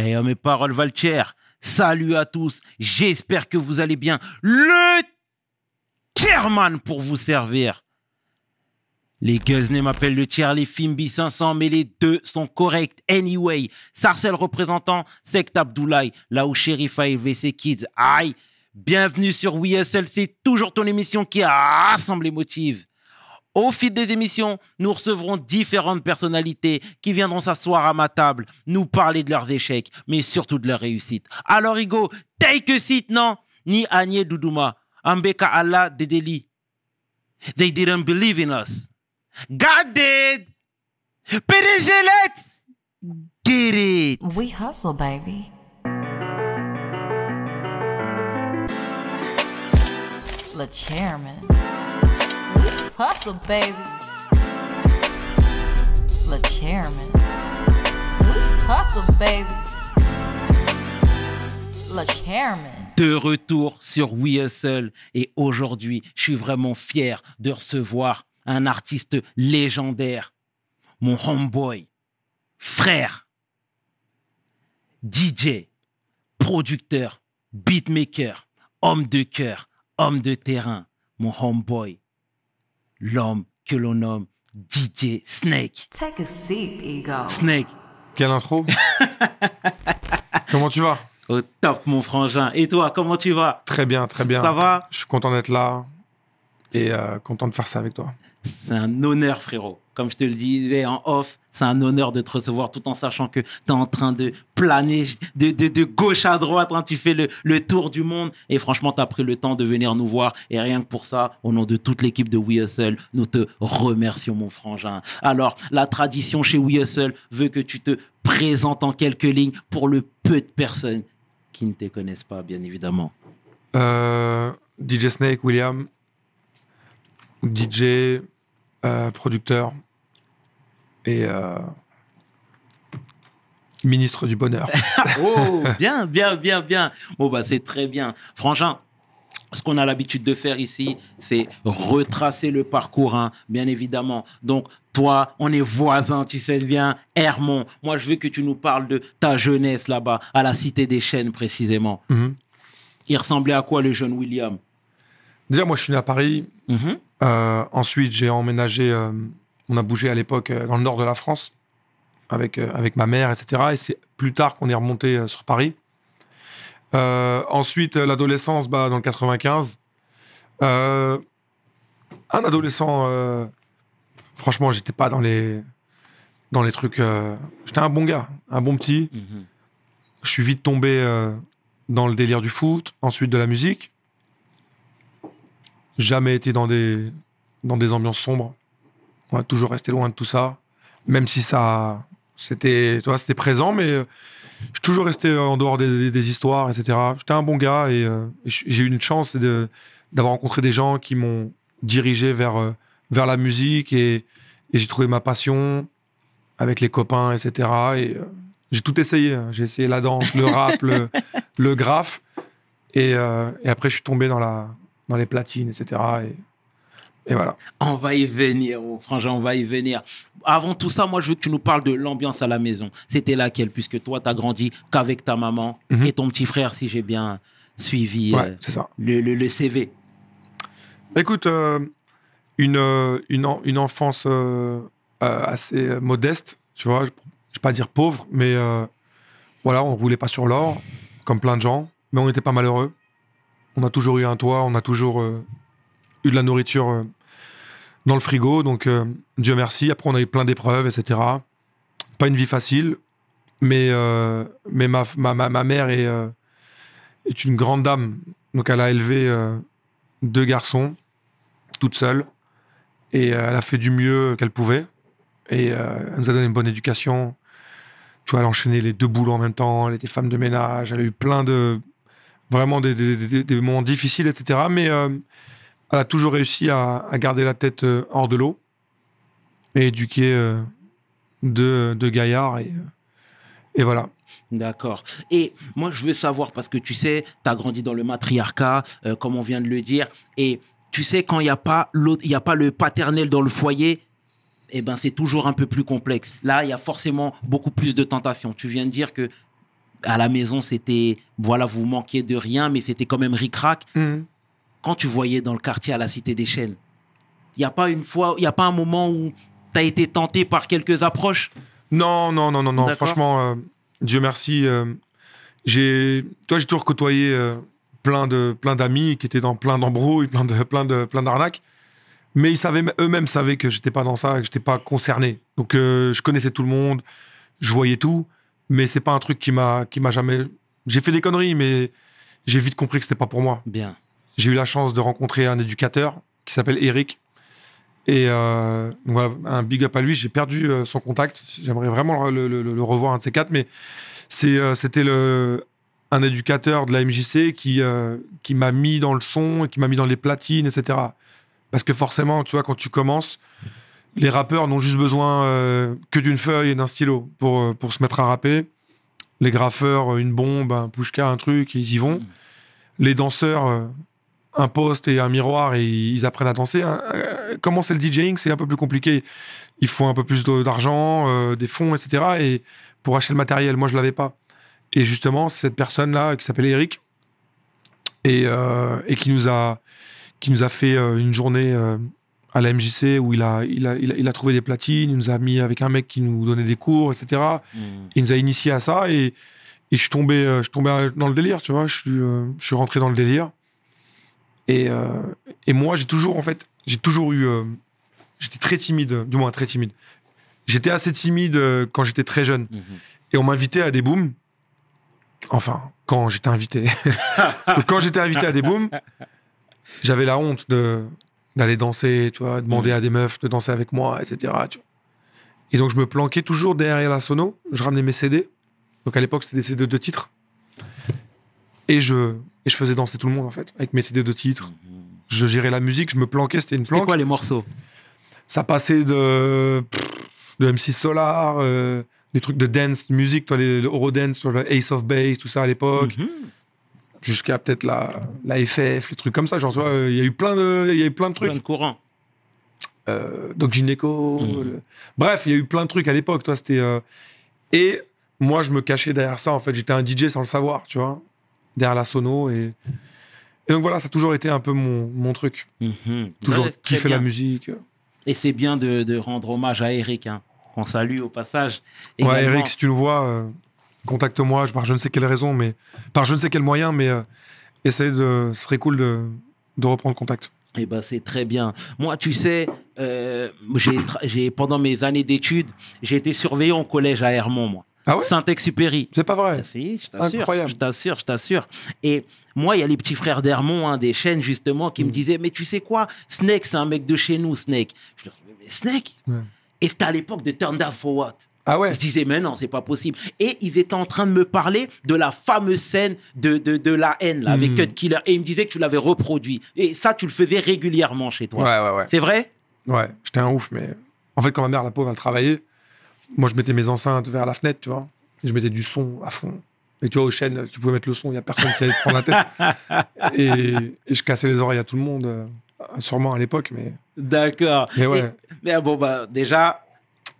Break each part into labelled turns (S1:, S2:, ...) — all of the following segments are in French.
S1: Eh, oh, mes paroles valent Salut à tous. J'espère que vous allez bien. Le chairman pour vous servir. Les Guzney m'appellent le tiers, les Fimbi 500, mais les deux sont corrects. Anyway, Sarcel représentant, secte Abdoulaye, là où Sheriff a élevé ses kids. Aïe! Bienvenue sur WSL, c'est toujours ton émission qui a rassemblé motive. Au fil des émissions, nous recevrons différentes personnalités qui viendront s'asseoir à ma table, nous parler de leurs échecs, mais surtout de leurs réussites. Alors, Igo, take a seat, non Ni Agnès Doudouma, Ambeka Allah Dedeli. They didn't believe in us. God did! PDG, let's get it! We hustle, baby.
S2: The chairman hustle, baby. Le chairman. hustle, baby. chairman.
S1: De retour sur We Hustle et aujourd'hui, je suis vraiment fier de recevoir un artiste légendaire, mon homeboy, frère, DJ, producteur, beatmaker, homme de cœur, homme de terrain, mon homeboy, l'homme que l'on nomme DJ Snake.
S2: Take a seat, ego. Snake.
S1: Quelle intro
S3: Comment tu vas
S1: Au top, mon frangin. Et toi, comment tu vas Très bien, très bien. Ça
S3: va Je suis content d'être là et euh, content de faire ça avec toi.
S1: C'est un honneur, frérot. Comme je te le disais en off, c'est un honneur de te recevoir tout en sachant que tu es en train de planer de, gauche à droite, hein. tu fais le, tour du monde. Et franchement, tu as pris le temps de venir nous voir. Et rien que pour ça, au nom de toute l'équipe de WeHustle, nous te remercions, mon frangin. Alors, la tradition chez WeHustle veut que tu te présentes en quelques lignes pour le peu de personnes qui ne te connaissent pas, bien évidemment.
S3: Euh, DJ Snake, William, DJ, euh, producteur, euh, ministre du bonheur.
S1: oh, bien, bien, bien, bien. Bon, bah, c'est très bien. Frangin, ce qu'on a l'habitude de faire ici, c'est retracer le parcours, hein, bien évidemment. Donc, toi, on est voisins, tu sais bien, Hermon. Moi, je veux que tu nous parles de ta jeunesse là-bas, à la Cité des Chênes précisément. Mhm. Il ressemblait à quoi le jeune William
S3: Déjà, moi, je suis né à Paris. Mhm. Euh, ensuite, j'ai emménagé euh, on a bougé à l'époque euh, dans le nord de la France avec, euh, avec ma mère, etc. Et c'est plus tard qu'on est remonté euh, sur Paris. ensuite, l'adolescence, bah, dans le 95. un adolescent, franchement, j'étais pas dans les, dans les trucs. j'étais un bon gars, un bon petit. Mhm. Je suis vite tombé dans le délire du foot, ensuite de la musique. Jamais été dans des, dans des ambiances sombres moi, toujours resté loin de tout ça, même si ça, c'était, toi, c'était présent, mais euh, je toujours resté en dehors des, histoires, etc. J'étais un bon gars et euh, j'ai eu une chance d'avoir rencontré des gens qui m'ont dirigé vers, euh, vers la musique et, j'ai trouvé ma passion avec les copains, etc. Et j'ai tout essayé. Hein. J'ai essayé la danse, le rap, le, le graphe. Et, et, après, je suis tombé dans, la, dans les platines, etc. Et voilà.
S1: On va y venir, oh, frangin, on va y venir. Avant tout ça, moi, je veux que tu nous parles de l'ambiance à la maison. C'était laquelle Puisque toi, tu as grandi qu'avec ta maman mhm. et ton petit frère, si j'ai bien suivi euh, Le, CV.
S3: Écoute, euh, une, euh, une, enfance assez modeste, tu vois. Je ne vais pas dire pauvre, mais voilà, on ne roulait pas sur l'or, comme plein de gens, mais on n'était pas malheureux. On a toujours eu un toit, on a toujours eu de la nourriture dans le frigo. Donc, euh, Dieu merci. Après, on a eu plein d'épreuves, etc. Pas une vie facile, mais, euh, mais ma, ma, mère est, euh, est, une grande dame. Donc, elle a élevé deux garçons toute seule. Et elle a fait du mieux qu'elle pouvait. Et elle nous a donné une bonne éducation. Tu vois, elle enchaînait les deux boulots en même temps. Elle était femme de ménage. Elle a eu plein de. Vraiment des moments difficiles, etc. Mais elle a toujours réussi à, garder la tête euh, hors de l'eau et éduquer euh, de deux, gaillards. Euh, et, voilà.
S1: D'accord. Et moi, je veux savoir, parce que tu sais, tu as grandi dans le matriarcat, comme on vient de le dire, et tu sais, quand il n'y a, pas a pas le paternel dans le foyer, eh ben, c'est toujours un peu plus complexe. Là, il y a forcément beaucoup plus de tentations. Tu viens de dire que à la maison, c'était, voilà, vous manquiez de rien, mais c'était quand même ric-rac. Mmh quand tu voyais dans le quartier à la Cité des Chênes, il n'y a pas une fois, il a pas un moment où tu as été tenté par quelques approches
S3: Non, non, non, non, non. Franchement, euh, Dieu merci. Euh, j'ai, toi, j'ai toujours côtoyé euh, plein de plein d'amis qui étaient dans plein d'embrouilles, plein de plein de plein d'arnaques. Mais ils eux-mêmes savaient que j'étais pas dans ça, que j'étais pas concerné. Donc, je connaissais tout le monde, je voyais tout. Mais c'est pas un truc qui m'a qui m'a jamais. J'ai fait des conneries, mais j'ai vite compris que c'était pas pour moi. Bien. J'ai eu la chance de rencontrer un éducateur qui s'appelle Eric. Et euh, un big up à lui. J'ai perdu euh, son contact. J'aimerais vraiment le, revoir un de ces quatre, mais euh, c'était le un éducateur de la MJC qui, qui m'a mis dans le son, qui m'a mis dans les platines, etc. Parce que forcément, tu vois, quand tu commences, les rappeurs n'ont juste besoin que d'une feuille et d'un stylo pour, pour se mettre à rapper. Les graffeurs, une bombe, un pushka, un truc, ils y vont. Mm. Les danseurs, un poste et un miroir et ils apprennent à danser. Hein. Euh, comment c'est le DJing C'est un peu plus compliqué. Il faut un peu plus d'argent, euh, des fonds, etc. Et pour acheter le matériel, moi je l'avais pas. Et justement, cette personne-là qui s'appelle Eric euh, et, qui nous a qui nous a fait une journée à la MJC où il a, il a, trouvé des platines, il nous a mis avec un mec qui nous donnait des cours, etc. Mmh. Il nous a initié à ça et, je, suis tombé, je tombais dans le délire, tu vois. Je suis, je suis rentré dans le délire. Euh, et, moi, j'ai toujours, en fait, j'ai toujours eu. Euh, j'étais très timide, du moins très timide. J'étais assez timide euh, quand j'étais très jeune. Mhm. Et on m'invitait à des booms. Enfin, quand j'étais invité. quand j'étais invité à des booms, j'avais la honte de d'aller danser, tu vois, demander mhm. à des meufs de danser avec moi, etc. Et donc, je me planquais toujours derrière la sono. Je ramenais mes CD. Donc, à l'époque, c'était des CD de titres. Et je et je faisais danser tout le monde en fait avec mes CD de titres. Je gérais la musique, je me planquais, c'était une planque. C'était quoi les morceaux Ça passait de de MC Solar, euh, des trucs de dance musique toi les, le Eurodance, toi, Ace of Base, tout ça à l'époque. Mhm. Jusqu'à peut-être la, la FF, les trucs comme ça. Genre, il y a eu plein de, il y a eu plein de trucs. Plein de courants. Euh, Doc Gineco. Mhm. Bref, il y a eu plein de trucs à l'époque. Toi, c'était. Euh, et moi, je me cachais derrière ça. En fait, j'étais un DJ sans le savoir, tu vois derrière la sono. Et, donc voilà, ça a toujours été un peu mon, mon truc. Mhm. Toujours qui fait la musique.
S1: Et c'est bien de, de, rendre hommage à Eric, hein, qu'on salue au passage. Eric, si
S3: tu le vois, euh, contacte-moi par je ne sais quelle raison, mais par je ne sais quel moyen, mais euh, essaye de. Ce serait cool de, de reprendre contact.
S1: Et eh ben, c'est très bien. Moi, tu sais, euh, j'ai pendant mes années d'études, j'ai été surveillant au collège à Hermont, moi. Ah ouais Saint-Exupéry. C'est pas vrai. Si, je t'assure. Incroyable. Je t'assure, je t'assure. Et moi, il y a les petits frères d'Hermont, hein, des chaînes justement, qui me mm. disaient Mais tu sais quoi Snake, c'est un mec de chez nous, Snake. Je leur disais Mais Snake Et c'était à l'époque de Turn Down for What ah ouais. Je disais, mais non, c'est pas possible. Et ils étaient en train de me parler de la fameuse scène de, de, la haine avec mm. Cut Killer. Et ils me disaient que tu l'avais reproduit. Et ça, tu le faisais régulièrement chez toi. Ouais, ouais, ouais. C'est vrai
S3: Ouais, j'étais un ouf, mais en fait, quand ma mère, la pauvre, a travailler moi, je mettais mes enceintes vers la fenêtre, tu vois. je mettais du son à fond. Et tu vois, aux chaînes, tu pouvais mettre le son, il n'y a personne qui allait te prendre la tête. Et, je cassais les oreilles à tout le monde, euh, sûrement à l'époque, mais.
S1: D'accord. Mais ouais. mais ah, bon, bah, déjà,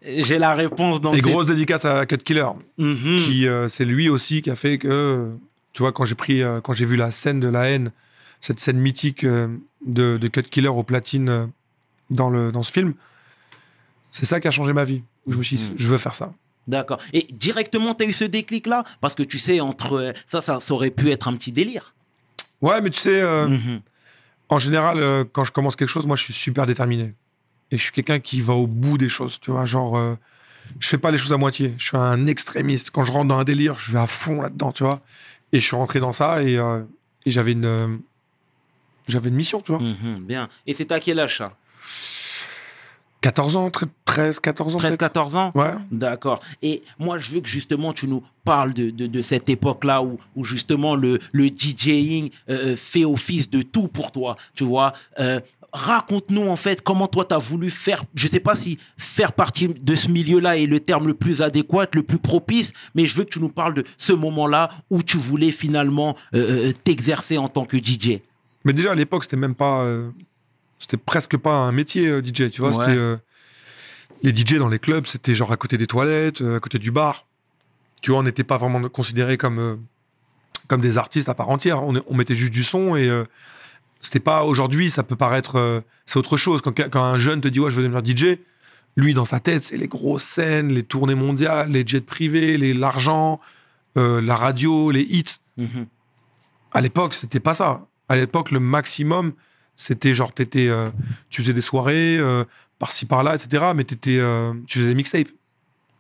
S1: j'ai la réponse dans Des grosses
S3: dédicace à Cut Killer, mhm. qui, euh, c'est lui aussi qui a fait que, tu vois, quand j'ai pris, euh, quand j'ai vu la scène de la haine, cette scène mythique de, Cut Killer au platine dans, le, dans ce film, c'est ça qui a changé ma vie je me suis dit, mm. je veux faire ça.
S1: D'accord. Et directement, tu as eu ce déclic-là Parce que tu sais, entre. Ça, ça, aurait pu être un petit délire.
S3: Ouais, mais tu sais, euh, mhm. en général, euh, quand je commence quelque chose, moi, je suis super déterminé. Et je suis quelqu'un qui va au bout des choses, tu vois. Genre, je euh, je fais pas les choses à moitié. Je suis un extrémiste. Quand je rentre dans un délire, je vais à fond là-dedans, tu vois. Et je suis rentré dans ça et, j'avais une. j'avais une mission, tu vois. Mhm,
S1: bien. Et c'est à quel âge, ça
S3: 14 ans, 13,
S1: 14 ans 13, 14 ans Ouais. D'accord. Et moi, je veux que justement, tu nous parles de, cette époque-là où, justement le, le DJing euh, euh, fait office de tout pour toi, tu vois. Euh, raconte-nous en fait comment toi tu as voulu faire, je ne sais pas si faire partie de ce milieu-là est le terme le plus adéquat, le plus propice, mais je veux que tu nous parles de ce
S3: moment-là où tu voulais finalement t'exercer en tant que DJ. Mais déjà à l'époque, c'était même pas c'était presque pas un métier euh, DJ, tu vois. Euh, les DJ dans les clubs, c'était genre à côté des toilettes, euh, à côté du bar. Tu vois, on n'était pas vraiment considérés comme comme des artistes à part entière. On, mettait juste du son et c'était pas aujourd'hui, ça peut paraître, c'est autre chose. Quand, quand, un jeune te dit ouais, je veux devenir DJ, lui dans sa tête, c'est les grosses scènes, les tournées mondiales, les jets privés, les l'argent, la radio, les hits. Mhm. À l'époque, c'était pas ça. À l'époque, le maximum, c'était genre, étais, euh, tu faisais des soirées, euh, par-ci, par-là, etc. Mais étais, euh, tu faisais des mixtapes.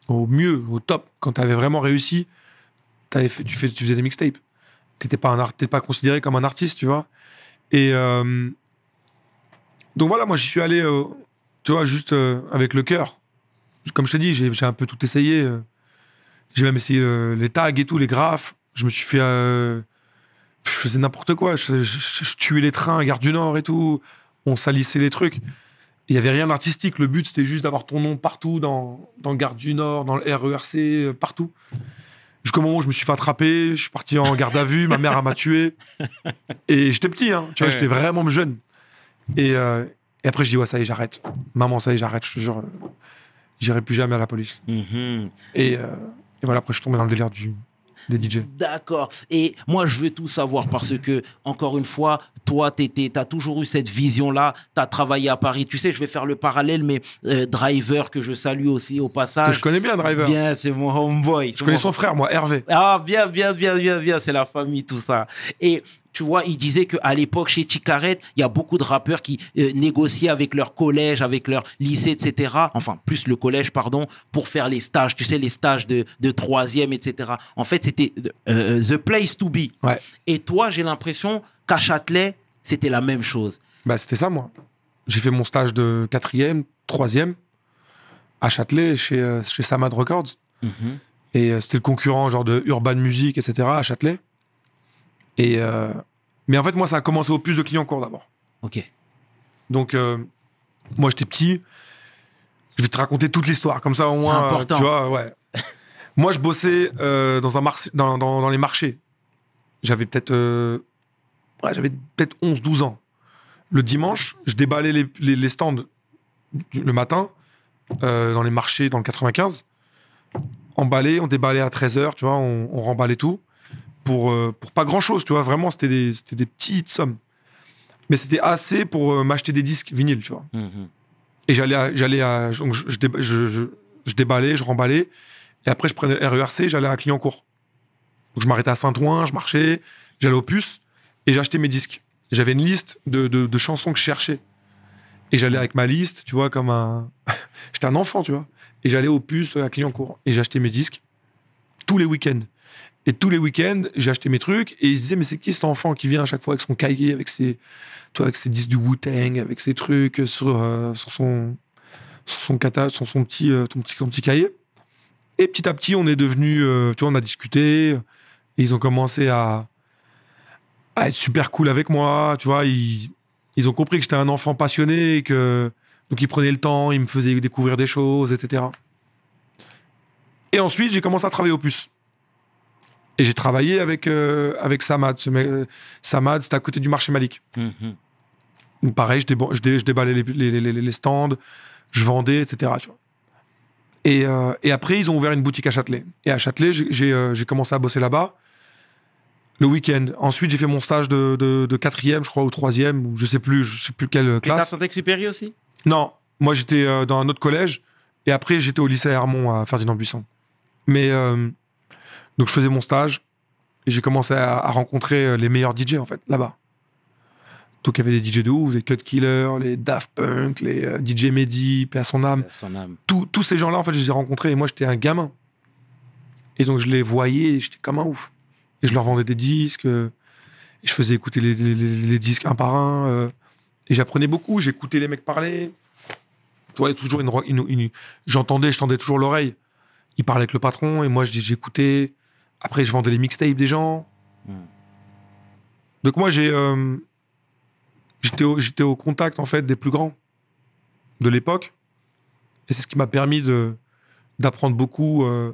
S3: Au mieux, au top. Quand tu avais vraiment réussi, tu, fais, faisais des mixtapes. T'étais pas, un pas considéré comme un artiste, tu vois. Et donc voilà, moi j'y suis allé, tu vois, juste avec le cœur. Comme je te dis, j'ai un peu tout essayé. J'ai même essayé les tags et tout, les graphes. Je me suis fait je faisais n'importe quoi. Je, tuais les trains à Gare du Nord et tout. On salissait les trucs. Il n'y avait rien d'artistique. Le but, c'était juste d'avoir ton nom partout, dans, dans Gare du Nord, dans le RERC, euh, partout. Jusqu'au moment je me suis fait attraper, je suis parti en garde à vue, ma mère m'a tué. Et j'étais petit, hein. tu vois, j'étais vraiment jeune. Euh, et, après, je dis, ouais, ça y est, j'arrête. Maman, ça y est, j'arrête, je j'irai plus jamais à la police. Mm-hmm. et, euh, et, voilà, après, je suis tombé dans le délire du, DJ.
S1: D'accord. Et moi, je veux tout savoir parce que, encore une fois, toi, tu as toujours eu cette vision-là. Tu as travaillé à Paris. Tu sais, je vais faire le parallèle, mais euh, Driver, que je salue aussi au passage. je connais bien, Driver. Bien, c'est mon homeboy. Je connais son frère, moi, Hervé. Ah, bien, bien, bien, bien, bien. C'est la famille, tout ça. Et tu vois, il disait qu'à l'époque, chez Ticaret, il y a beaucoup de rappeurs qui euh, négociaient avec leur collège, avec leur lycée, etc. Enfin, plus le collège, pardon, pour faire les stages. Tu sais, les stages de, de troisième, etc. En fait, c'était The euh, Place to Be. Et toi, j'ai l'impression qu'à Châtelet, c'était la même
S3: chose. Bah, c'était ça, moi. J'ai fait mon stage de quatrième, troisième, à Châtelet, chez, euh, Samad Records. Mhm. Et c'était le concurrent, genre de Urban Music, etc., à Châtelet. Euh, mais en fait, moi, ça a commencé au plus de clients courts d'abord. Ok. Donc, euh, moi, j'étais petit. Je vais te raconter toute l'histoire, comme ça au moins. Euh, important. tu vois, ouais. moi, je bossais dans, un dans, les marchés. J'avais peut-être j'avais peut-être 11-12 ans. Le dimanche, je déballais les, stands le matin dans les marchés dans le 95 emballé, on déballait à 13h, tu vois, on, on remballait tout. Euh, pour, pas grand-chose, tu vois. Vraiment, c'était des, des petites sommes. Mais c'était assez pour euh, m'acheter des disques vinyles, tu vois. Mhm. Et j'allais j'allais je, je, déballais, je remballais. Et après, je prenais RERC, j'allais à Clignancourt. court je m'arrêtais à Saint-Ouen, je marchais, j'allais au puce et j'achetais mes disques. J'avais une liste de, de, chansons que je cherchais. Et j'allais avec ma liste, tu vois, comme un. J'étais un enfant, tu vois. Et j'allais au puce à Clignancourt et j'achetais mes disques tous les week-ends. Et tous les week-ends, j'ai acheté mes trucs et ils se disaient, mais c'est qui cet enfant qui vient à chaque fois avec son cahier, avec ses, toi, avec ses disques du Wu-Tang, avec ses trucs euh, euh, sur, son, son son petit, euh, petit, petit cahier. Et petit à petit, on est devenu, tu vois, on a discuté et ils ont commencé à, être super cool avec moi, tu vois, ils, ont compris que j'étais un enfant passionné et que, donc ils prenaient le temps, ils me faisaient découvrir des choses, etc. Et ensuite, j'ai commencé à travailler au puce. Et j'ai travaillé avec, euh, avec Samad. Euh, Samad, c'était à côté du marché Malik. Mhm. Pareil, je, je, déballais les, stands, je vendais, etc. Euh, et, après, ils ont ouvert une boutique à Châtelet. Et à Châtelet, j'ai, commencé à bosser là-bas le week-end. Ensuite, j'ai fait mon stage de, quatrième, je crois, ou troisième, ou je sais plus, je sais plus quelle classe. Et
S1: t'as supérieur aussi
S3: Non, moi j'étais dans un autre collège. Et après, j'étais au lycée Hermont à Ferdinand Buisson. Mais donc je faisais mon stage et j'ai commencé à, rencontrer euh, les meilleurs DJ en fait là-bas. Donc il y avait des DJ de ouf, les Cut Killer, les Daft Punk, les euh, DJ Medi, paix à son âme. tous ces gens-là en fait je les ai rencontrés et moi j'étais un gamin. Et donc je les voyais et j'étais comme un ouf. Et je leur vendais des disques, euh, et je faisais écouter les, les, disques un par un. et j'apprenais beaucoup, j'écoutais les mecs parler. Toi, toujours une, une j'entendais, je tendais toujours l'oreille. Ils parlaient avec le patron et moi j'écoutais. Après, je vendais les mixtapes des gens. Hmm. Donc moi, j'ai, euh, j'étais, au, au contact en fait des plus grands de l'époque, et c'est ce qui m'a permis de d'apprendre beaucoup, euh,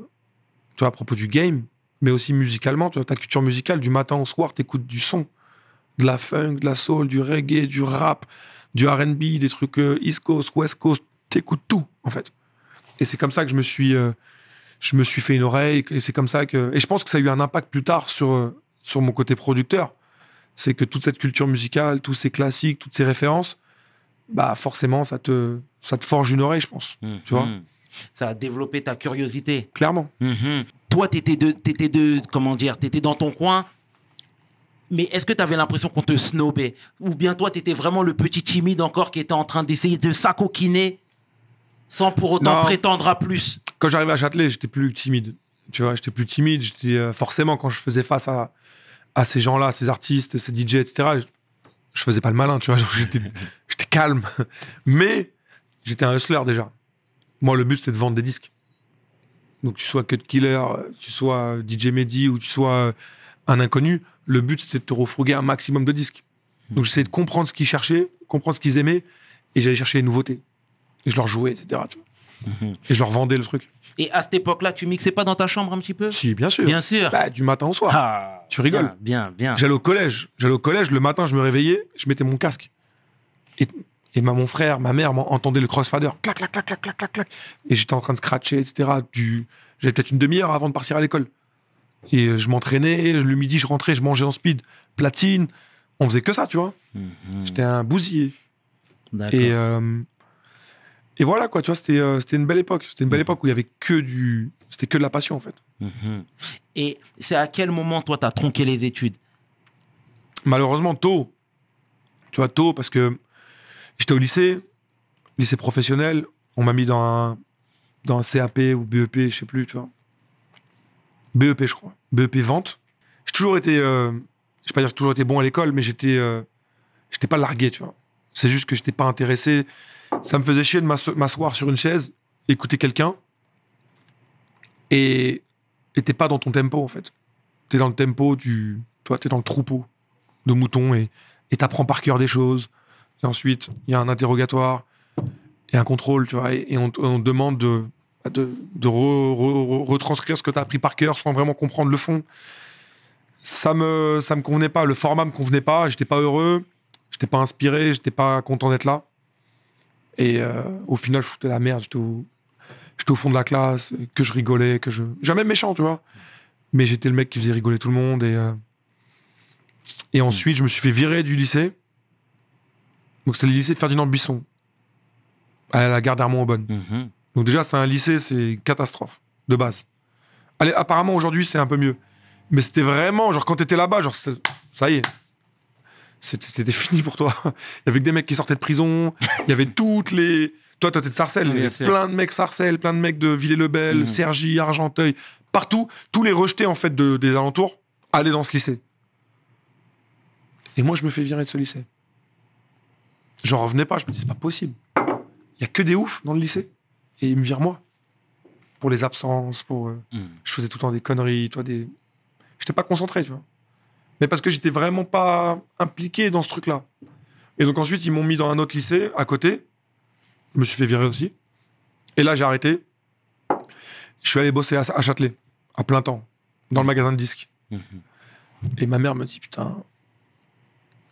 S3: tu vois, à propos du game, mais aussi musicalement, tu vois, ta culture musicale du matin au soir, t'écoutes du son, de la funk, de la soul, du reggae, du rap, du R&B, des trucs euh, East Coast, West Coast, t'écoutes tout en fait. Et c'est comme ça que je me suis je me suis fait une oreille et c'est comme ça que et je pense que ça a eu un impact plus tard sur euh, sur mon côté producteur c'est que toute cette culture musicale tous ces classiques toutes ces références bah forcément ça te ça te forge une oreille je pense mmh. tu mmh.
S1: ça a développé ta curiosité clairement mmh. toi t'étais de t'étais de comment dire t'étais dans ton coin mais est-ce que tu avais l'impression qu'on te snobait Ou bien toi, tu étais vraiment le petit timide encore qui était en train d'essayer de s'acoquiner sans pour autant prétendre
S3: à plus quand j'arrivais à Châtelet, j'étais plus timide. Tu vois, j'étais plus timide. J'étais euh, forcément quand je faisais face à, à ces gens-là, ces artistes, ces DJ, etc. Je, faisais pas le malin, tu vois. J'étais, calme, mais j'étais un hustler déjà. Moi, le but c'est de vendre des disques. Donc tu sois Cut Killer, euh, tu sois euh, DJ Mehdi ou tu sois un inconnu, le but c'était de te refroguer un maximum de disques. Donc j'essayais de comprendre ce qu'ils cherchaient, comprendre ce qu'ils aimaient, et j'allais chercher les nouveautés. Et je leur jouais, etc. Tu vois. Mhm. Et je leur vendais le truc.
S1: Et à cette époque-là, tu mixais pas dans ta chambre un petit peu Si, bien sûr. Bien sûr.
S3: Bah, du matin au
S1: soir. Ah, tu rigoles Bien,
S3: bien. J'allais au collège. J'allais au collège, le matin, je me réveillais, je mettais mon casque. Et, ma, mon frère, ma mère entendait le crossfader. Clac, clac, clac, clac, clac, clac, Et j'étais en train de scratcher, etc. Du... J'avais peut-être une demi-heure avant de partir à l'école. Et euh, je m'entraînais, le midi, je rentrais, je mangeais en speed, platine. On faisait que ça, tu vois. Mhm. J'étais un bousillé. Et, euh, et voilà, quoi, tu vois, euh, c'était une belle époque. C'était une belle mhm. époque où il y avait que du. C'était que de la passion, en fait. Mhm. Et c'est à quel moment, toi, t'as tronqué les études Malheureusement, tôt. Tu vois, tôt, parce que j'étais au lycée, lycée professionnel. On m'a mis dans un, dans un CAP ou BEP, je sais plus, tu vois. BEP, je crois. BEP vente. J'ai toujours été. Euh, je vais pas dire toujours été bon à l'école, mais j'étais. Euh, j'étais pas largué, tu vois. C'est juste que j'étais pas intéressé ça me faisait chier de m'asseoir sur une chaise, écouter quelqu'un, et t'es pas dans ton tempo, en fait. T'es dans le tempo du... Toi, t'es dans le troupeau de moutons, et t'apprends par cœur des choses. Et ensuite, il y a un interrogatoire, et un contrôle, tu vois, et, on, on, demande de, de, retranscrire ce que t'as appris par cœur sans vraiment comprendre le fond. Ça me, ça me convenait pas, le format me convenait pas, j'étais pas heureux, j'étais pas inspiré, j'étais pas content d'être là. Et euh, au final, je foutais la merde. J'étais au, au, fond de la classe, que je rigolais, que je. Jamais méchant, tu vois. Mais j'étais le mec qui faisait rigoler tout le monde. Et, euh, et ensuite, je me suis fait virer du lycée. Donc, c'était le lycée de Ferdinand Buisson, à la gare d'Armand-Aubonne. Mhm. Donc, déjà, c'est un lycée, c'est catastrophe, de base. Allez, apparemment, aujourd'hui, c'est un peu mieux. Mais c'était vraiment, genre, quand t'étais là-bas, genre, ça y est, c'était fini pour toi. Il y avait que des mecs qui sortaient de prison, il y avait toutes les... Toi, toi, t'es de Sarcelles, plein de mecs Sarcelles, plein de mecs de Villers-le-Bel, Sergi, mm. Argenteuil, partout, tous les rejetés, en fait, de, des alentours, allaient dans ce lycée. Et moi, je me fais virer de ce lycée. J'en revenais pas, je me dis, c'est pas possible. Il y a que des oufs dans le lycée. Et ils me virent moi. Pour les absences, pour. Euh, mm. Je faisais tout le temps des conneries, toi, des. J'étais pas concentré, tu vois parce que j'étais vraiment pas impliqué dans ce truc-là. Et donc ensuite, ils m'ont mis dans un autre lycée à côté. Je me suis fait virer aussi. Et là, j'ai arrêté. Je suis allé bosser à, Châtelet, à plein temps, dans le magasin de disques. Mhm. Et ma mère me dit Putain,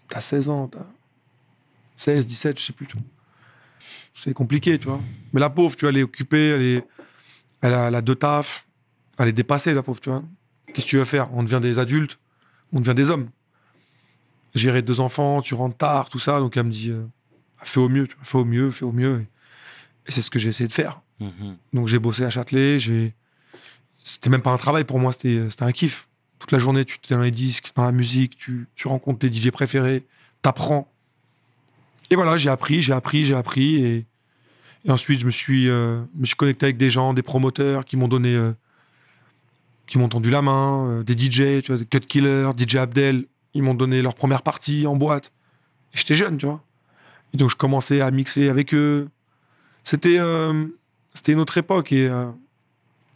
S3: t'as 16 ans, t'as 16, 17, je sais plus. C'est compliqué, tu vois. Mais la pauvre, tu vois, elle est occupée, elle, a, elle a deux tafs, elle est dépassée, la pauvre, tu vois. Qu'est-ce que tu veux faire On devient des adultes on devient des hommes. Gérer deux enfants, tu rentres tard, tout ça. Donc elle me dit, euh, fais au mieux, fais au mieux, fais au mieux. Et, c'est ce que j'ai essayé de faire. Mm-hmm. Donc j'ai bossé à Châtelet, C'était même pas un travail pour moi, c'était, un kiff. Toute la journée, tu es dans les disques, dans la musique, tu, tu rencontres tes DJ préférés, t'apprends. Et voilà, j'ai appris, j'ai appris, j'ai appris. Et, ensuite, euh, je me suis, connecté avec des gens, des promoteurs qui m'ont donné euh, qui m'ont tendu la main, euh, des DJ, tu vois, Cut Killer, DJ Abdel, ils m'ont donné leur première partie en boîte. Et j'étais jeune, tu vois. Et donc je commençais à mixer avec eux. C'était euh, c'était une autre époque et, euh,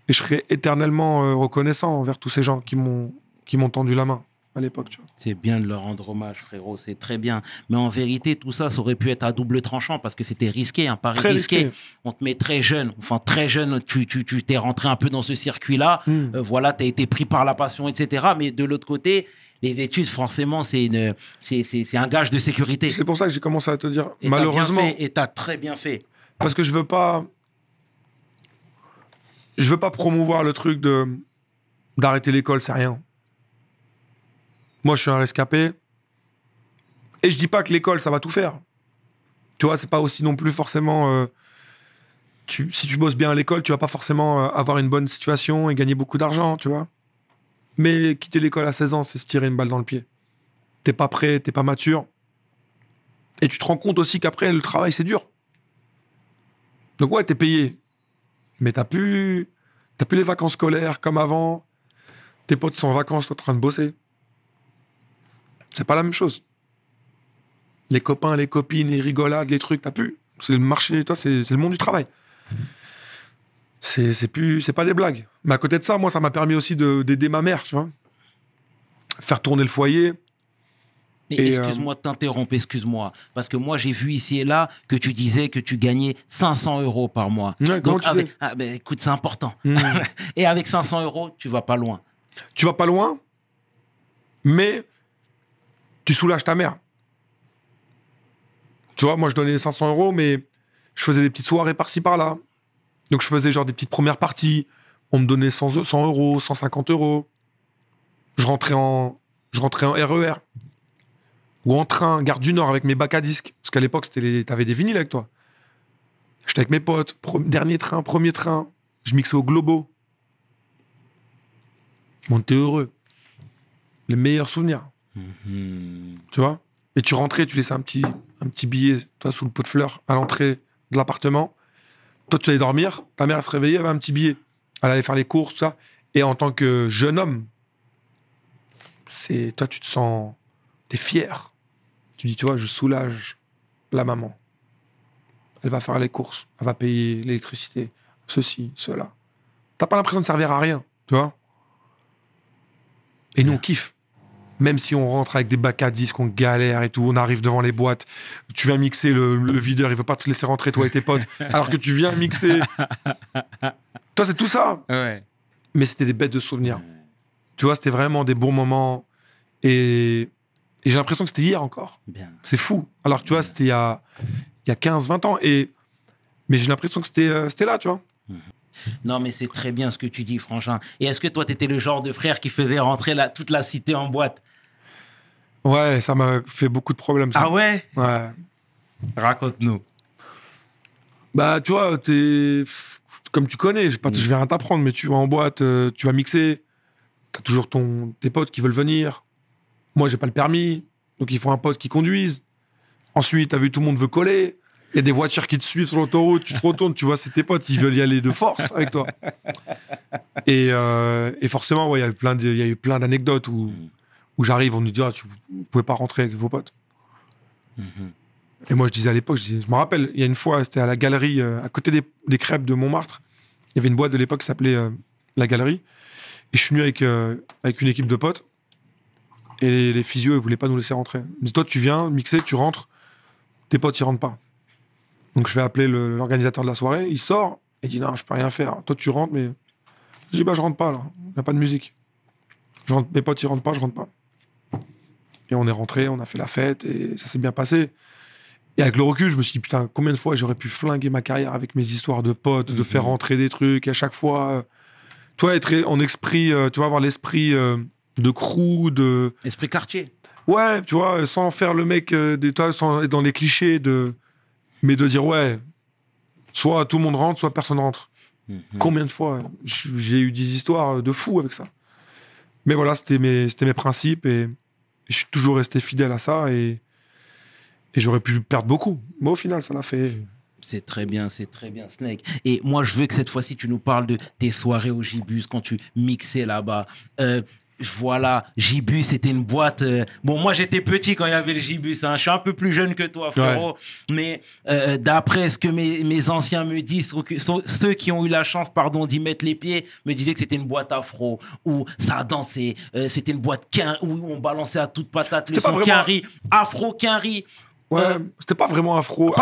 S3: et je serai éternellement reconnaissant envers tous ces gens qui m'ont qui m'ont tendu la main
S1: à l'époque. C'est bien de leur rendre hommage, frérot, c'est très bien. Mais en vérité, tout ça, ça aurait pu être à double tranchant parce que c'était risqué, un hein, pari risqué. On te met très jeune, enfin très jeune, tu t'es tu, rentré un peu dans ce circuit-là, hmm. euh, voilà, tu as été pris par la passion, etc. Mais de l'autre côté, les études, forcément, c'est une, c'est un gage de sécurité. C'est pour ça que j'ai commencé
S3: à te dire, et malheureusement.
S1: As et t'as très bien fait.
S3: Parce que je veux pas, je veux pas promouvoir le truc de d'arrêter l'école, c'est rien. Moi, je suis un rescapé. Et je dis pas que l'école, ça va tout faire. Tu vois, c'est pas aussi non plus forcément. Euh, si tu bosses bien à l'école, tu vas pas forcément euh, avoir une bonne situation et gagner beaucoup d'argent, tu vois. Mais quitter l'école à 16 ans, c'est se tirer une balle dans le pied. T'es pas prêt, t'es pas mature. Et tu te rends compte aussi qu'après, le travail, c'est dur. Donc ouais, t'es payé. Mais t'as plus, t'as plus les vacances scolaires comme avant. Tes potes sont en vacances, t'es en train de bosser. C'est pas la même chose. Les copains, les copines, les rigolades, les trucs, t'as pu C'est le marché, toi, c'est le monde du travail. C'est plus, c'est pas des blagues. Mais à côté de ça, moi, ça m'a permis aussi d'aider ma mère, tu vois. Faire tourner le foyer,
S1: excuse-moi de t'interrompre, excuse-moi. Parce que moi, j'ai vu ici et là que tu disais que tu gagnais 500 euros par mois. Donc, tu ah, ben, écoute, c'est important. Hmm. et avec 500 euros, tu vas pas loin. Tu vas pas loin,
S3: mais tu soulages ta mère. Tu vois, moi, je donnais 500 euros, mais je faisais des petites soirées par-ci, par-là. Donc, je faisais genre des petites premières parties. On me donnait 100, euros, 150 euros. Je rentrais en, je rentrais en RER e ou en train, gare du Nord, avec mes bacs à disques. Parce qu'à l'époque, t'avais des vinyles avec toi. J'étais avec mes potes, dernier train, premier train. Je mixais au Globo. On était heureux. Les meilleurs souvenirs. Mhm. Tu vois Et tu rentrais, tu laissais un petit, un petit billet, toi, sous le pot de fleurs, à l'entrée de l'appartement. Toi, tu allais dormir, ta mère, se réveillait, elle avait un petit billet. Elle allait faire les courses, ça. Et en tant que jeune homme, c'est toi, tu te sens. T'es fier. Tu dis, tu vois, je soulage la maman. Elle va faire les courses, elle va payer l'électricité, ceci, cela. T'as pas l'impression de servir à rien, tu vois Et nous, on kiffe même si on rentre avec des bacs à disques, on galère et tout, on arrive devant les boîtes, tu viens mixer, le, videur, il veut pas te laisser rentrer, toi et tes potes, alors que tu viens mixer. toi, c'est tout ça. Mais c'était des bêtes de souvenirs. Tu vois, c'était vraiment des bons moments. Et, j'ai l'impression que c'était hier encore. C'est fou. Alors que tu vois, c'était il y a, 15, 20 ans. Et, mais j'ai l'impression que c'était euh, là, tu vois. Mmh.
S1: Non, mais c'est très bien ce que tu dis, Frangin. Et est-ce que toi, tu étais le genre de frère qui faisait rentrer la, toute la cité en boîte
S3: Ouais, ça m'a fait beaucoup de problèmes. Ah ouais Ouais. Raconte-nous. Bah, tu vois, Comme tu connais, je, pas, mm. je vais rien t'apprendre, mais tu vas en boîte, euh, tu vas mixer. T'as toujours ton, tes potes qui veulent venir. Moi, j'ai pas le permis. Donc, ils font un pote qui conduise. Ensuite, t'as vu, tout le monde veut coller. Il y a des voitures qui te suivent sur l'autoroute, tu te retournes, tu vois, c'est tes potes, ils veulent y aller de force avec toi. Et, euh, forcément, il y a eu plein d'anecdotes où, j'arrive, on nous dit, ah, tu ne pouvez pas rentrer avec vos potes. Mm-hmm. Et moi, je disais à l'époque, je, me rappelle, il y a une fois, c'était à la galerie, euh, à côté des, crêpes de Montmartre, il y avait une boîte de l'époque qui s'appelait euh, La Galerie. Et je suis venu avec, une équipe de potes. Et les, les physios, ils voulaient pas nous laisser rentrer. Ils toi, tu viens mixer, tu rentres, tes potes, ils rentrent pas. Donc je vais appeler l'organisateur de la soirée, il sort et dit non, je peux rien faire. Toi tu rentres, mais je dis bah je rentre pas là, il n'y a pas de musique. mes potes ils rentrent pas, je rentre pas. Et on est rentré, on a fait la fête et ça s'est bien passé. Et avec le recul, je me suis dit putain, combien de fois j'aurais pu flinguer ma carrière avec mes histoires de potes, de faire mhm. rentrer des trucs à chaque fois. Euh, toi être en esprit, euh, tu vas avoir l'esprit euh, de crew, de esprit quartier. Ouais, tu vois, sans faire le mec, des, sans être dans les clichés de mais de dire, ouais, soit tout le monde rentre, soit personne rentre. Mhm. Combien de fois j'ai eu des histoires de fous avec ça. Mais voilà, c'était mes, mes principes et, je suis toujours resté fidèle à ça et, j'aurais pu perdre beaucoup.
S1: Mais au final, ça l'a fait. C'est très bien, c'est très bien, Snake. Et
S3: moi, je veux que cette fois-ci,
S1: tu nous parles de tes soirées au Gibus quand tu mixais là-bas. Euh, voilà, Jibus, c'était une boîte. Euh, bon, moi, j'étais petit quand il y avait le Jibus. Hein, je suis un peu plus jeune que toi, Afro. Mais euh, d'après ce que mes, anciens me disent, ceux qui ont eu la chance, pardon, d'y mettre les pieds, me disaient que c'était une boîte afro, où ça dansait. Euh, c'était une boîte où on balançait à toute patate le son
S3: afro quinri. Ouais, c'était pas vraiment afro.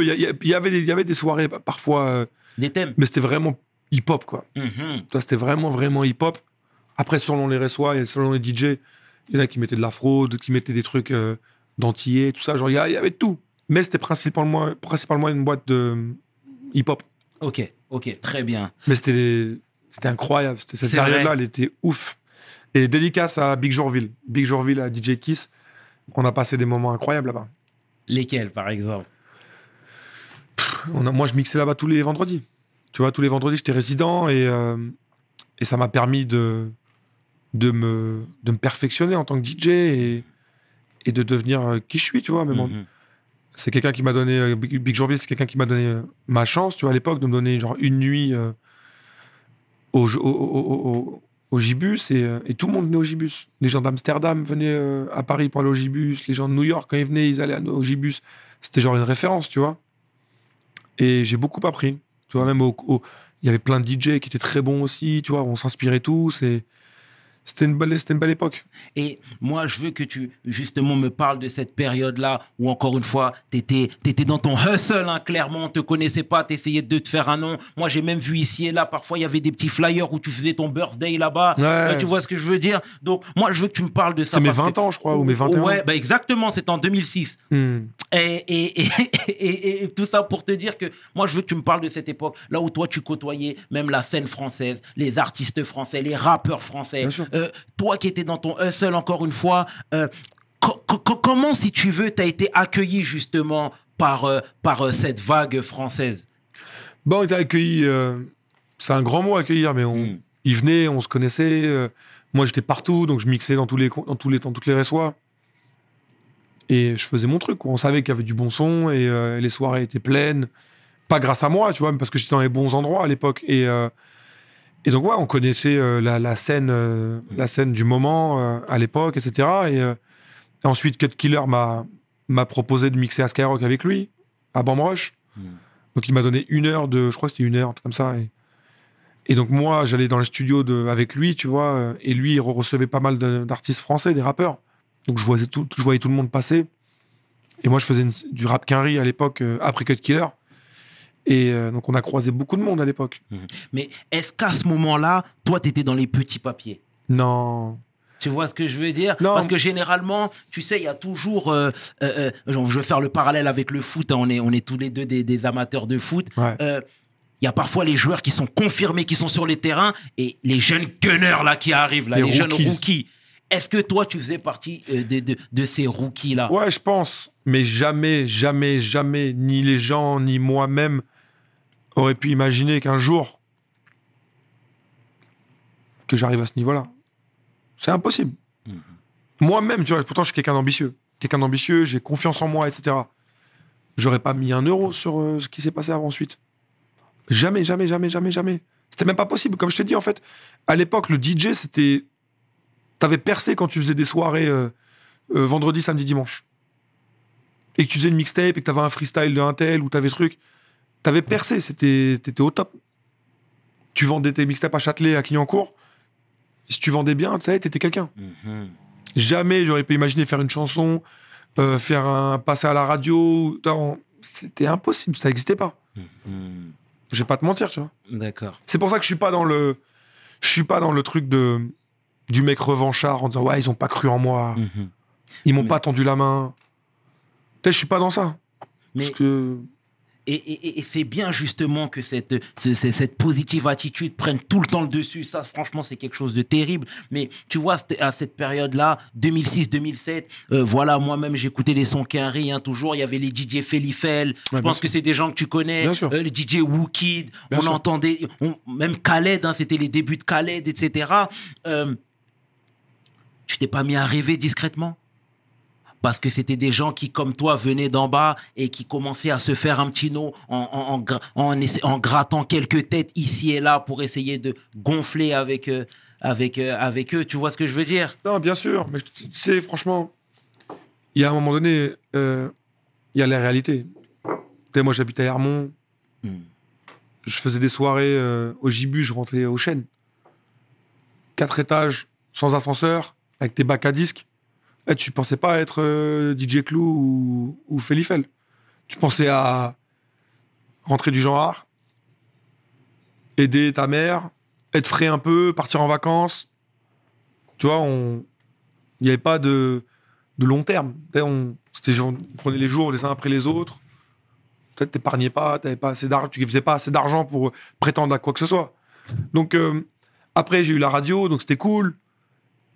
S3: Il y, avait des, y avait des soirées parfois. des thèmes. Mais c'était vraiment hip-hop, quoi. Mhm. C'était vraiment, vraiment hip-hop. Après, selon les reçoit et selon les DJ, il y en a qui mettaient de la fraude, qui mettaient des trucs euh, dentillés, tout ça. Genre, il y, avait tout. Mais c'était principalement, principalement une boîte de hip-hop. Ok, ok, très bien. Mais c'était incroyable. Cette période-là, elle était ouf. Et dédicace à Big Jourville. Big Jourville à DJ Kiss. On a passé des moments incroyables là-bas. Lesquels, par exemple Moi, je mixais là-bas tous les vendredis. Tu vois, tous les vendredis, j'étais résident et euh, ça m'a permis de, de me, de me perfectionner en tant que DJ et, et de devenir euh, qui je suis, tu vois. Mhm. C'est quelqu'un qui m'a donné, euh, Big Jourville, c'est quelqu'un qui m'a donné euh, ma chance, tu vois, à l'époque, de me donner genre une nuit au, au, Gibus et, et, tout le monde venait au Gibus. Les gens d'Amsterdam venaient à Paris pour aller au Gibus, les gens de New York, quand ils venaient, ils allaient au Gibus. C'était genre une référence, tu vois. Et j'ai beaucoup appris, tu vois, même au. Il y avait plein de DJ qui étaient très bons aussi, tu vois, on s'inspirait tous et c'était une, belle, époque.
S1: Et moi, je veux que tu, justement, me parles de cette période-là où, encore une fois, tu étais dans ton hustle, hein, clairement. On te connaissait pas, essayais de te faire un nom. Moi, j'ai même vu ici et là, parfois, il y avait des petits flyers où tu faisais ton birthday là-bas. Euh, tu vois ce que je veux dire? Donc, moi, je veux que tu me parles de ça. C'était mes 20 ans, je crois, ou mes 21 ans. Ouais, bah, exactement, c'était en 2006. Hmm. Et, et, et, et, tout ça pour te dire que moi, je veux que tu me parles de cette époque, là où toi, tu côtoyais même la scène française, les artistes français, les rappeurs français. Euh, toi qui étais dans ton hustle encore une fois, euh, comment si tu veux, tu as été accueilli justement par, euh, par cette vague française
S3: Bon, on accueilli, c'est un grand mot accueillir, mais on, hmm. y ils venaient, on se connaissait. moi j'étais partout, donc je mixais dans tous les, dans tous les, dans toutes les reçois. Et je faisais mon truc, on savait qu'il y avait du bon son et les soirées étaient pleines. Pas grâce à moi, tu vois, mais parce que j'étais dans les bons endroits à l'époque. Et et donc, ouais, on connaissait euh, la, scène, euh, mm. la scène du moment euh, à l'époque, etc. Et ensuite, Cut Killer m'a proposé de mixer à Skyrock avec lui, à Bamrush. Mm. Donc, il m'a donné une heure de. Je crois que c'était une heure, comme ça. Et, donc, moi, j'allais dans le studio avec lui, tu vois. Et lui, il recevait pas mal d'artistes français, des rappeurs. Donc, je voyais, tout, le monde passer. Et moi, je faisais du rap Quinry à l'époque, après Cut Killer. Et euh, donc, on a croisé beaucoup de monde à l'époque. Mmh.
S1: Mais est-ce qu'à ce, moment-là,
S3: toi, tu étais dans les petits papiers Non. Tu vois ce que
S1: je veux dire non. Parce que généralement, tu sais, il y a toujours. Euh, euh, je veux faire le parallèle avec le foot. Hein, on, est, on est tous les deux des, amateurs de foot. il y a parfois les joueurs qui sont confirmés, qui sont sur les terrains, et les jeunes gunners là qui arrivent, là, les, jeunes rookies. Est-ce que
S3: toi, tu faisais partie de, de, de ces rookies-là Ouais, je pense. Mais jamais, jamais, jamais, ni les gens, ni moi-même, aurait pu imaginer qu'un jour, que j'arrive à ce niveau-là. C'est impossible. Mm-hmm. Moi-même, tu vois, pourtant je suis quelqu'un d'ambitieux. Quelqu'un d'ambitieux, j'ai confiance en moi, etc. J'aurais pas mis un euro sur euh, ce qui s'est passé avant ensuite. Jamais, jamais, jamais, jamais, jamais. C'était même pas possible. Comme je t'ai dit, en fait, à l'époque, le DJ, c'était. T'avais percé quand tu faisais des soirées euh, euh, vendredi, samedi, dimanche. Et que tu faisais une mixtape et que t'avais un freestyle de un tel ou t'avais truc. T'avais percé, t'étais au top. Tu vendais tes mixtapes à Châtelet, à Clignancourt. Si tu vendais bien, tu sais, t'étais quelqu'un. Mhm. Jamais j'aurais pu imaginer faire une chanson, euh, faire un passer à la radio. C'était impossible, ça n'existait pas.
S1: Mhm.
S3: Je ne vais pas te mentir, tu vois. D'accord. C'est pour ça que je suis pas dans le, je suis pas dans le truc de du mec revanchard en disant ouais ils ont pas cru en moi, mhm. ils m'ont pas tendu la main. Je ne je suis pas dans ça.
S1: Parce que et, et, et c'est bien justement que cette, cette positive attitude prenne tout le temps le dessus. Ça, franchement, c'est quelque chose de terrible. Mais tu vois, à cette période-là, 2006-2007, euh, voilà, moi-même, j'écoutais les sons Quinry, hein, toujours. Il y avait les DJ Felifel. je pense que c'est des gens que tu connais. sûr. Euh, les DJ Wookid. on entendait, on, même Khaled, hein, c'était les débuts de Khaled, etc. Euh, tu t'es pas mis à rêver discrètement parce que c'était des gens qui, comme toi, venaient d'en bas et qui commençaient à se faire un petit nom en, en, en grattant quelques têtes ici et là pour essayer de gonfler avec, euh, avec, euh, avec eux. Tu vois ce que je veux dire Non, bien sûr.
S3: Mais tu sais, franchement, il y a un moment donné, euh, il y a la réalité. moi, j'habitais à Hermont. Hmm. Je faisais des soirées au Gibu, je rentrais au Chêne. Quatre étages, sans ascenseur, avec tes bacs à disques. Eh, tu pensais pas être euh, DJ Clou ou, ou Felifel. Tu pensais à rentrer du genre, aider ta mère, être frais un peu, partir en vacances. Tu vois, il n'y avait pas de, long terme. On, prenait les jours les uns après les autres. Peut-être t'épargnais pas, t'avais pas assez d'argent, tu faisais pas assez d'argent pour prétendre à quoi que ce soit. Donc euh, après j'ai eu la radio, donc c'était cool.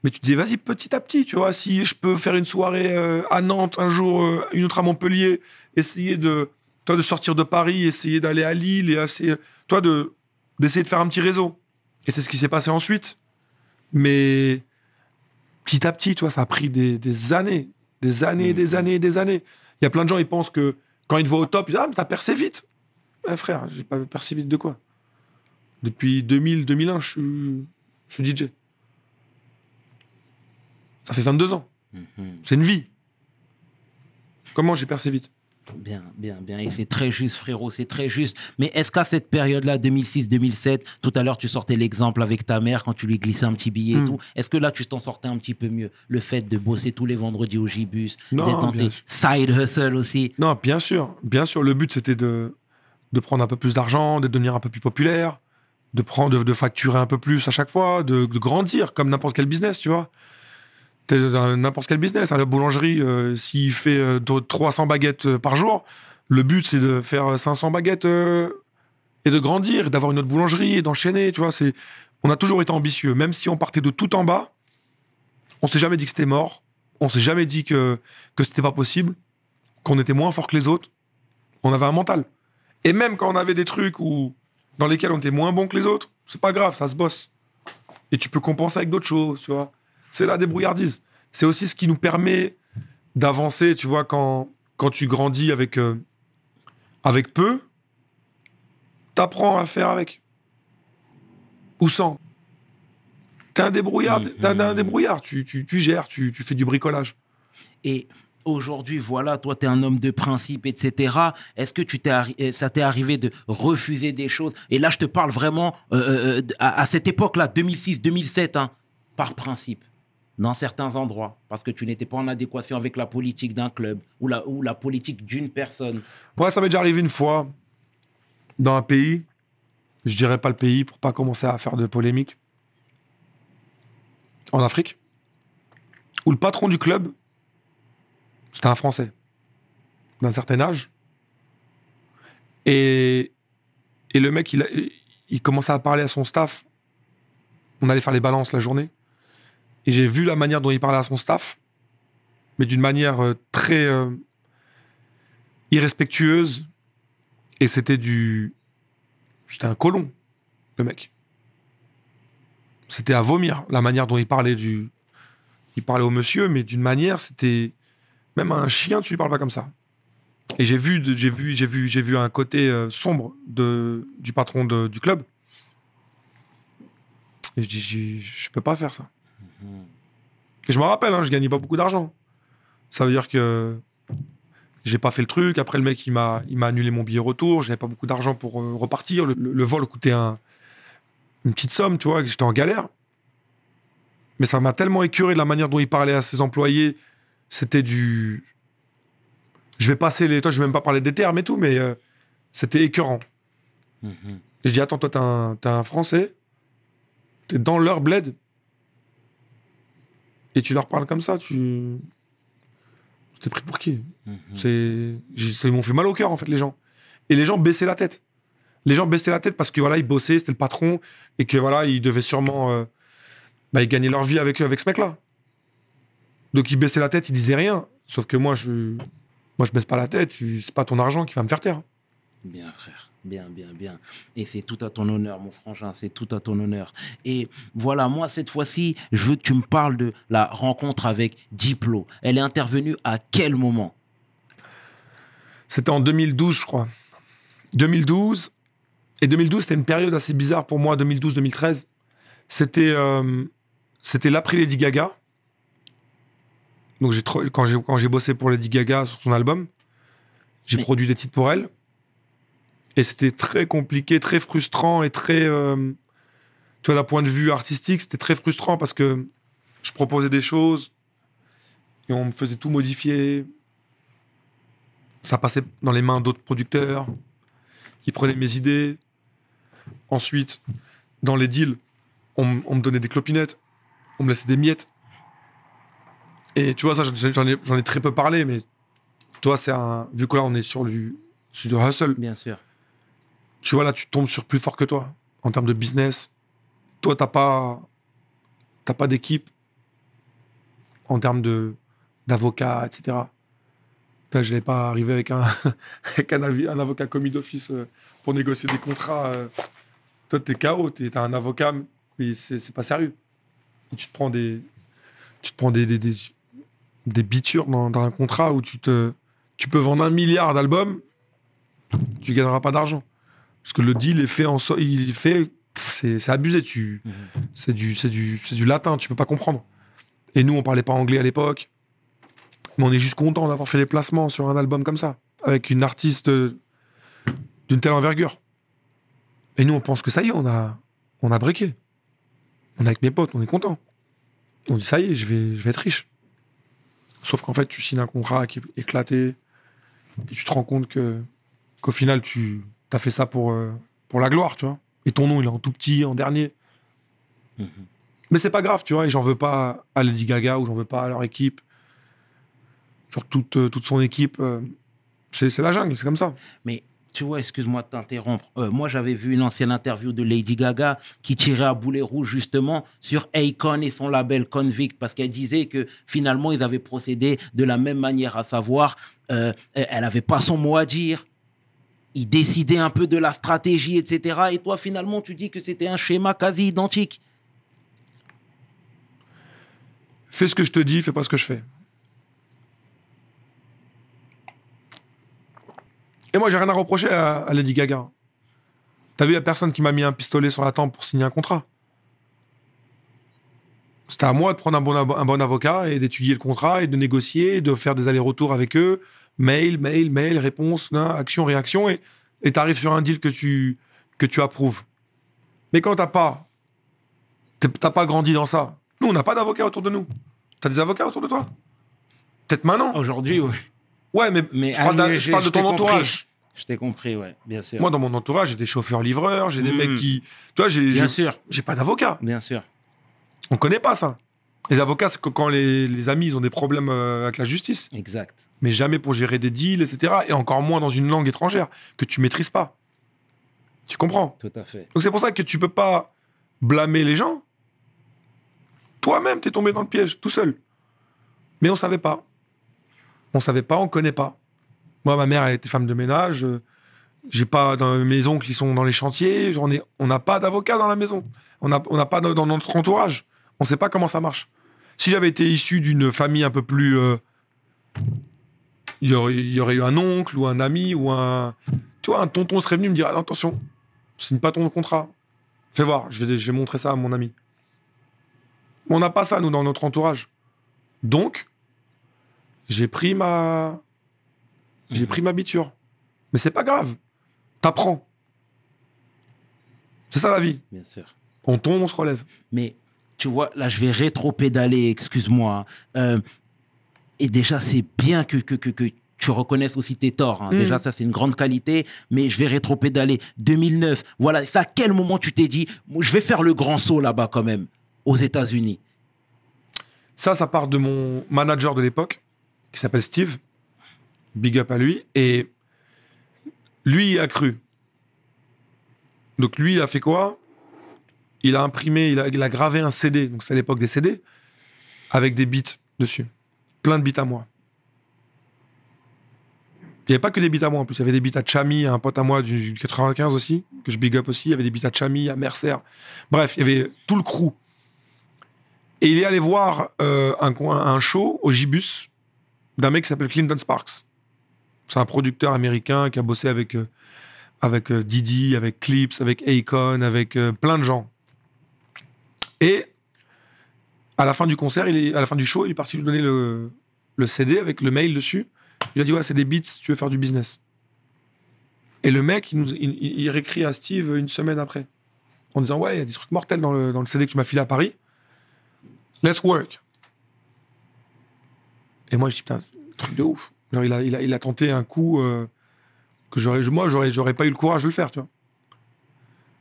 S3: Mais tu disais, vas-y, petit à petit, tu vois, si je peux faire une soirée euh, à Nantes un jour, euh, une autre à Montpellier, essayer de, toi, de sortir de Paris, essayer d'aller à Lille et assez, toi, de, d'essayer de faire un petit réseau. Et c'est ce qui s'est passé ensuite. Mais petit à petit, tu ça a pris des, années, des années, des mmh. années, des années. Il y a plein de gens, ils pensent que quand ils te voient au top, ils disent, ah, mais t'as percé vite. Eh, frère, j'ai pas percé vite de quoi? Depuis 2000, 2001, je suis, je suis DJ. Ça fait 22 ans. Mhm. C'est une vie. Comment j'ai percé vite Bien,
S1: bien, bien. Et c'est très juste, frérot, c'est très juste. Mais est-ce qu'à cette période-là, 2006-2007, tout à l'heure, tu sortais l'exemple avec ta mère quand tu lui glissais un petit billet et hmm. tout, est-ce que là, tu t'en sortais un petit peu mieux
S3: Le fait de bosser tous les vendredis au Gibus, d'être dans tes side hustle aussi Non, bien sûr, bien sûr. Le but, c'était de, de prendre un peu plus d'argent, de devenir un peu plus populaire, de, prendre, de, facturer un peu plus à chaque fois, de, de grandir comme n'importe quel business, tu vois. T'es dans n'importe quel business. Hein. La boulangerie, euh, s'il fait 300 euh, baguettes euh, par jour, le but, c'est de faire 500 baguettes et de grandir, d'avoir une autre boulangerie et d'enchaîner. Tu vois, c'est... On a toujours été ambitieux. Même si on partait de tout en bas, on s'est jamais dit que c'était mort. On s'est jamais dit que, que c'était pas possible, qu'on était moins fort que les autres. On avait un mental. Et même quand on avait des trucs où, dans lesquels on était moins bon que les autres, c'est pas grave, ça se bosse. Et tu peux compenser avec d'autres choses, tu vois c'est la débrouillardise. C'est aussi ce qui nous permet d'avancer, tu vois, quand, quand tu grandis avec, euh, avec peu, t'apprends à faire avec. Ou sans. T'es un débrouillard, mmh, un, mmh. débrouillard, tu, gères, tu, fais du bricolage. Et aujourd'hui, voilà, toi, tu es un homme de principe, etc.
S1: Est-ce que tu t'es, euh, ça t'est arrivé de refuser des choses Et là, je te parle vraiment euh, à, cette époque-là, 2006-2007, hein, par principe dans certains endroits, parce que tu n'étais pas en adéquation avec la politique d'un club ou la, ou la politique d'une personne.
S3: Moi, ça m'est déjà arrivé une fois dans un pays, je dirais pas le pays pour pas commencer à faire de polémique, en Afrique, où le patron du club, c'était un Français d'un certain âge, et, et le mec, il, il commençait à parler à son staff. On allait faire les balances la journée. Et j'ai vu la manière dont il parlait à son staff, mais d'une manière euh, très euh, irrespectueuse. Et c'était du. C'était un colon, le mec. C'était à vomir, la manière dont il parlait du. Il parlait au monsieur, mais d'une manière, c'était. Même à un chien, tu lui parles pas comme ça. Et j'ai vu, j'ai vu, j'ai vu, j'ai vu un côté euh, sombre de, du patron du club. Et je dis, je, je peux pas faire ça. Et je me rappelle, hein, je gagnais pas beaucoup d'argent. Ça veut dire que j'ai pas fait le truc. Après, le mec, il m'a, il annulé mon billet retour. J'avais pas beaucoup d'argent pour euh, repartir. Le, vol coûtait une petite somme, tu vois, j'étais en galère. Mais ça m'a tellement écuré de la manière dont il parlait à ses employés. C'était du. Je vais passer les. Toi, je vais même pas parler des termes et tout, mais euh, c'était écœurant. Mhm. je dis Attends, toi, t'es un, un, Français. T'es dans leur bled et tu leur parles comme ça, tu. T'es pris pour qui mhm. C'est. Ils m'ont fait mal au cœur, en fait, les gens. Et les gens baissaient la tête. Les gens baissaient la tête parce que voilà, ils bossaient, c'était le patron, et que voilà, ils devaient sûrement. gagner euh, bah, ils leur vie avec, avec ce mec-là. Donc ils baissaient la tête, ils disaient rien. Sauf que moi, je. Moi, je baisse pas la tête, c'est pas ton argent qui va me faire taire. Bien, frère.
S1: Bien, bien, bien. Et c'est tout à ton honneur, mon frangin, c'est tout à ton honneur. Et voilà, moi, cette fois-ci, je veux que tu me parles de la rencontre
S3: avec Diplo. Elle est intervenue à quel moment C'était en 2012, je crois. 2012. Et 2012, c'était une période assez bizarre pour moi, 2012-2013. C'était euh, c'était l'après Lady Gaga. Donc, quand j'ai bossé pour Lady Gaga sur son album, j'ai produit des titres pour elle. Et c'était très compliqué, très frustrant et très. Euh, tu vois, d'un point de vue artistique, c'était très frustrant parce que je proposais des choses et on me faisait tout modifier. Ça passait dans les mains d'autres producteurs qui prenaient mes idées. Ensuite, dans les deals, on, me donnait des clopinettes, on me laissait des miettes. Et tu vois, ça, j'en ai, très peu parlé, mais toi, c'est un. Vu que là, on est sur le sud du hustle. Bien sûr tu vois, là, tu tombes sur plus fort que toi en termes de business. Toi, t'as pas, t'as pas d'équipe en termes de d'avocat, etc. Toi, je n'ai pas arrivé avec un, avec un, avocat commis d'office euh, pour négocier des contrats. Euh. Toi, t'es KO, t'es un avocat, mais c'est pas sérieux. tu te prends des, tu te prends des, des, bitures dans, dans, un contrat où tu te, tu peux vendre un milliard d'albums, tu gagneras pas d'argent. Parce que le deal est fait en il fait, c'est abusé. Mhm. c'est du, latin. Tu peux pas comprendre. Et nous, on parlait pas anglais à l'époque. Mais on est juste content d'avoir fait les placements sur un album comme ça, avec une artiste euh, d'une telle envergure. Et nous, on pense que ça y est, on a, on briqué. On est avec mes potes, on est content. On dit ça y est, je vais, être riche. Sauf qu'en fait, tu signes un contrat qui est éclaté, et tu te rends compte que qu'au final, tu t'as fait ça pour, euh, pour la gloire, tu vois. Et ton nom, il est en tout petit, en dernier. Mhm. Mais c'est pas grave, tu vois, et j'en veux pas à Lady Gaga ou j'en veux pas à leur équipe. Genre toute, euh, toute son équipe, euh, c'est la jungle, c'est comme ça. Mais tu vois, excuse-moi de
S1: t'interrompre. moi, j'avais vu une ancienne interview de Lady Gaga qui tirait à boulet rouge justement sur Akon et son label Convict parce qu'elle disait que finalement, ils avaient procédé de la même manière, à savoir, elle n'avait pas son mot à dire il décidait un peu de la stratégie, etc. Et toi, finalement, tu dis que c'était un
S3: schéma quasi identique. Fais ce que je te dis, fais pas ce que je fais. Et moi, j'ai rien à reprocher à, Lady Gaga. T'as vu la personne qui m'a mis un pistolet sur la tempe pour signer un contrat C'était à moi de prendre un bon, un bon avocat et d'étudier le contrat et de négocier, de faire des allers-retours avec eux, mail, mail, mail, réponse, non, action, réaction, et tu arrives sur un deal que tu, que tu approuves. Mais quand t'as pas, t'as pas grandi dans ça. Nous, on n'a pas d'avocat autour de nous. T'as des avocats autour de toi Peut-être maintenant. Aujourd'hui, oui. Ouais, mais, je, parle de ton entourage.
S1: Je t'ai compris, ouais, bien sûr. Moi, dans
S3: mon entourage, j'ai des chauffeurs-livreurs, j'ai des mecs hmm. qui. toi, Bien sûr. J'ai pas d'avocat. Bien sûr. On connaît pas ça. Les avocats, c'est quand les, amis, ils ont des problèmes euh, avec la justice. Exact. Mais jamais pour gérer des deals, etc. Et encore moins dans une langue étrangère que tu maîtrises pas. Tu comprends Tout à fait. Donc c'est pour ça que tu peux pas blâmer les gens. Toi-même, tu es tombé dans le piège, tout seul. Mais on savait pas. On savait pas, on connaît pas. Moi, ma mère, elle était femme de ménage. Euh, j'ai pas dans maison qui qui sont dans les chantiers. on n'a pas d'avocat dans la maison. On n'a pas dans, notre entourage. On ne sait pas comment ça marche. Si j'avais été issu d'une famille un peu plus. Euh, il, y aurait, eu un oncle ou un ami ou un. Tu vois, un tonton serait venu me dire attention, une pas ton contrat. Fais voir, je vais, montrer ça à mon ami. On n'a pas ça, nous, dans notre entourage. Donc, j'ai pris ma. J'ai mhm. pris ma biture. Mais c'est pas grave. T'apprends. C'est ça la vie. Bien
S1: sûr. On tombe, on se relève. Mais tu vois, là, je vais rétro-pédaler, excuse-moi. Euh, et déjà, c'est bien que, que, tu reconnaisses aussi tes torts. Hein. Mm. Déjà, ça, c'est une grande qualité, mais je vais rétro-pédaler. 2009, voilà, c'est à quel moment tu t'es dit,
S3: je vais faire le grand saut là-bas quand même, aux États-Unis Ça, ça part de mon manager de l'époque, qui s'appelle Steve. Big up à lui. Et lui, a cru. Donc lui, il a fait quoi il a imprimé, il a, gravé un CD, donc c'est à l'époque des CD, avec des beats dessus. Plein de beats à moi. Il n'y avait pas que des beats à moi en plus, il y avait des beats à Chami, un pote à moi du 95 aussi, que je big up aussi, il y avait des beats à Chami, à Mercer. Bref, il y avait tout le crew. Et il est allé voir euh, un, un show au Gibus d'un mec qui s'appelle Clinton Sparks. C'est un producteur américain qui a bossé avec, euh, avec euh, Didi, avec Clips, avec Akon, avec plein de gens. Et à la fin du concert, il à la fin du show, il est parti nous donner le, CD avec le mail dessus. Il a dit Ouais, c'est des beats, tu veux faire du business. Et le mec, il, nous, réécrit à Steve une semaine après, en disant Ouais, il y a des trucs mortels dans le, dans le CD que tu m'as filé à Paris. Let's work. Et moi, je dis Putain, truc de ouf. il, a, tenté un coup euh, que j'aurais, moi, j'aurais, j'aurais pas eu le courage de le faire, tu vois.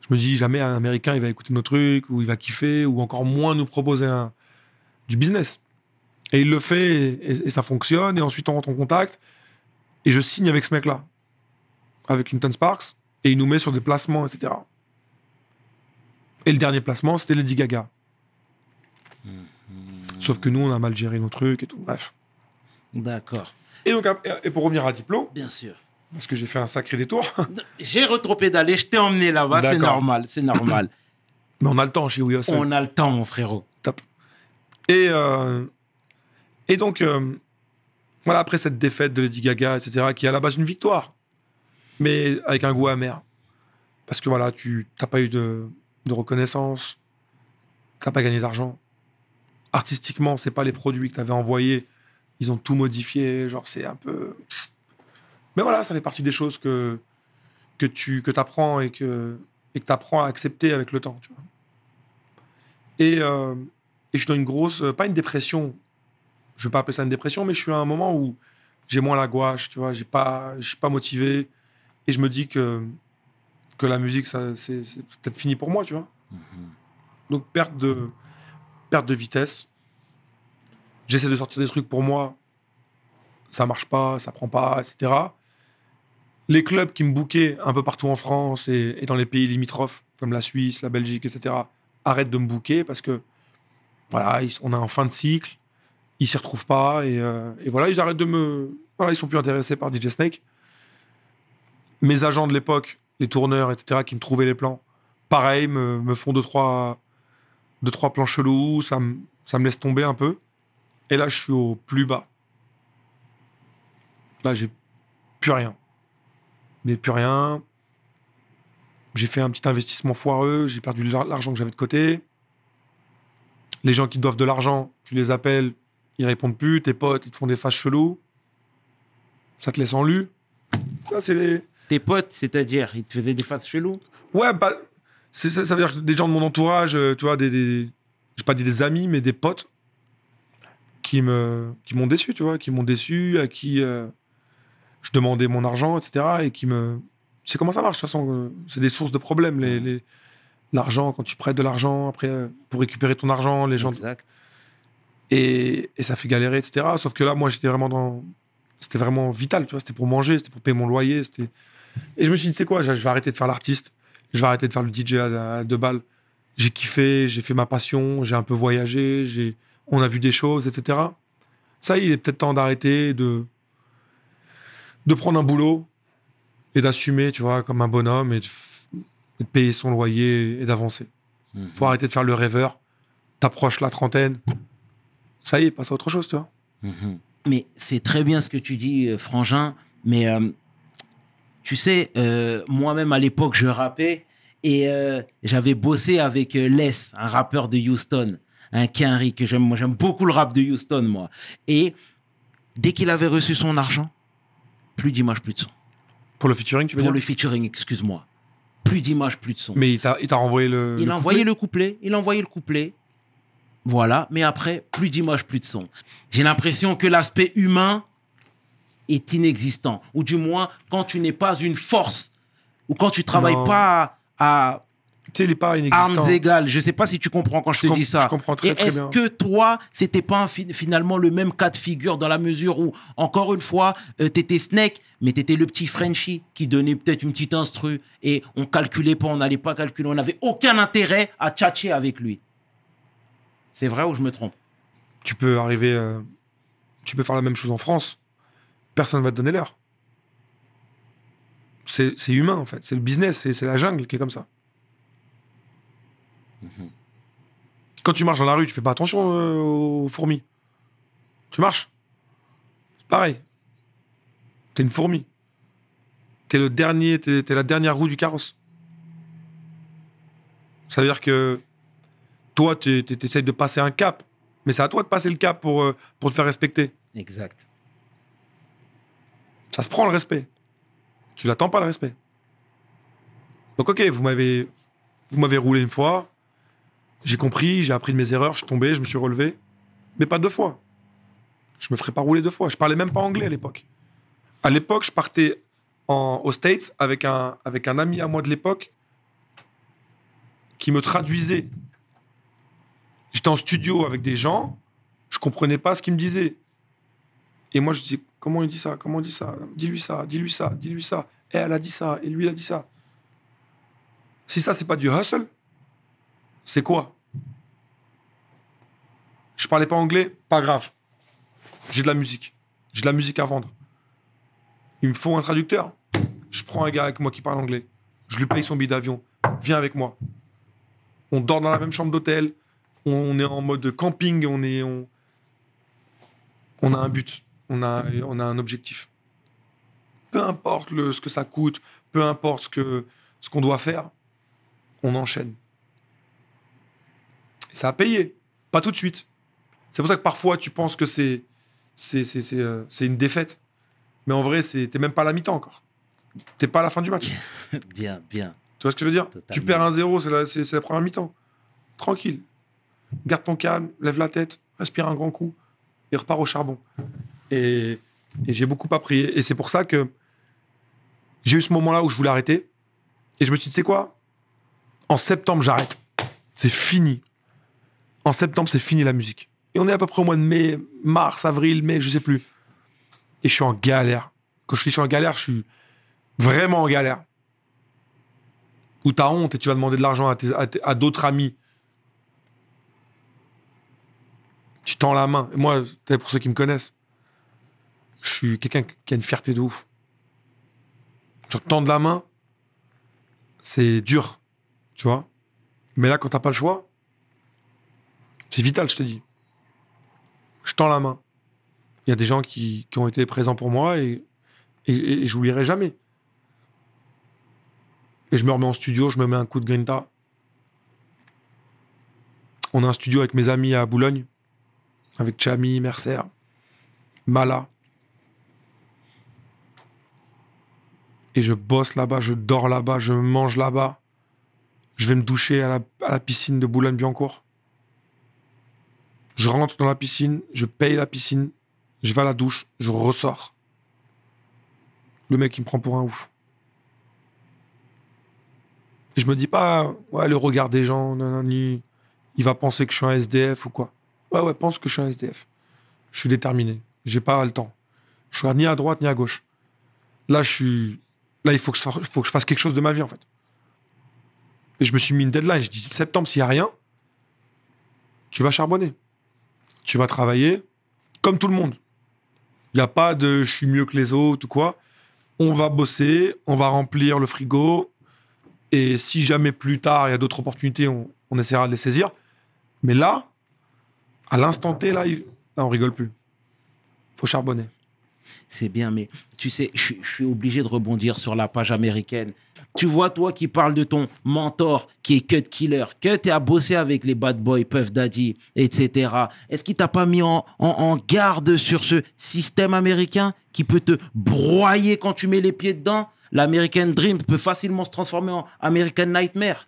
S3: Je me dis jamais un Américain, il va écouter nos trucs, ou il va kiffer, ou encore moins nous proposer du business. Et il le fait, et, ça fonctionne, et ensuite on rentre en contact, et je signe avec ce mec-là, avec Clinton Sparks, et il nous met sur des placements, etc. Et le dernier placement, c'était Lady Gaga. Mm-hmm. Sauf que nous, on a mal géré nos trucs et tout, bref. D'accord. Et et pour revenir à Diplo. Bien sûr. Parce que j'ai fait un sacré détour.
S1: j'ai d'aller, je t'ai emmené là-bas, c'est normal,
S3: c'est normal. Mais on a le temps chez Wios. On a le temps, mon frérot. Top. Et, euh, et donc, euh, voilà, après cette défaite de Lady Gaga, etc., qui est à la base une victoire, mais avec un goût amer. Parce que voilà, tu n'as pas eu de, reconnaissance, tu n'as pas gagné d'argent. Artistiquement, ce n'est pas les produits que tu avais envoyés. Ils ont tout modifié, genre c'est un peu... Mais voilà, ça fait partie des choses que, que tu que apprends et que tu et que apprends à accepter avec le temps. Et, euh, et, je suis dans une grosse, euh, pas une dépression, je ne vais pas appeler ça une dépression, mais je suis à un moment où j'ai moins la gouache, tu vois, je ne suis pas motivé. Et je me dis que, que la musique, c'est, peut-être fini pour moi, tu vois. Mm-hmm. Donc, perte de, perte de vitesse. J'essaie de sortir des trucs pour moi. Ça marche pas, ça prend pas, etc les clubs qui me bookaient un peu partout en France et, dans les pays limitrophes, comme la Suisse, la Belgique, etc., arrêtent de me booker parce que, voilà, on a un fin de cycle, ils s'y retrouvent pas euh, et, voilà, ils arrêtent de me. Voilà, ils sont plus intéressés par DJ Snake. Mes agents de l'époque, les tourneurs, etc., qui me trouvaient les plans, pareil, me, font deux trois, deux, trois plans chelous, ça me, ça me laisse tomber un peu. Et là, je suis au plus bas. Là, j'ai plus rien mais plus rien. J'ai fait un petit investissement foireux, j'ai perdu l'argent que j'avais de côté. Les gens qui te doivent de l'argent, tu les appelles, ils répondent plus, tes potes, ils te font des faces cheloues. Ça te laisse en lu. Ça, c'est Tes potes, c'est-à-dire, ils te faisaient des faces cheloues Ouais, bah, ça, veut dire des gens de mon entourage, euh, tu vois, des, pas dit des amis, mais des potes qui me qui m'ont déçu, tu vois, qui m'ont déçu, à qui euh, je demandais mon argent, etc. Et qui me. C'est comment ça marche, de toute façon. Euh, c'est des sources de problèmes, les, l'argent, quand tu prêtes de l'argent, après, euh, pour récupérer ton argent, les gens. Et, et, ça fait galérer, etc. Sauf que là, moi, j'étais vraiment dans. C'était vraiment vital, tu vois. C'était pour manger, c'était pour payer mon loyer. c'était... Et je me suis dit, c'est quoi Je vais arrêter de faire l'artiste. Je vais arrêter de faire le DJ à, deux balles. J'ai kiffé, j'ai fait ma passion, j'ai un peu voyagé, j'ai... on a vu des choses, etc. Ça, il est peut-être temps d'arrêter, de de prendre un boulot et d'assumer, tu vois, comme un bonhomme et de, payer son loyer et d'avancer. Mhm. Faut arrêter de faire le rêveur. T'approches la trentaine. Ça y est, passe à autre chose, tu vois. Mhm. Mais c'est très bien ce que tu dis, euh, Frangin.
S1: Mais euh, tu sais, euh, moi-même à l'époque, je rappais et j'avais bossé avec Les, un rappeur de Houston, un Kenry, que j'aime. j'aime beaucoup le rap de Houston, moi. Et dès qu'il avait reçu son argent, plus d'images, plus de son. Pour le featuring, tu veux Pour le featuring, excuse-moi. Plus d'images, plus de son. Mais il t'a, renvoyé le. Il a envoyé le couplet, il a envoyé le couplet. Voilà, mais après, plus d'images, plus de son. J'ai l'impression que l'aspect humain est inexistant. Ou du moins, quand tu n'es pas une force, ou quand tu travailles pas à tu sais, n'est pas inexistant. Armes égales. Je sais pas si tu comprends quand je te dis ça. Je comprends très, Et Est-ce que toi, c'était pas finalement le même cas de figure dans la mesure où, encore une fois, euh, tu étais Snake, mais tu étais le petit Frenchy qui donnait peut-être une petite instru et on calculait pas, on n'allait pas calculer, on n'avait aucun intérêt
S3: à tchatcher avec lui. C'est vrai ou je me trompe Tu peux arriver, euh, tu peux faire la même chose en France. Personne va te donner l'heure. C'est humain en fait, c'est le business, c'est la jungle qui est comme ça. Mhm. Quand tu marches dans la rue, tu fais pas attention euh, aux fourmis. Tu marches. C'est pareil. T'es une fourmi. T'es le dernier, t'es, la dernière roue du carrosse. Ça veut dire que toi, tu essayes de passer un cap, mais c'est à toi de passer le cap pour, euh, pour te faire respecter. Exact. Ça se prend le respect. Tu l'attends pas le respect. Donc ok, vous m'avez vous m'avez roulé une fois, j'ai compris, j'ai appris de mes erreurs, je suis tombé, je me suis relevé. Mais pas deux fois. Je me ferais pas rouler deux fois. Je parlais même pas anglais à l'époque. À l'époque, je partais aux States avec un, avec un ami à moi de l'époque qui me traduisait. J'étais en studio avec des gens, je comprenais pas ce qu'ils me disaient. Et moi, je disais, comment il dit ça Comment on dit ça Dis-lui ça, dis-lui ça, dis-lui ça. Et eh, elle a dit ça, et lui, il a dit ça. Si ça, c'est pas du hustle, c'est quoi je parlais pas anglais, pas grave. J'ai de la musique. J'ai de la musique à vendre. Il me faut un traducteur. Je prends un gars avec moi qui parle anglais. Je lui paye son billet d'avion. Viens avec moi. On dort dans la même chambre d'hôtel. On est en mode camping. On est on, a un but. On a on a un objectif. Peu importe ce que ça coûte. Peu importe ce ce qu'on doit faire. On enchaîne. ça a payé. Pas tout de suite. C'est pour ça que parfois, tu penses que c'est c'est euh, une défaite. Mais en vrai, t'es même pas à la mi-temps encore. T'es pas à la fin du match. bien, bien. Tu vois ce que je veux dire Tu perds un 0, c'est la, la première mi-temps. Tranquille. Garde ton calme, lève la tête, respire un grand coup et repars au charbon. Et, et j'ai beaucoup appris. Et c'est pour ça que j'ai eu ce moment-là où je voulais arrêter. Et je me suis dit, c'est quoi En septembre, j'arrête. C'est fini. En septembre, c'est fini la musique. Et on est à peu près au mois de mai, mars, avril, mai, je sais plus. Et je suis en galère. Quand je dis je suis en galère, je suis vraiment en galère. Ou t'as honte et tu vas demander de l'argent à, d'autres amis. Tu tends la main. Et moi, pour ceux qui me connaissent, je suis quelqu'un qui a une fierté de ouf. tendre la main, c'est dur, tu vois. Mais là, quand t'as pas le choix, c'est vital, je te dis je tends la main. Il y a des gens qui, ont été présents pour moi et, et, et j'oublierai jamais. Et je me remets en studio, je me mets un coup de grinta. On a un studio avec mes amis à Boulogne, avec Chami, Mercer, Mala. Et je bosse là-bas, je dors là-bas, je mange là-bas. Je vais me doucher à la, à la piscine de Boulogne-Biancourt. Je rentre dans la piscine, je paye la piscine, je vais à la douche, je ressors. Le mec, il me prend pour un ouf. je me dis pas, ouais, le regard des gens, ni... il va penser que je suis un SDF ou quoi. Ouais, ouais, pense que je suis un SDF. Je suis déterminé. J'ai pas le temps. Je suis ni à droite ni à gauche. Là, je suis. Là, il faut que je faut que je fasse quelque chose de ma vie, en fait. Et je me suis mis une deadline. Je dis septembre, s'il n'y a rien, tu vas charbonner tu vas travailler comme tout le monde. Il n'y a pas de je suis mieux que les autres ou quoi. On va bosser, on va remplir le frigo. Et si jamais plus tard, il y a d'autres opportunités, on, essaiera de les saisir. Mais là, à l'instant T, là, on rigole plus. faut charbonner. C'est bien, mais tu sais, je suis obligé de rebondir sur
S1: la page américaine tu vois, toi qui parles de ton mentor qui est Cut Killer, Cut a bossé avec les bad boys, Puff Daddy, etc. Est-ce qu'il t'a pas mis en, en, garde sur ce système américain qui peut te broyer quand tu mets les pieds dedans L'American Dream peut facilement se transformer en American Nightmare.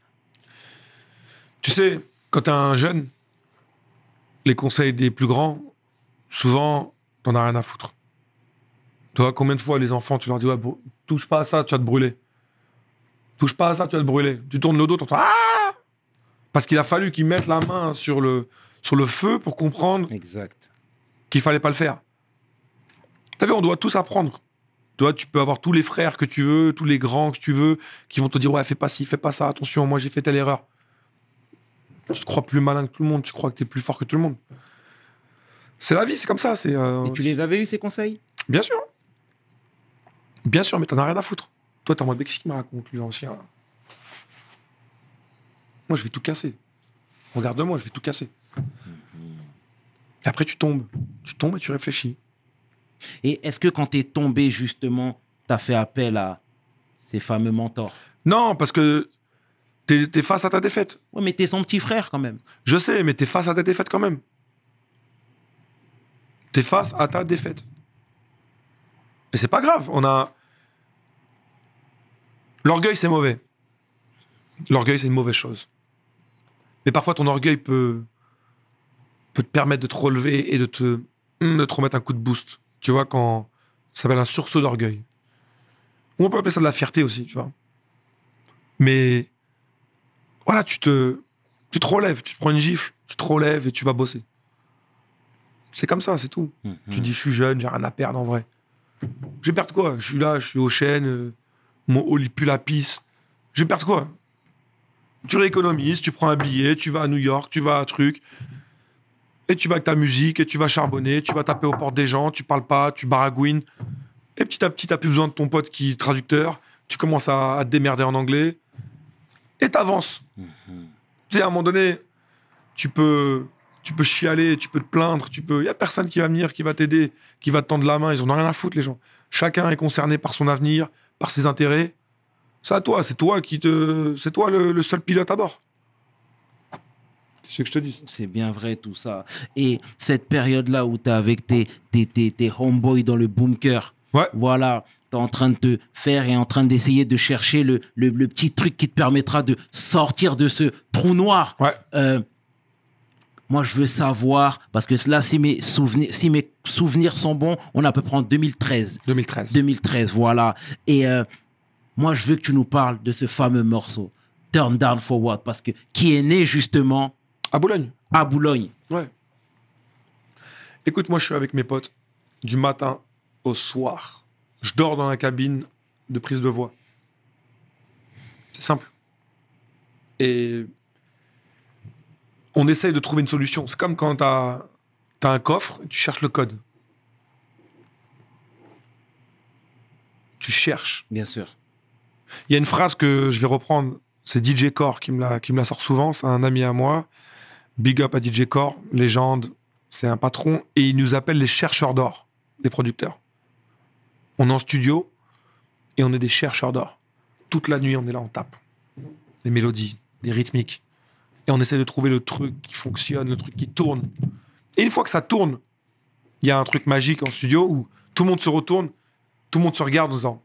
S3: Tu sais, quand t'es un jeune, les conseils des plus grands, souvent, t'en as rien à foutre. Tu vois, combien de fois les enfants, tu leur dis, ouais, touche pas à ça, tu vas te brûler touche pas à ça, tu vas te brûler. Tu tournes le dos, tu entends ah parce qu'il a fallu qu'il mette la main sur le sur le feu pour comprendre exact qu'il fallait pas le faire. tu vu, on doit tous apprendre. Toi, tu peux avoir tous les frères que tu veux, tous les grands que tu veux, qui vont te dire ouais, fais pas ci, fais pas ça, attention, moi j'ai fait telle erreur. Tu te crois plus malin que tout le monde, tu crois que tu es plus fort que tout le monde. C'est la vie, c'est comme ça. C'est. Euh, Et tu les avais eu ces conseils Bien sûr. Bien sûr, mais t'en as rien à foutre. Toi, t'es en mode, qu'est-ce qu'il me raconte, lui, l'ancien Moi, je vais tout casser. Regarde-moi, je vais tout casser. après, tu tombes. Tu tombes et
S1: tu réfléchis. Et est-ce que quand t'es tombé, justement, t'as fait appel à ces fameux mentors
S3: Non, parce que t'es es face à ta défaite. Ouais, mais t'es son petit frère quand même. Je sais, mais t'es face à ta défaite quand même. T'es face à ta défaite. Et c'est pas grave, on a L'orgueil, c'est mauvais. L'orgueil, c'est une mauvaise chose. Mais parfois, ton orgueil peut, peut te permettre de te relever et de te, te remettre un coup de boost. Tu vois, quand ça s'appelle un sursaut d'orgueil. Ou on peut appeler ça de la fierté aussi, tu vois. Mais voilà, tu te, tu te relèves, tu te prends une gifle, tu te relèves et tu vas bosser. C'est comme ça, c'est tout. Mm-hmm. Tu dis, je suis jeune, j'ai rien à perdre en vrai. J'ai vais perdre quoi Je suis là, je suis au chêne, euh, mon il pue Je vais quoi Tu rééconomises, tu prends un billet, tu vas à New York, tu vas à un truc. Et tu vas avec ta musique, et tu vas charbonner, tu vas taper aux portes des gens, tu parles pas, tu baragouines. Et petit à petit, tu t'as plus besoin de ton pote qui est traducteur. Tu commences à, te démerder en anglais. Et t'avances. Mm Tu sais, à un moment donné, tu peux tu peux chialer, tu peux te plaindre, tu peux. Il y a personne qui va venir, qui va t'aider, qui va te tendre la main. Ils n'ont ont rien à foutre, les gens. Chacun est concerné par son avenir, par ses intérêts, c'est à toi, c'est toi qui te, c'est toi le, seul pilote à bord.
S1: C'est ce que je te dis. C'est bien vrai tout ça. Et cette période-là où tu es avec tes, tes, tes, homeboys dans le bunker, ouais. voilà, tu es en train de te faire et en train d'essayer de chercher le, petit truc qui te permettra de sortir de ce trou noir. Ouais. Euh, moi, je veux savoir, parce que là, si mes souvenirs, si mes souvenirs sont bons, on a à peu près en 2013. 2013. 2013, voilà. Et euh, moi, je veux que tu nous parles de ce fameux morceau, Turn Down For What, parce que qui est né
S3: justement. À Boulogne. À Boulogne. Ouais. Écoute, moi, je suis avec mes potes du matin au soir. Je dors dans la cabine de prise de voix. C'est simple. Et on essaye de trouver une solution. C'est comme quand tu as, un coffre, tu cherches le code. Tu cherches. Bien sûr. Il y a une phrase que je vais reprendre, c'est DJ Core qui me la, sort souvent, c'est un ami à moi. Big up à DJ Core, légende, c'est un patron, et il nous appelle les chercheurs d'or, les producteurs. On est en studio et on est des chercheurs d'or. Toute la nuit, on est là, en tape. Des mélodies, des rythmiques, et on essaie de trouver le truc qui fonctionne, le truc qui tourne. Et une fois que ça tourne, il y a un truc magique en studio où tout le monde se retourne, tout le monde se regarde en disant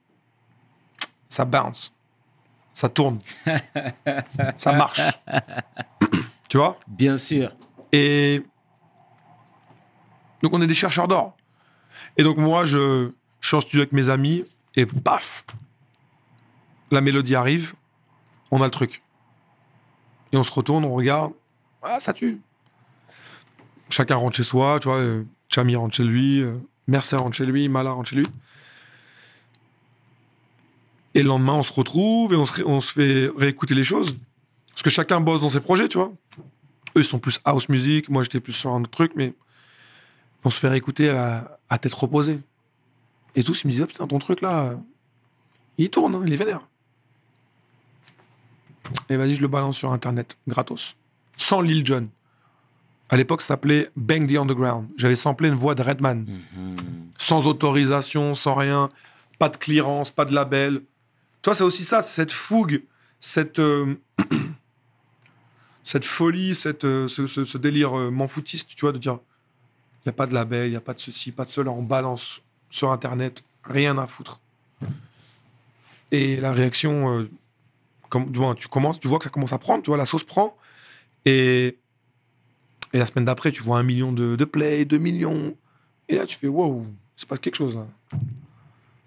S3: ça bounce, ça tourne, ça marche. tu vois Bien sûr. Et donc on est des chercheurs d'or. Et donc moi, je, je suis en studio avec mes amis et paf, la mélodie arrive, on a le truc et on se retourne, on regarde, ah, ça tue. Chacun rentre chez soi, tu vois, euh, Chami rentre chez lui, euh, Mercer rentre chez lui, Mala rentre chez lui. Et le lendemain, on se retrouve et on se, fait réécouter les choses. Parce que chacun bosse dans ses projets, tu vois. Eux, ils sont plus house music, moi, j'étais plus sur un autre truc, mais on se fait réécouter à, tête reposée. Et tous, ils me disaient, ah, putain, ton truc là, il tourne, hein, il est vénère. Et vas-y, je le balance sur Internet, gratos. Sans Lil Jon. À l'époque, ça s'appelait Bang the Underground. J'avais samplé une voix de Redman. Mhm. Sans autorisation, sans rien. Pas de clearance, pas de label. Toi, c'est aussi ça, cette fougue, cette, euh, cette folie, cette, euh, ce, délire euh, m'enfoutiste, tu vois, de dire il n'y a pas de label, il n'y a pas de ceci, pas de cela. On balance sur Internet, rien à foutre. Et la réaction tu commences, tu vois que ça commence à prendre, tu vois, la sauce prend. Et, la semaine d'après, tu vois un million de, de plays, deux millions. Et là, tu fais, wow, il se passe quelque chose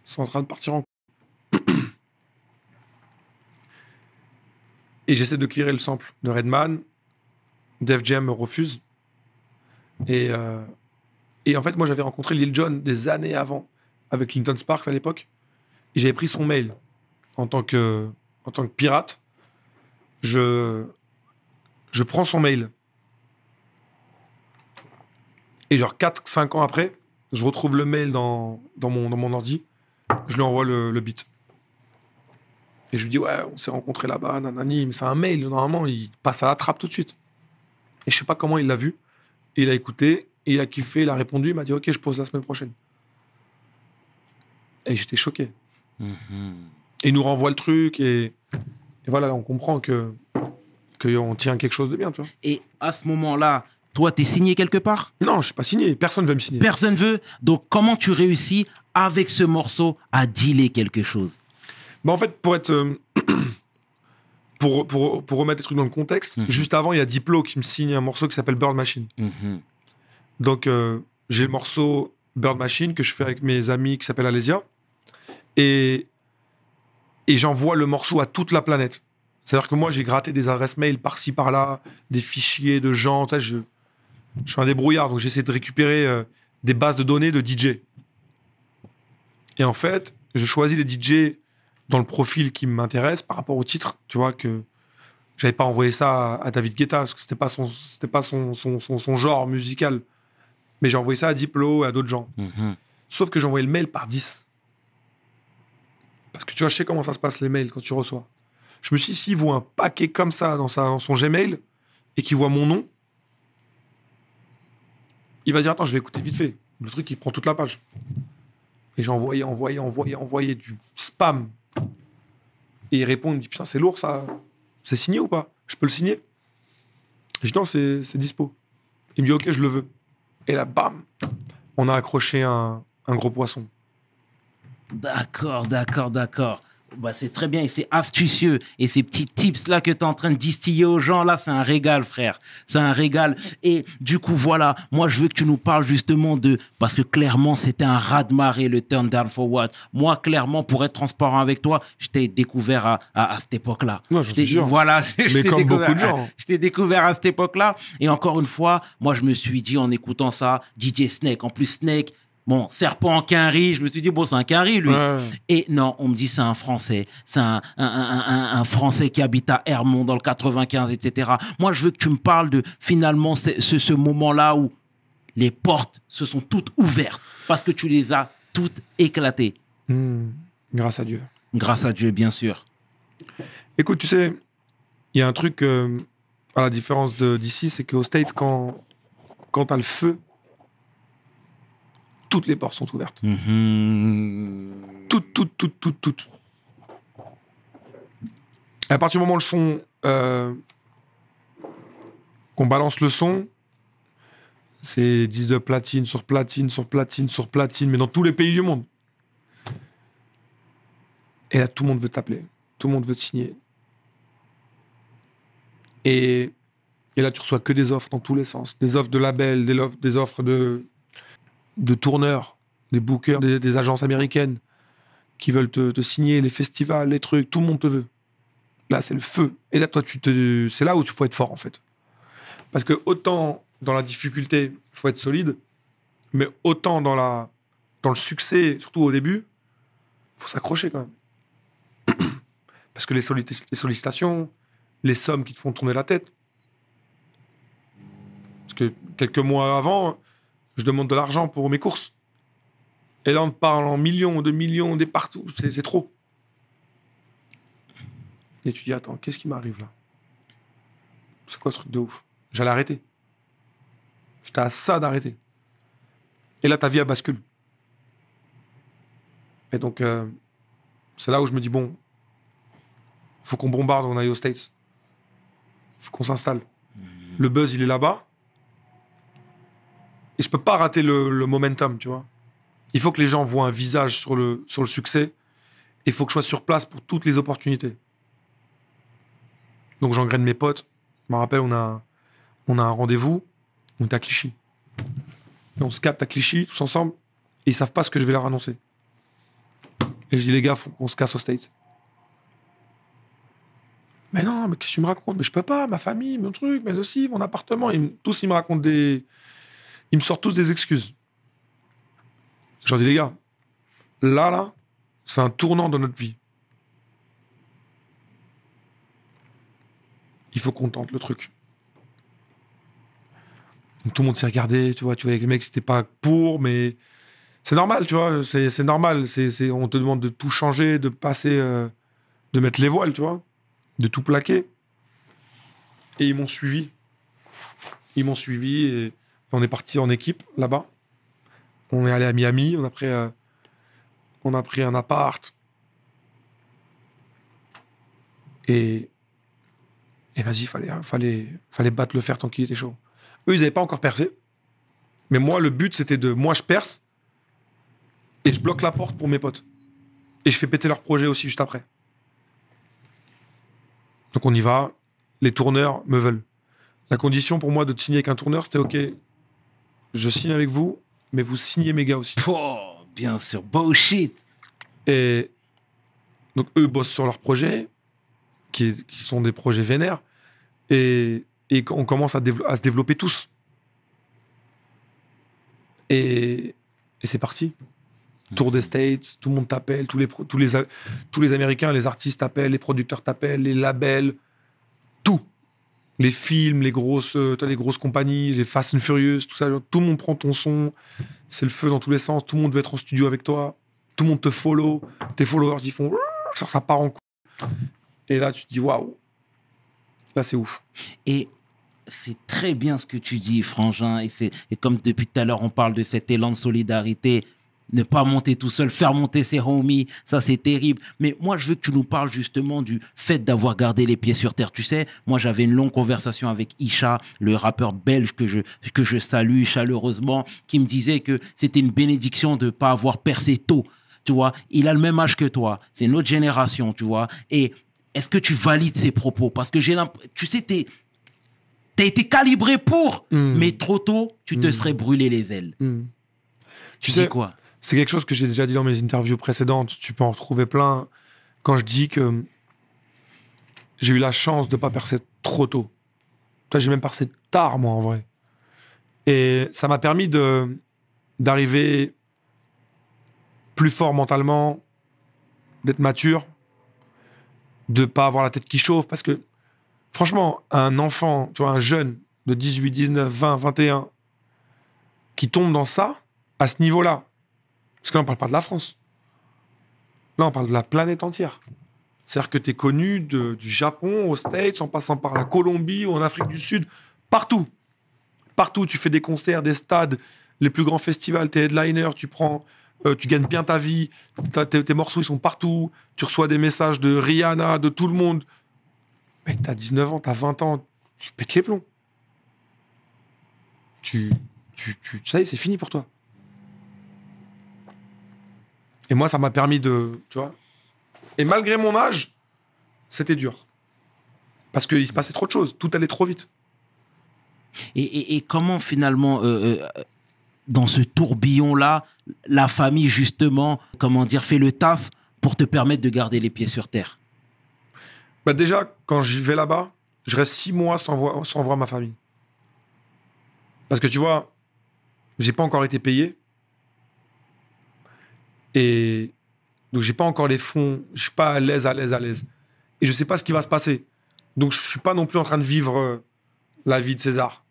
S3: C'est en train de partir en. et j'essaie de clearer le sample de Redman. Def Jam me refuse. Et, euh, en fait, moi, j'avais rencontré Lil Jon des années avant, avec Clinton Sparks à l'époque. et J'avais pris son mail en tant que en tant que pirate, je, je prends son mail. Et genre 4-5 ans après, je retrouve le mail dans, mon, ordi, je lui envoie le, le beat. Et je lui dis, ouais, on s'est rencontré là-bas, nanani, mais c'est un mail, normalement, il passe à la trappe tout de suite. Et je sais pas comment il l'a vu, il a écouté, il a kiffé, il a répondu, il m'a dit, ok, je pose la semaine prochaine. Et j'étais choqué. Mhm. Et il nous renvoie le truc et, voilà, on comprend que qu'on tient quelque chose de bien, Et à ce moment-là, toi, t'es signé quelque part Non, je suis pas signé. Personne ne veut me signer. Personne veut.
S1: Donc, comment tu réussis avec ce morceau à dealer quelque chose bah en
S3: fait, pour être euh, pour, pour, pour, remettre les trucs dans le contexte, mhm. juste avant, il y a Diplo qui me signe un morceau qui s'appelle Bird Machine. Mhm. Donc, euh, j'ai le morceau Bird Machine que je fais avec mes amis qui s'appelle Alésia. Et et j'envoie le morceau à toute la planète. C'est-à-dire que moi, j'ai gratté des adresses mail par-ci, par-là, des fichiers de gens. Je, je suis un débrouillard, donc j'essaie de récupérer euh, des bases de données de DJ. Et en fait, je choisis les DJ dans le profil qui m'intéresse par rapport au titre. Tu vois que j'avais pas envoyé ça à, David Guetta parce que c'était pas son, pas son, genre musical. Mais j'ai envoyé ça à Diplo et à d'autres gens. Mhm. Sauf que j'ai le mail par 10. Parce que tu vois, je sais comment ça se passe les mails quand tu reçois. Je me suis dit, s'il voit un paquet comme ça dans, son Gmail et qu'il voit mon nom, il va dire Attends, je vais écouter vite fait. Le truc, il prend toute la page. Et j'ai envoyé, envoyé, envoyé, envoyé du spam. Et il répond Il me dit Putain, c'est lourd ça. C'est signé ou pas Je peux le signer Je dis Non, c'est dispo. Il me dit Ok, je le veux. Et là, bam, on a accroché un gros poisson. D'accord, d'accord, d'accord.
S1: Bah, c'est très bien et c'est astucieux. Et ces petits tips là que tu es en train de distiller aux gens, là, c'est un régal, frère. C'est un régal. Et du coup, voilà, moi, je veux que tu nous parles justement de. Parce que clairement, c'était un rat de marée le turn down for Moi, clairement, pour être transparent avec toi, je t'ai découvert à, à, cette époque-là. je t'ai Voilà, je, découvert. Mais comme beaucoup de gens. Je t'ai découvert à cette époque-là. Et encore une fois, moi, je me suis dit en écoutant ça, DJ Snake. En plus, Snake Bon, serpent, quinri, je me suis dit, bon, c'est un quinri, lui. Et non, on me dit, c'est un Français. C'est un, Français qui habite à Hermont dans le 95, etc. Moi, je veux que tu me parles de, finalement, ce, ce moment-là où les portes se sont toutes ouvertes parce que tu les as toutes éclatées.
S3: Hmm. Grâce à Dieu. Grâce à Dieu, bien sûr. Écoute, tu sais, il y a un truc, euh, à la différence d'ici, c'est qu'au States, quand, quand le feu, toutes les portes sont ouvertes. Mm-hmm. Toutes, toutes, toutes, toutes, toutes. À partir du moment où le son, euh, qu'on balance le son, c'est 10 de platine sur platine sur platine sur platine, mais dans tous les pays du monde. Et là, tout le monde veut t'appeler, tout le monde veut te signer. Et, là, tu reçois que des offres dans tous les sens, des offres de label, des offres de de tourneurs, des bookers, des, agences américaines qui veulent te, signer, les festivals, les trucs, tout le monde te veut. Là, c'est le feu. Et là, toi, tu te, c'est là où tu faut être fort en fait. Parce que autant dans la difficulté, il faut être solide, mais autant dans la, dans le succès, surtout au début, faut s'accrocher quand même. Parce que les, les sollicitations, les sommes qui te font tourner la tête. Parce que quelques mois avant, je demande de l'argent pour mes courses. Et là, on parle en millions, de millions, des partout. C'est trop. Et tu dis, attends, qu'est-ce qui m'arrive là C'est quoi ce truc de ouf J'allais arrêter. J'étais à ça d'arrêter. Et là, ta vie, bascule. Et donc, euh, c'est là où je me dis, bon, faut qu'on bombarde, on aille States. faut qu'on s'installe. Mmh. Le buzz, il est là-bas. Et je peux pas rater le, le, momentum, tu vois. Il faut que les gens voient un visage sur le, sur le succès. Il faut que je sois sur place pour toutes les opportunités. Donc j'engraine mes potes. Je me rappelle, on a, on a un rendez-vous. On est à Clichy. on se capte à Clichy, tous ensemble. Et ils savent pas ce que je vais leur annoncer. Et je dis, les gars, on se casse au States. Mais non, mais qu'est-ce que tu me racontes Mais je peux pas, ma famille, mon truc, mais aussi, mon appartement. tous, ils me racontent des, ils me sortent tous des excuses. J'en dis, les gars, là, là, c'est un tournant dans notre vie. Il faut qu'on tente le truc. tout le monde s'est regardé, tu vois, tu vois, les mecs, c'était pas pour, mais c'est normal, tu vois, c'est normal. C'est on te demande de tout changer, de passer, euh, de mettre les voiles, tu vois, de tout plaquer. Et ils m'ont suivi. Ils m'ont suivi et on est parti en équipe là-bas. On est allé à Miami. On a pris, euh, on a pris un appart. Et, et vas-y, fallait, fallait, fallait battre le fer tant qu'il était chaud. Eux, ils n'avaient pas encore percé. Mais moi, le but, c'était de moi, je perce et je bloque la porte pour mes potes. Et je fais péter leur projet aussi juste après. Donc on y va. Les tourneurs me veulent. La condition pour moi de signer avec un tourneur, c'était OK, je signe avec vous, mais vous signez mes gars aussi. Oh, bien sûr, bullshit. Et donc eux bossent sur leurs projets, qui, sont des projets vénères, et, et on commence à, se développer tous. Et, c'est parti. Tour des States, tout le monde t'appelle, tous les, tous, les, tous les Américains, les artistes t'appellent, les producteurs t'appellent, les labels, tout les films, les grosses, euh, les grosses compagnies, les Fast and Furious, tout ça. Tout le monde prend ton son, c'est le feu dans tous les sens. Tout le monde veut être en studio avec toi. Tout le monde te follow. Tes followers, ils font ça part en coup. Et là, tu te dis waouh, là c'est ouf. Et
S1: c'est très bien ce que tu dis, Frangin. Et, et comme depuis tout à l'heure, on parle de cet élan de solidarité ne pas monter tout seul, faire monter ses homies, ça c'est terrible. Mais moi, je veux que tu nous parles justement du fait d'avoir gardé les pieds sur terre. Tu sais, moi j'avais une longue conversation avec Isha, le rappeur belge que je, que je salue chaleureusement, qui me disait que c'était une bénédiction de ne pas avoir percé tôt. Tu vois, il a le même âge que toi, c'est notre génération, tu vois. Et est-ce que tu valides ses propos Parce que j'ai l'impression, tu sais, t'es t'as été
S3: calibré pour, hmm. mais trop tôt, tu te hmm. serais brûlé les ailes. Hmm. tu sais quoi c'est quelque chose que j'ai déjà dit dans mes interviews précédentes. Tu peux en retrouver plein. Quand je dis que j'ai eu la chance de ne pas percer trop tôt. Toi, j'ai même percé tard, moi, en vrai. Et ça m'a permis de d'arriver plus fort mentalement, d'être mature, de pas avoir la tête qui chauffe. Parce que, franchement, un enfant, tu vois, un jeune de 18, 19, 20, 21, qui tombe dans ça, à ce niveau-là, parce que là, on parle pas de la France. Là, on parle de la planète entière. C'est-à-dire que tu es connu du Japon aux States, en passant par la Colombie ou en Afrique du Sud, partout. Partout, tu fais des concerts, des stades, les plus grands festivals, t'es headliner, tu prends, euh, tu gagnes bien ta vie, tes, morceaux ils sont partout, tu reçois des messages de Rihanna, de tout le monde. Mais t'as 19 ans, t'as 20 ans, tu pètes les plombs. Tu, tu, tu, ça y c'est fini pour toi. Et moi, ça m'a permis de. Tu vois Et malgré mon âge, c'était dur. Parce qu'il se passait trop de choses. Tout allait trop vite.
S1: Et, comment finalement. Euh, euh, dans ce tourbillon-là, la famille, justement, comment dire, fait le taf pour te permettre de garder les pieds sur terre
S3: bah Déjà, quand j'y vais là-bas, je reste six mois sans, voir, sans voir ma famille. Parce que tu vois, j'ai pas encore été payé. Et donc, j'ai pas encore les fonds. Je suis pas à l'aise, à l'aise, à l'aise. Et je sais pas ce qui va se passer. Donc, je suis pas non plus en train de vivre euh, la vie de César.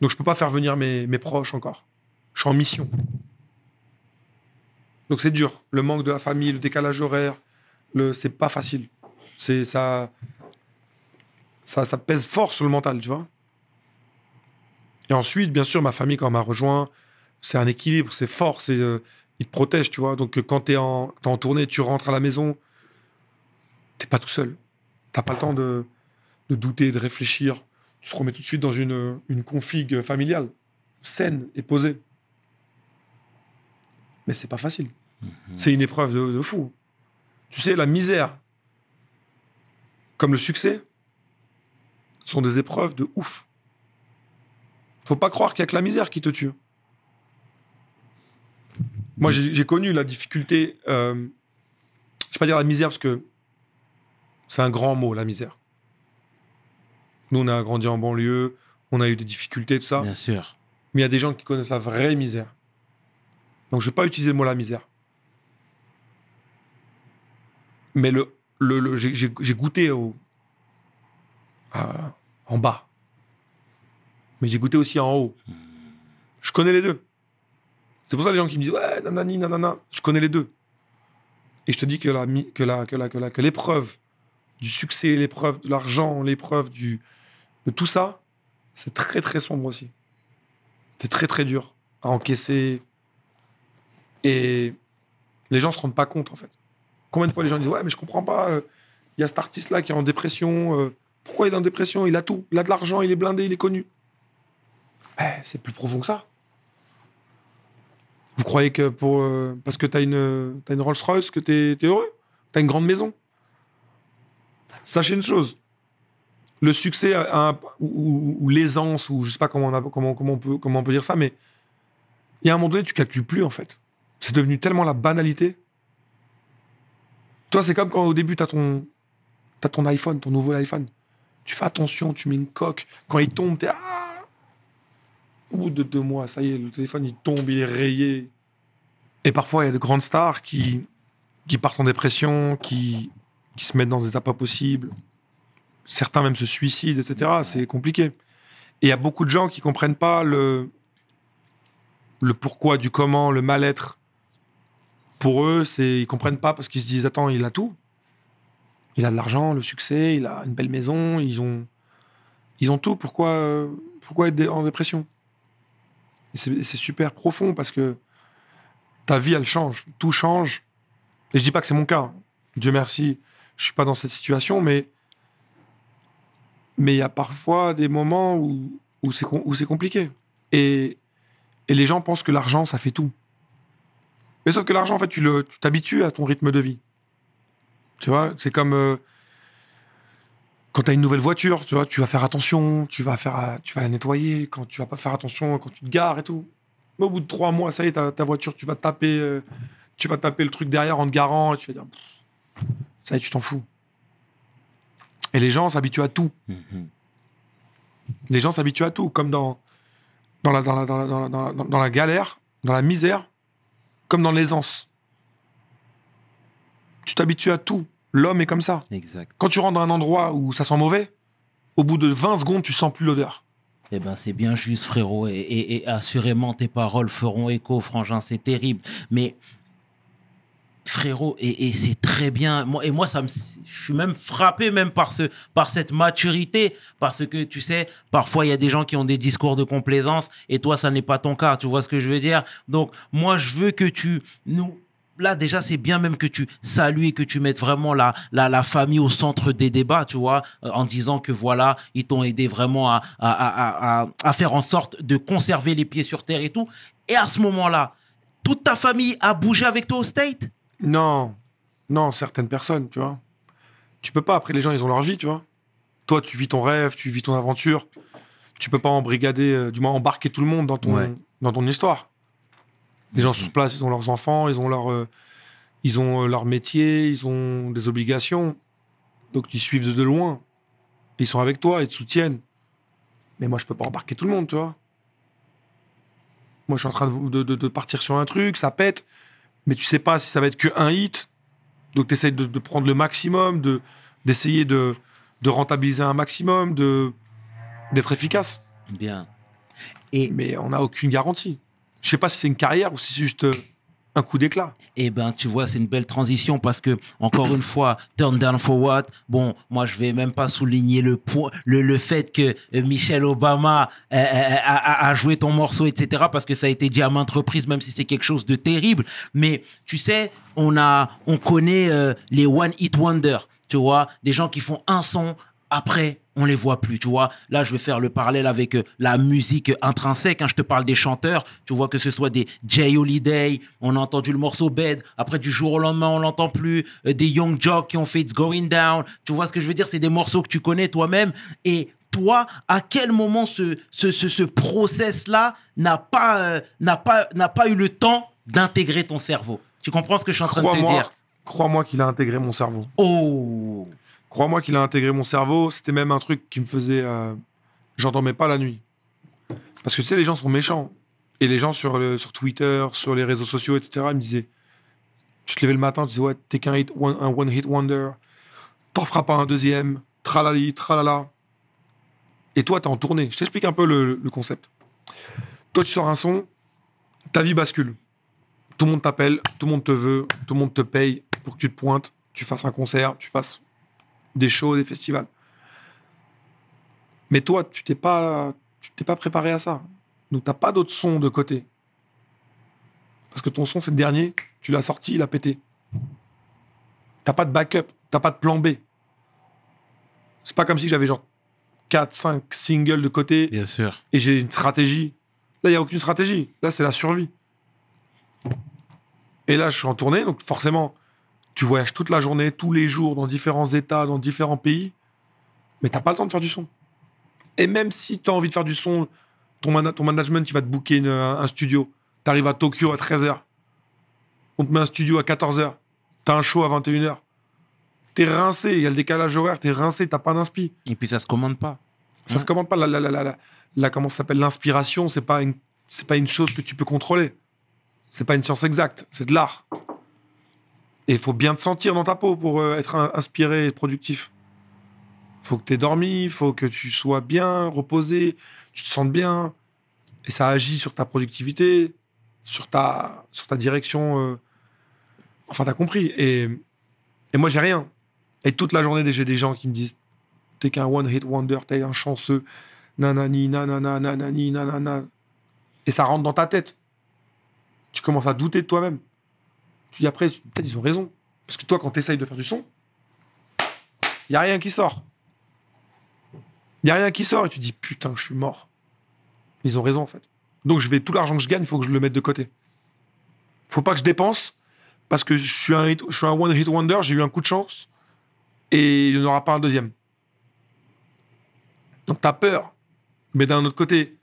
S3: Donc, je peux pas faire venir mes, mes proches encore. Je suis en mission. Donc, c'est dur. Le manque de la famille, le décalage horaire, le, c'est pas facile. C'est ça, ça, pèse fort sur le mental, tu vois. Et ensuite, bien sûr, ma famille, quand m'a rejoint, c'est un équilibre, c'est fort, c'est euh, il te protège, tu vois. Donc euh, quand tu es, en tournée, tu rentres à la maison, t'es pas tout seul. T'as pas le temps de, douter, de réfléchir. Tu te remets tout de suite dans une, une config familiale, saine et posée. Mais c'est pas facile. Mhm. C'est une épreuve de, de fou. Tu sais, la misère, comme le succès, sont des épreuves de ouf. Faut pas croire qu'il n'y a que la misère qui te tue. Moi, mm. j'ai connu la difficulté, euh, je ne vais pas dire la misère, parce que c'est un grand mot, la misère. Nous, on a grandi en banlieue, on a eu des difficultés, tout ça. Bien sûr. Mais il y a des gens qui connaissent la vraie misère. Donc, je ne vais pas utiliser le mot la misère. Mais le, le, j'ai goûté au, en bas. Mais j'ai goûté aussi en haut. Mm. Je connais les deux. C'est pour ça les gens qui me disent ouais nanani nanana, je connais les deux. Et je te dis que la que la que la que, l'épreuve du succès, l'épreuve de l'argent, l'épreuve du de tout ça, c'est très très sombre aussi. C'est très très dur à encaisser. Et les gens se rendent pas compte en fait. Combien de fois les gens disent ouais mais je comprends pas, il euh, y a cet artiste là qui est en dépression. Euh, pourquoi il est en dépression Il a tout, il a de l'argent, il est blindé, il est connu. Eh, c'est plus profond que ça. Vous croyez que pour, euh, parce que tu as une, une Rolls-Royce que tu es, heureux Tu as une grande maison Sachez une chose. Le succès ou, l'aisance, ou je sais pas comment on, comment, comment, on peut, comment on peut dire ça, mais il y a un moment donné, tu calcules plus en fait. C'est devenu tellement la banalité. Toi, c'est comme quand au début, tu as ton, as ton iPhone, ton nouveau iPhone. Tu fais attention, tu mets une coque. Quand il tombe, ah, ou de deux mois, ça y est, le téléphone il tombe, il est rayé. Et parfois, il y a de grandes stars qui, qui partent en dépression, qui, qui se mettent dans des appâts possibles. Certains même se suicident, etc. C'est compliqué. Et il y a beaucoup de gens qui comprennent pas le, le pourquoi du comment, le mal-être. Pour eux, c'est ils comprennent pas parce qu'ils se disent attends, il a tout. Il a de l'argent, le succès, il a une belle maison, ils ont ils ont tout. Pourquoi pourquoi être en dépression c'est super profond parce que ta vie, elle change. Tout change. Et je dis pas que c'est mon cas. Dieu merci, je suis pas dans cette situation, mais mais il y a parfois des moments où, où c'est compliqué. Et, et les gens pensent que l'argent, ça fait tout. Mais sauf que l'argent, en fait, tu t'habitues à ton rythme de vie. Tu vois, c'est comme euh, quand tu as une nouvelle voiture, tu vois, tu vas faire attention, tu vas faire, euh, tu vas la nettoyer, quand tu vas pas faire attention, quand tu te gares et tout. au bout de trois mois, ça y est, ta, voiture, tu vas taper, euh, tu vas taper le truc derrière en te garant et tu vas dire, ça y est, tu t'en fous. Et les gens s'habituent à tout. Mhm. Les gens s'habituent à tout, comme dans dans dans la galère, dans la misère, comme dans l'aisance. Tu t'habitues à tout. L'homme est comme ça. Exact. Quand tu rentres dans un endroit où ça sent mauvais, au bout de 20 secondes, tu sens plus l'odeur. Eh ben, c'est bien juste, frérot.
S1: Et, assurément, tes paroles feront écho, frangin. C'est terrible. Mais, frérot, et, et c'est très bien. Moi, et moi, ça me, je suis même frappé même par, ce, par cette maturité. Parce que, tu sais, parfois, il y a des gens qui ont des discours de complaisance. Et toi, ça n'est pas ton cas. Tu vois ce que je veux dire? Donc, moi, je veux que tu nous là déjà c'est bien même que tu salues et que tu mettes vraiment la, famille au centre des débats, tu vois, euh, en disant que voilà, ils t'ont aidé vraiment à, faire en sorte de conserver les pieds sur terre et tout. Et à ce moment-là, toute ta famille a bougé avec toi au State
S3: Non, non, certaines personnes, tu vois. Tu peux pas, après les gens ils ont leur vie, tu vois. Toi tu vis ton rêve, tu vis ton aventure. Tu peux pas embrigader, euh, du moins embarquer tout le monde dans ton, dans ton histoire. Les gens sur place, ils ont leurs enfants, ils ont leur, euh, ils ont euh, leur métier, ils ont des obligations. Donc ils suivent de loin. Ils sont avec toi, ils te soutiennent. Mais moi, je peux pas embarquer tout le monde, tu vois. Moi, je suis en train de, de, partir sur un truc, ça pète. Mais tu sais pas si ça va être que un hit. Donc tu essaies de, de, prendre le maximum, de d'essayer de, de rentabiliser un maximum, de d'être efficace. Bien. Et mais on n'a aucune garantie je sais pas si c'est une carrière ou si c'est juste euh,
S1: un coup d'éclat. Eh ben, tu vois, c'est une belle transition parce que, encore une fois, turn down for what Bon, moi, je vais même pas souligner le point, le, fait que euh, Michelle Obama euh, a, a, joué ton morceau, etc., parce que ça a été dit à maintes reprises, même si c'est quelque chose de terrible. Mais, tu sais, on a, on connaît les one hit wonder. Tu vois, des gens qui font un son, après, on les voit plus, tu vois. Là, je vais faire le parallèle avec euh, la musique intrinsèque. Quand hein. Je te parle des chanteurs, tu vois, que ce soit des Jay Holiday, on a entendu le morceau Bed, après du jour au lendemain, on l'entend plus, euh, des Young Jock qui ont fait It's Going Down. Tu vois ce que je veux dire C'est des morceaux que tu connais toi-même. Et toi, à quel moment ce, ce, process-là n'a pas, euh, pas, n'a pas eu le temps d'intégrer ton cerveau Tu comprends ce que je suis en train de te dire
S3: Crois-moi qu'il a intégré mon cerveau. Oh Crois-moi qu'il a intégré mon cerveau. C'était même un truc qui me faisait. Euh, j'entendais pas la nuit. Parce que tu sais, les gens sont méchants. Et les gens sur, sur Twitter, sur les réseaux sociaux, etc., ils me disaient Je te levais le matin, tu disais Ouais, t'es qu'un hit, one, un one hit wonder. T'en feras pas un deuxième. Tralali, tralala. Et toi, t'es en tournée. Je t'explique un peu le, le concept. Toi, tu sors un son, ta vie bascule. Tout le monde t'appelle, tout le monde te veut, tout le monde te paye pour que tu te pointes, tu fasses un concert, tu fasses des shows, des festivals. Mais toi, tu t'es pas, tu t'es pas préparé à ça. Donc, t'as pas d'autres sons de côté. Parce que ton son, c'est le dernier. Tu l'as sorti, il a pété. T'as pas de backup. T'as pas de plan B. C'est pas comme si j'avais genre 4, 5 singles de côté. Bien sûr. Et j'ai une stratégie. Là, il n'y a aucune stratégie. Là, c'est la survie. Et là, je suis en tournée, donc forcément, tu voyages toute la journée, tous les jours, dans différents États, dans différents pays, mais t'as pas le temps de faire du son. Et même si tu as envie de faire du son, ton, ton management, tu vas te booker un studio. Tu arrives à Tokyo à 13h. On te met un studio à 14h. Tu as un show à 21h. es rincé, il y a le décalage horaire, t'es rincé, t'as pas d'inspi. Et puis ça se commande pas. Ça ne se commande pas. La, la, la, la, la comment s'appelle l'inspiration, c'est pas une, c'est pas une chose que tu peux contrôler. C'est pas une science exacte, c'est de l'art. Et il faut bien te sentir dans ta peau pour euh, être inspiré et productif. Il Faut que tu aies dormi, il faut que tu sois bien, reposé, tu te sentes bien. Et ça agit sur ta productivité, sur ta, sur ta direction. Euh, enfin, t'as compris. Et, et moi, j'ai rien. Et toute la journée, j'ai des gens qui me disent T'es qu'un one-hit wonder, t'es un chanceux. Nanani, nanana, nanani, nanana. Et ça rentre dans ta tête. Tu commences à douter de toi-même après, peut-être ils ont raison. Parce que toi, quand tu essayes de faire du son, il n'y a rien qui sort. Il n'y a rien qui sort et tu dis putain, je suis mort. Ils ont raison en fait. Donc je vais tout l'argent que je gagne, il faut que je le mette de côté. Faut pas que je dépense parce que je suis un, je un one hit wonder, j'ai eu un coup de chance et il n'y en aura pas un deuxième. Donc t'as peur. Mais d'un autre côté,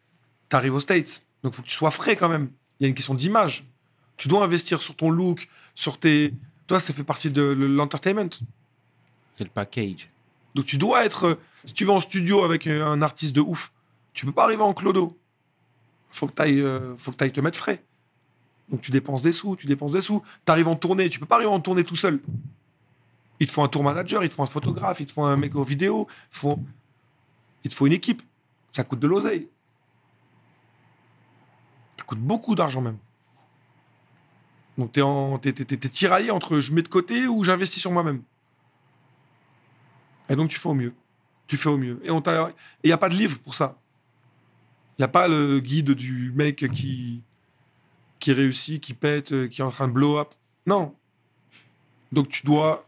S3: t'arrives aux States. Donc il faut que tu sois frais quand même. Il y a une question d'image. Tu dois investir sur ton look, sur tes. Toi, ça fait partie de l'entertainment. C'est le package. Donc tu dois être. Euh, si tu vas en studio avec euh, un artiste de ouf, tu peux pas arriver en clodo. Faut que tu ailles, euh, faut que te mettre frais. Donc tu dépenses des sous, tu dépenses des sous. Tu arrives en tournée, tu peux pas arriver en tournée tout seul. Il te faut un tour manager, il te faut un photographe, il te faut un mec vidéo, vidéo, il, il te faut une équipe. Ça coûte de l'oseille. Ça coûte beaucoup d'argent même. Donc tu es, tiraillé entre je mets de côté ou j'investis sur moi-même. Et donc tu fais au mieux. Tu fais au mieux. Et il n'y a pas de livre pour ça. Il n'y a pas le guide du mec qui, qui réussit, qui pète, qui est en train de blow up. Non. Donc tu dois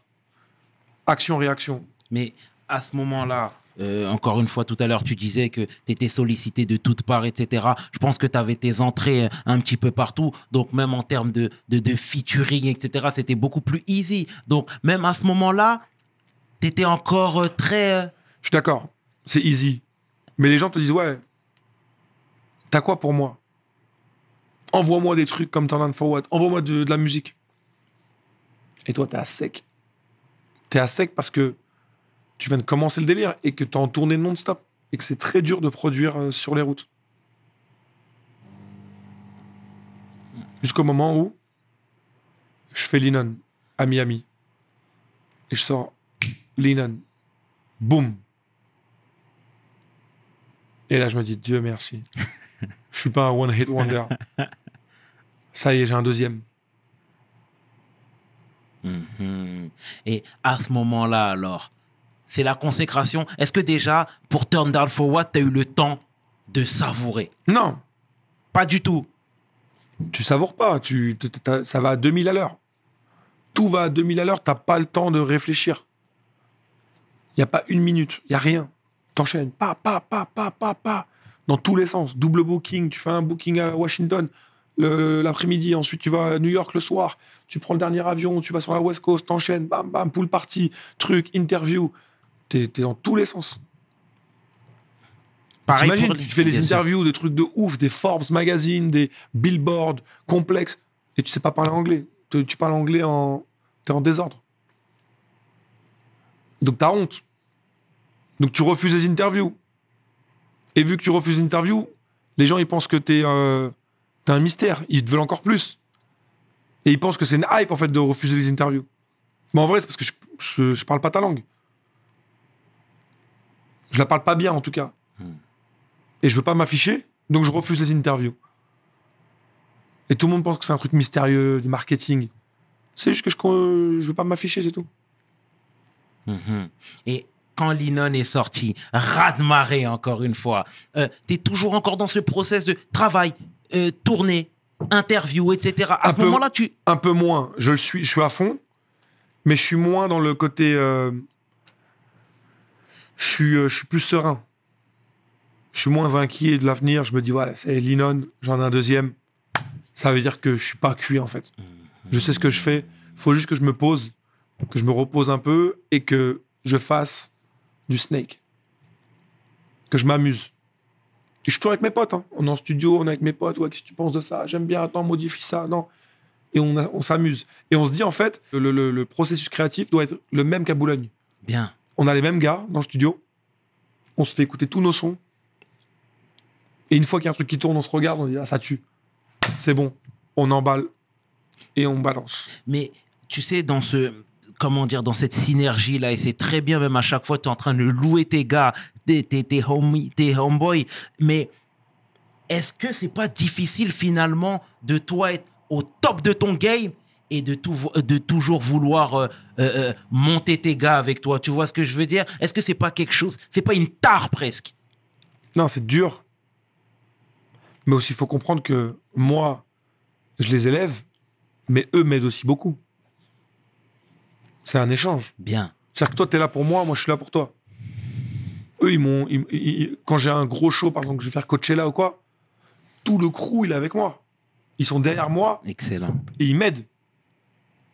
S3: action-réaction. Mais à ce moment-là,
S1: euh, encore une fois, tout à l'heure, tu disais que tu étais sollicité de toutes parts, etc. Je pense que tu avais tes entrées euh, un petit peu partout. Donc, même en termes de, de, featuring, etc., c'était beaucoup plus easy. Donc, même à ce moment-là,
S3: tu étais encore euh, très. Je suis d'accord, c'est easy. Mais les gens te disent Ouais, t'as quoi pour moi Envoie-moi des trucs comme Turn Forward, envoie-moi de, de la musique. Et toi, t'es à sec. T'es à sec parce que tu viens de commencer le délire et que tu en tournée non-stop et que c'est très dur de produire euh, sur les routes. Jusqu'au moment où je fais Linon à Miami et je sors Linon. Boum. Et là, je me dis, Dieu merci. je suis pas un one-hit wonder. Ça y est, j'ai un deuxième.
S1: Mhm. Et à ce moment-là, alors, c'est la consécration. Est-ce que déjà, pour Turn Down For What, as eu le temps
S3: de savourer Non. Pas du tout. Tu savoures pas, tu, ça va à 2000 à l'heure. Tout va à 2000 à l'heure, t'as pas le temps de réfléchir. Il n'y a pas une minute, il n'y a rien. T'enchaînes, pas, pas, pas, pas, pas, pas, dans tous les sens. Double booking, tu fais un booking à Washington l'après-midi, ensuite tu vas à New York le soir, tu prends le dernier avion, tu vas sur la West Coast, t'enchaînes, bam, bam, pool party, truc, interview, T'es dans tous les sens. Imagine, tu fais des interviews, des trucs de ouf, des Forbes magazine, des billboards complexes, et tu sais pas parler anglais. Tu, parles anglais en. T'es en désordre. Donc t'as honte. Donc tu refuses les interviews. Et vu que tu refuses les interviews, les gens ils pensent que t'es euh, es un mystère. Ils te veulent encore plus. Et ils pensent que c'est une hype en fait de refuser les interviews. Mais en vrai, c'est parce que je, je, je parle pas ta langue. Je la parle pas bien, en tout cas. Hmm. Et je veux pas m'afficher, donc je refuse les interviews. Et tout le monde pense que c'est un truc mystérieux, du marketing. C'est juste que je, je veux pas m'afficher, c'est tout.
S1: Hmm, hmm. Et quand Linon est sorti, ras de marée encore une fois, euh, tu es toujours encore dans ce process de travail, euh, tournée, interview, etc. À un ce moment-là,
S3: tu. Un peu moins. Je le suis, je suis à fond, mais je suis moins dans le côté. Euh, euh, je suis, plus serein. Je suis moins inquiet de l'avenir. Je me dis, voilà c'est Linon, j'en ai un deuxième. Ça veut dire que je suis pas cuit, en fait. Je sais ce que je fais. faut juste que je me pose, que je me repose un peu et que je fasse du snake. Que je m'amuse. je suis avec mes potes. Hein. On est en studio, on est avec mes potes. qu'est-ce que tu penses de ça J'aime bien, attends, modifie ça. Non. Et on, on s'amuse. Et on se dit, en fait, le processus créatif doit être le même qu'à Boulogne. Bien on a les mêmes gars dans le studio, on se fait écouter tous nos sons, et une fois qu'il y a un truc qui tourne, on se regarde, on dit ah ça tue, c'est bon, on emballe
S1: et on balance. Mais tu sais, dans ce comment dire, dans cette synergie-là, et c'est très bien, même à chaque fois, tu es en train de louer tes gars, tes, tes, tes, homeboys, mais est-ce que c'est pas difficile finalement de toi être au top de ton game et de, tout, euh, de toujours vouloir euh, euh, monter tes gars avec toi. Tu vois ce que je veux dire Est-ce que c'est pas quelque chose C'est pas une tare presque Non, c'est dur.
S3: Mais aussi, il faut comprendre que moi, je les élève, mais eux m'aident aussi beaucoup. C'est un échange. Bien. C'est-à-dire que toi, tu es là pour moi, moi, je suis là pour toi. Eux, ils m'ont. quand j'ai un gros show, par exemple, que je vais faire Coachella ou quoi, tout le crew, il est avec moi. Ils sont derrière moi. Excellent. Et ils m'aident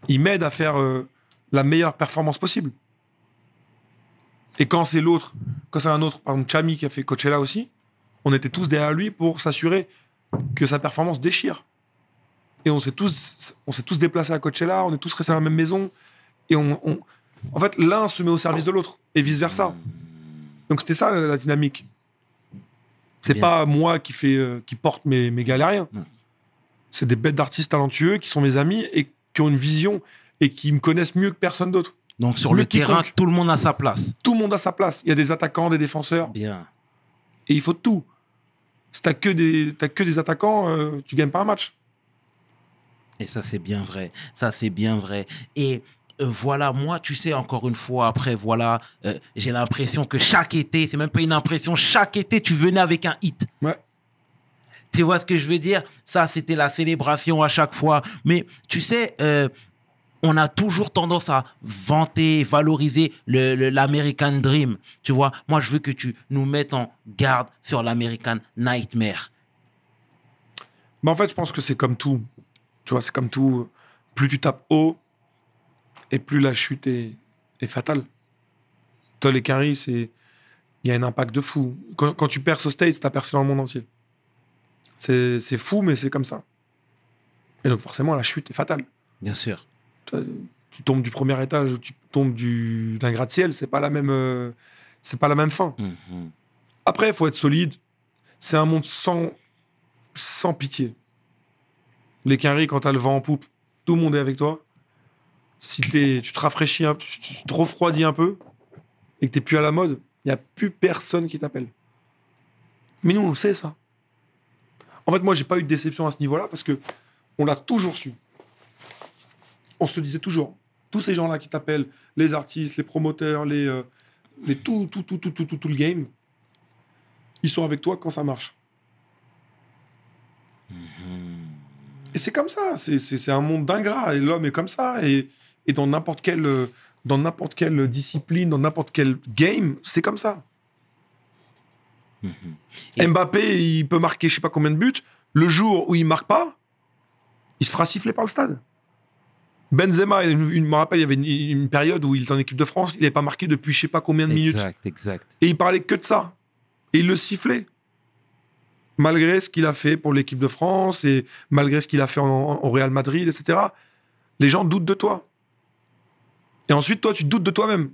S3: il m'aide à faire euh, la meilleure performance possible. Et quand c'est l'autre, quand c'est un autre, par exemple Chami qui a fait Coachella aussi, on était tous derrière lui pour s'assurer que sa performance déchire. Et on s'est tous, on s'est tous déplacés à Coachella, on est tous restés dans la même maison. Et on, en fait, l'un se met au service de l'autre et vice versa. Donc c'était ça la, dynamique. C'est pas moi qui fait, euh, qui porte mes, mes galériens. C'est des bêtes d'artistes talentueux qui sont mes amis et qui ont une vision et qui me connaissent mieux que personne d'autre. Donc sur le, terrain, tout le monde a sa place. Tout le monde a sa place. Il y a des attaquants, des défenseurs. Bien. Et il faut tout. Si t'as que des, que des attaquants, euh, tu gagnes pas un match.
S1: Et ça c'est bien vrai. Ça c'est bien vrai. Et euh, voilà, moi, tu sais, encore une fois, après, voilà, euh, j'ai l'impression que chaque été, c'est même pas une impression, chaque été, tu venais avec un hit. Ouais. Tu vois ce que je veux dire Ça, c'était la célébration à chaque fois. Mais tu sais, euh, on a toujours tendance à vanter, valoriser l'American Dream. Tu vois, moi, je veux que tu nous mettes en garde sur l'American
S3: Nightmare. Mais bah, en fait, je pense que c'est comme tout. Tu vois, c'est comme tout. Plus tu tapes haut, et plus la chute est, fatale. Toll et Carrie, c'est il y a un impact de fou. Quand, tu perds au States, t'as percé dans le monde entier. C'est fou, mais c'est comme ça. Et donc forcément, la chute est fatale. Bien sûr. Tu, tombes du premier étage tu tombes du d'un gratte-ciel, c'est pas la même euh, c'est pas la même fin. Mhm. Après, il faut être solide. C'est un monde sans sans pitié. Les quinries, quand t'as le vent en poupe, tout le monde est avec toi. Si es, tu te rafraîchis, un, tu, tu te refroidis un peu et que t'es plus à la mode, il n'y a plus personne qui t'appelle. Mais nous, on sait, ça. En fait, moi, j'ai pas eu de déception à ce niveau-là parce que on l'a toujours su. On se disait toujours, tous ces gens-là qui t'appellent, les artistes, les promoteurs, les, euh, les tout, tout, tout, tout, tout, tout, le game, ils sont avec toi quand ça marche. Mm-hmm. Et c'est comme ça, c'est un monde d'ingrat, et l'homme est comme ça, et, et dans n'importe quelle, dans quelle discipline, dans n'importe quel game, c'est comme ça. Mm-hmm. Mbappé, il peut marquer je sais pas combien de buts. Le jour où il marque pas, il se fera siffler par le stade. Benzema, il, me rappelle, il y avait une, période où il était en équipe de France, il n'est pas marqué depuis je sais pas combien de minutes. Exact, Et il parlait que de ça. Et il le sifflait. Malgré ce qu'il a fait pour l'équipe de France et malgré ce qu'il a fait au Real Madrid, etc. Les gens doutent de toi. Et ensuite, toi, tu doutes de toi-même.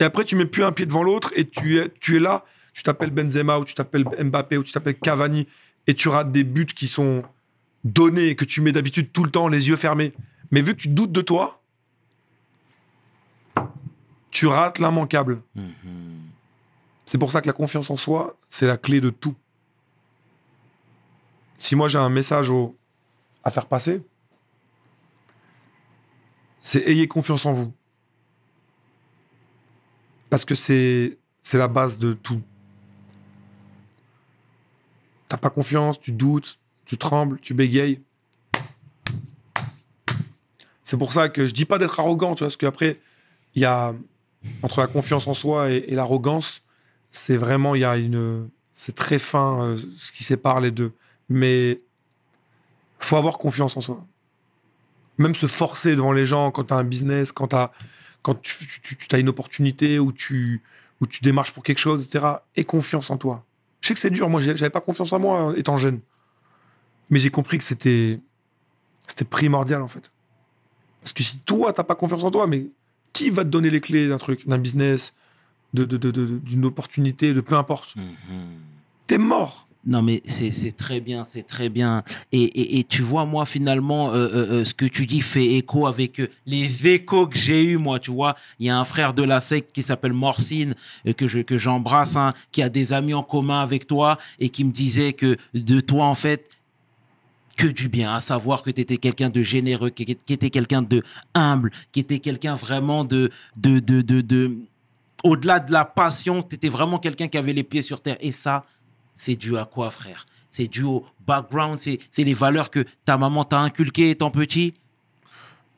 S3: Et après, tu mets plus un pied devant l'autre et tu es, tu es là tu t'appelles Benzema ou tu t'appelles Mbappé ou tu t'appelles Cavani et tu rates des buts qui sont donnés que tu mets d'habitude tout le temps les yeux fermés. Mais vu que tu doutes de toi, tu rates l'immanquable. Mhm. C'est pour ça que la confiance en soi, c'est la clé de tout. Si moi j'ai un message à faire passer, c'est ayez confiance en vous. Parce que c'est la base de tout t'as pas confiance, tu doutes, tu trembles, tu bégayes. C'est pour ça que je dis pas d'être arrogant, tu vois, parce qu'après, il y a entre la confiance en soi et, l'arrogance, c'est vraiment il y a une, c'est très fin euh, ce qui sépare les deux. Mais faut avoir confiance en soi. Même se forcer devant les gens quand tu as un business, quand, t'as quand tu, as une opportunité ou tu, ou tu démarches pour quelque chose, etc. Et confiance en toi. Je sais que c'est dur. Moi, j'avais pas confiance en moi hein, étant jeune. Mais j'ai compris que c'était, c'était primordial, en fait. Parce que si toi, t'as pas confiance en toi, mais qui va te donner les clés d'un truc, d'un business, d'une opportunité, de peu importe mhm. T'es mort.
S1: Non, mais c'est très bien, c'est très bien. Et, tu vois, moi, finalement, euh, euh, euh, ce que tu dis fait écho avec les échos que j'ai eu moi, tu vois. Il y a un frère de la secte qui s'appelle Morcine, que je que j'embrasse, hein, qui a des amis en commun avec toi et qui me disait que de toi, en fait, que du bien, à savoir que tu étais quelqu'un de généreux, qui était quelqu'un de humble, qui était quelqu'un vraiment de, de, de, de au-delà de la passion, tu étais vraiment quelqu'un qui avait les pieds sur terre. Et ça, c'est dû à quoi, frère C'est dû au background, c'est les valeurs que ta maman t'a inculquées étant petit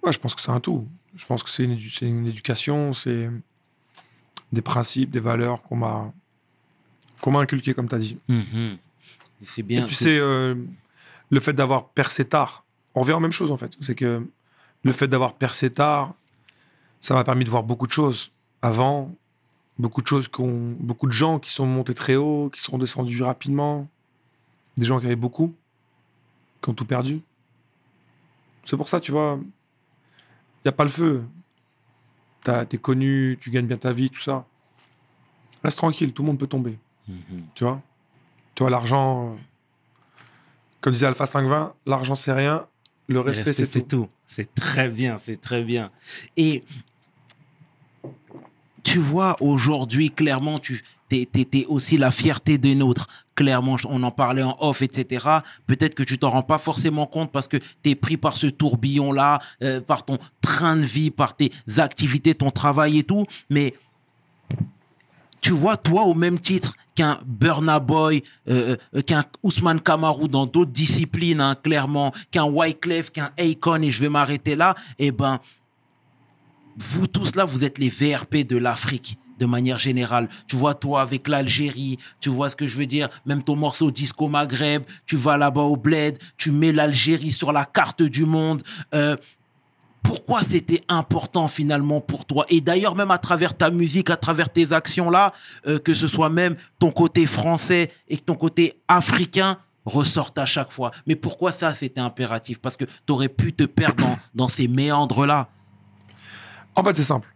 S3: Ouais, je pense que c'est un tout. Je pense que c'est une, une, éducation, c'est des principes, des valeurs qu'on m'a inculquées, comme tu as dit. Mm-hmm. C'est bien. Et tu sais, euh, le fait d'avoir percé tard, on revient en même chose en fait. C'est que le fait d'avoir percé tard, ça m'a permis de voir beaucoup de choses. Avant, beaucoup de choses, qu'on, beaucoup de gens qui sont montés très haut, qui sont descendus rapidement, des gens qui avaient beaucoup, qui ont tout perdu. C'est pour ça, tu vois, il n'y a pas le feu. Tu es connu, tu gagnes bien ta vie, tout ça. Reste tranquille, tout le monde peut tomber. Mm-hmm. Tu vois Tu vois, l'argent, euh, comme disait Alpha 520, l'argent c'est rien, le respect, c'est, tout. C'est très bien, c'est très bien. Et
S1: tu vois, aujourd'hui, clairement, tu t'es aussi la fierté des nôtres. Clairement, on en parlait en off, etc. Peut-être que tu t'en rends pas forcément compte parce que tu es pris par ce tourbillon-là, euh, par ton train de vie, par tes activités, ton travail et tout. Mais tu vois, toi, au même titre qu'un Burna Boy, euh, euh, qu'un Ousmane Kamaru dans d'autres disciplines, hein, clairement, qu'un Wyclef, qu'un Akon, et je vais m'arrêter là, eh ben, vous tous là, vous êtes les VRP de l'Afrique de manière générale. Tu vois, toi, avec l'Algérie, tu vois ce que je veux dire, même ton morceau Disco Maghreb, tu vas là-bas au Bled, tu mets l'Algérie sur la carte du monde. Euh, pourquoi c'était important finalement pour toi Et d'ailleurs, même à travers ta musique, à travers tes actions là, euh, que ce soit même ton côté français et que ton côté africain ressortent à chaque fois. Mais pourquoi ça, c'était impératif Parce que tu aurais pu te perdre
S3: dans ces méandres là. En fait, c'est simple.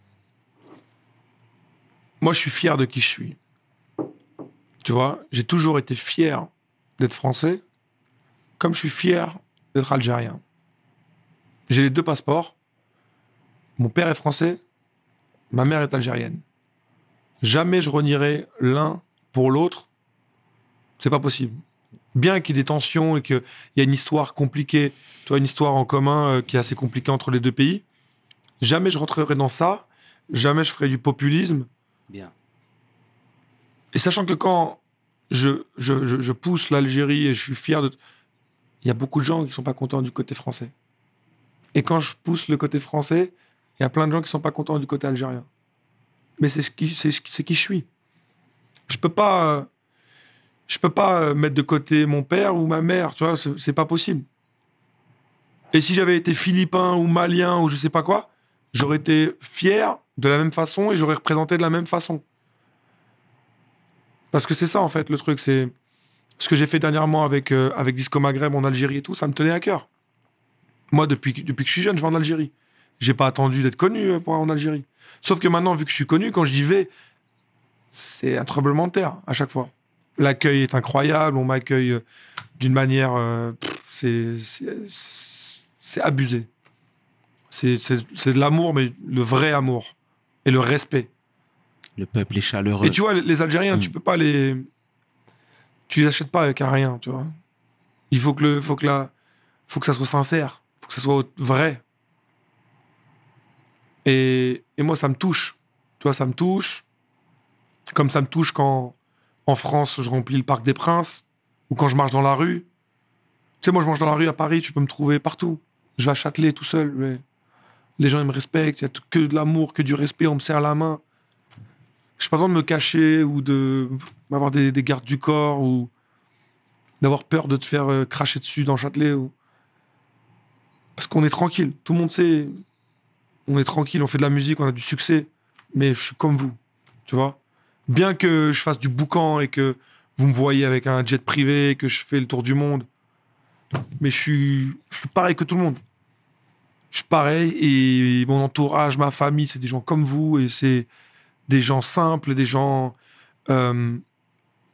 S3: Moi, je suis fier de qui je suis. Tu vois, j'ai toujours été fier d'être français, comme je suis fier d'être algérien. J'ai les deux passeports. Mon père est français, ma mère est algérienne. Jamais je renierai l'un pour l'autre. C'est pas possible. Bien qu'il y ait des tensions et qu'il y ait une histoire compliquée, tu vois, une histoire en commun euh, qui est assez compliquée entre les deux pays, Jamais je rentrerai dans ça. Jamais je ferai du populisme. Bien. Et sachant que quand je, je, je, pousse l'Algérie et je suis fier de. Il y a beaucoup de gens qui ne sont pas contents du côté français. Et quand je pousse le côté français, il y a plein de gens qui ne sont pas contents du côté algérien. Mais c'est ce qui, c'est, c'est qui je suis. Je peux pas. Euh, je peux pas euh, mettre de côté mon père ou ma mère, tu vois, c'est pas possible. Et si j'avais été philippin ou malien ou je sais pas quoi, j'aurais été fier de la même façon et j'aurais représenté de la même façon. Parce que c'est ça, en fait, le truc. C'est ce que j'ai fait dernièrement avec, euh, avec Disco Maghreb en Algérie et tout, ça me tenait à cœur. Moi, depuis, depuis que je suis jeune, je vais en Algérie. J'ai pas attendu d'être connu euh, pour en Algérie. Sauf que maintenant, vu que je suis connu, quand j'y vais, c'est un troublement de terre à chaque fois. L'accueil est incroyable, on m'accueille euh, d'une manière. c'est c'est abusé. C'est de l'amour, mais le vrai amour. Et le respect. Le peuple est chaleureux. Et tu vois, les Algériens, tu mm. peux pas les. Tu les achètes pas avec rien, tu vois. Il faut que, le, faut que, faut que ça soit sincère. faut que ça soit vrai. Et, et moi, ça me touche. Tu vois, ça me touche. Comme ça me touche quand, en France, je remplis le Parc des Princes ou quand je marche dans la rue. Tu sais, moi, je marche dans la rue à Paris, tu peux me trouver partout. Je vais à Châtelet tout seul. Mais... Les gens, ils me respectent. Il n'y a que de l'amour, que du respect. On me serre la main. Je n'ai pas besoin de me cacher ou de m'avoir des, gardes du corps ou d'avoir peur de te faire euh, cracher dessus dans Châtelet. Ou... Parce qu'on est tranquille. Tout le monde sait. On est tranquille. On fait de la musique. On a du succès. Mais je suis comme vous. Tu vois Bien que je fasse du boucan et que vous me voyez avec un jet privé, que je fais le tour du monde. Mais je suis, je suis pareil que tout le monde je suis pareil et mon entourage, ma famille, c'est des gens comme vous et c'est des gens simples des gens euh,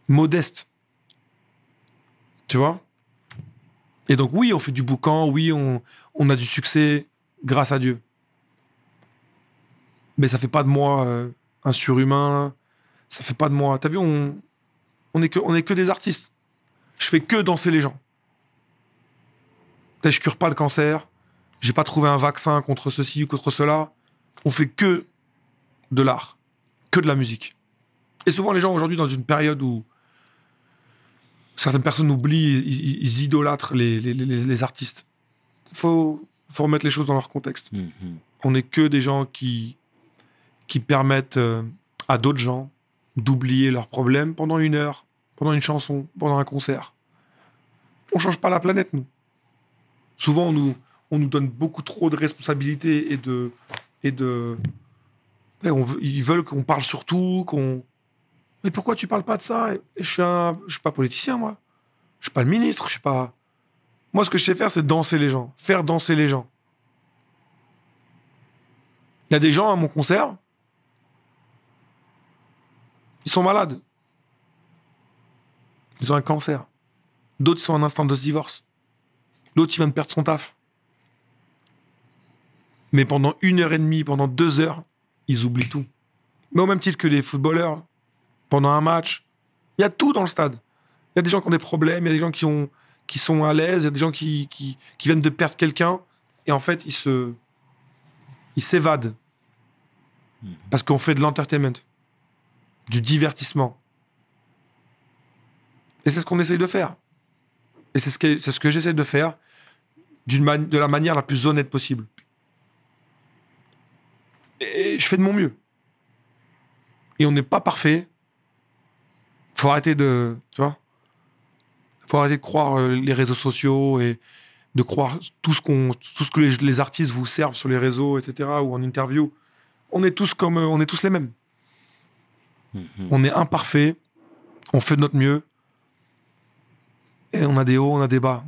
S3: modestes. Tu vois Et donc oui, on fait du boucan, oui, on, a du succès grâce à Dieu. Mais ça fait pas de moi euh, un surhumain, ça fait pas de moi. T'as vu, on, est que, on que des artistes. Je fais que danser les gens. Je cure pas le cancer j'ai pas trouvé un vaccin contre ceci ou contre cela. On fait que de l'art, que de la musique. Et souvent, les gens aujourd'hui, dans une période où certaines personnes oublient, ils, idolâtrent les, artistes. Faut, faut remettre les choses dans leur contexte. Mm-hmm. On n'est que des gens qui, qui permettent euh, à d'autres gens d'oublier leurs problèmes pendant une heure, pendant une chanson, pendant un concert. On change pas la planète, nous. Souvent, on nous, on nous donne beaucoup trop de responsabilités et de. Et de ils veulent qu'on parle sur tout, qu'on. Mais pourquoi tu parles pas de ça je, suis suis pas politicien, moi. Je suis pas le ministre, je suis pas. Moi, ce que je sais faire, c'est danser les gens, faire danser les gens. Il y a des gens à mon concert, ils sont malades. Ils ont un cancer. D'autres, sont en instant de divorce. L'autre, il vient de perdre son taf mais pendant une heure et demie, pendant deux heures, ils oublient tout. Mais au même titre que les footballeurs, pendant un match, il y a tout dans le stade. Il y a des gens qui ont des problèmes, il y a des gens qui, ont, qui sont à l'aise, il y a des gens qui, qui, viennent de perdre quelqu'un, et en fait, ils se. Ils s'évadent. Parce qu'on fait de l'entertainment, du divertissement. Et c'est ce qu'on essaye de faire. Et c'est ce que, ce que j'essaie de faire de la manière la plus honnête possible je fais de mon mieux. Et on n'est pas parfait. Faut arrêter de, tu vois, faut arrêter de croire euh, les réseaux sociaux et de croire tout ce qu'on, tout ce que les, artistes vous servent sur les réseaux, etc. ou en interview. On est tous comme, euh, on est tous les mêmes. Mm-hmm. On est imparfait. On fait de notre mieux. Et on a des hauts, on a des bas.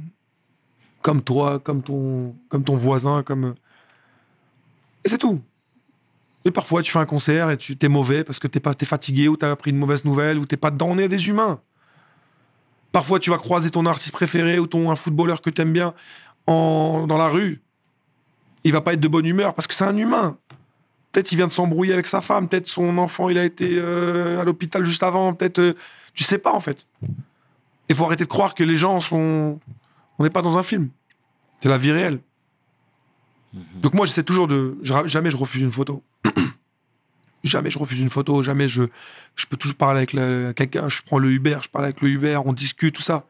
S3: Comme toi, comme ton, comme ton voisin, comme. Euh, et c'est tout. Et parfois, tu fais un concert et tu t'es mauvais parce que t'es pas es fatigué ou t'as appris une mauvaise nouvelle ou t'es pas dedans. On est des humains. Parfois, tu vas croiser ton artiste préféré ou ton un footballeur que t'aimes bien en, dans la rue. Il va pas être de bonne humeur parce que c'est un humain. Peut-être il vient de s'embrouiller avec sa femme. Peut-être son enfant il a été euh, à l'hôpital juste avant. Peut-être euh, tu sais pas en fait. Il faut arrêter de croire que les gens sont. On n'est pas dans un film. C'est la vie réelle. Mm-hmm. Donc moi j'essaie toujours de. Jamais je refuse une photo jamais je refuse une photo, jamais je, je peux toujours parler avec quelqu'un, je prends le Uber, je parle avec le Uber, on discute, tout ça.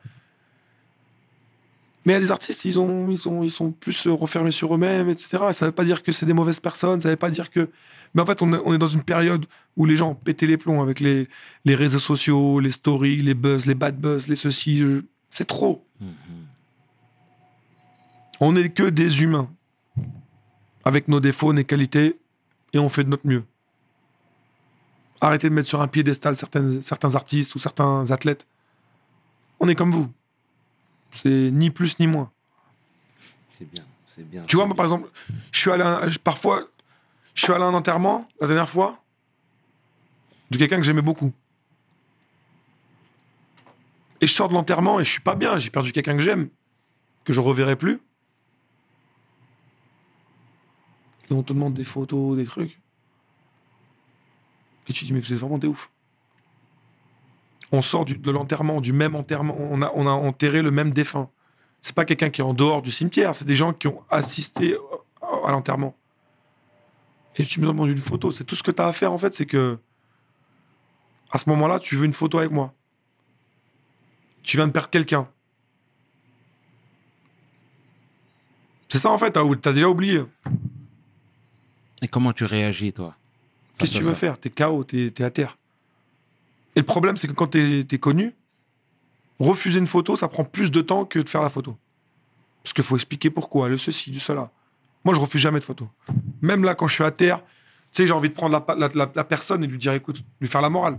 S3: Mais il y a des artistes, ils, ont, ils, ont, ils sont plus refermés sur eux-mêmes, etc. Ça ne veut pas dire que c'est des mauvaises personnes, ça ne veut pas dire que... Mais en fait, on, est dans une période où les gens ont les plombs avec les, les réseaux sociaux, les stories, les buzz, les bad buzz, les ceci. C'est trop. Mm-hmm. On n'est que des humains, avec nos défauts, nos qualités, et on fait de notre mieux. Arrêtez de mettre sur un piédestal certains artistes ou certains athlètes. On est comme vous. C'est ni plus ni moins.
S1: C'est bien, c'est bien. Tu vois, moi,
S3: par exemple, je suis allé parfois, je suis allé à un enterrement la dernière fois de quelqu'un que j'aimais beaucoup. Et je sors de l'enterrement et je suis pas bien. J'ai perdu quelqu'un que j'aime, que je reverrai plus. Et on te demande des photos, des trucs. Et tu dis, mais vous êtes vraiment des ouf. On sort de l'enterrement, du même enterrement. On a, on a enterré le même défunt. C'est pas quelqu'un qui est en dehors du cimetière, c'est des gens qui ont assisté à l'enterrement. Et tu me demandes une photo. C'est tout ce que tu as à faire, en fait, c'est que à ce moment-là, tu veux une photo avec moi. Tu viens de perdre quelqu'un. C'est ça, en fait, hein, t'as as déjà oublié.
S1: Et comment tu réagis, toi
S3: Qu'est-ce que tu veux faire T'es KO, t'es es à terre. Et le problème, c'est que quand t'es es connu, refuser une photo, ça prend plus de temps que de faire la photo. Parce qu'il faut expliquer pourquoi, le ceci, du cela. Moi, je refuse jamais de photo. Même là, quand je suis à terre, tu sais, j'ai envie de prendre la, personne et lui dire, écoute, lui faire la morale.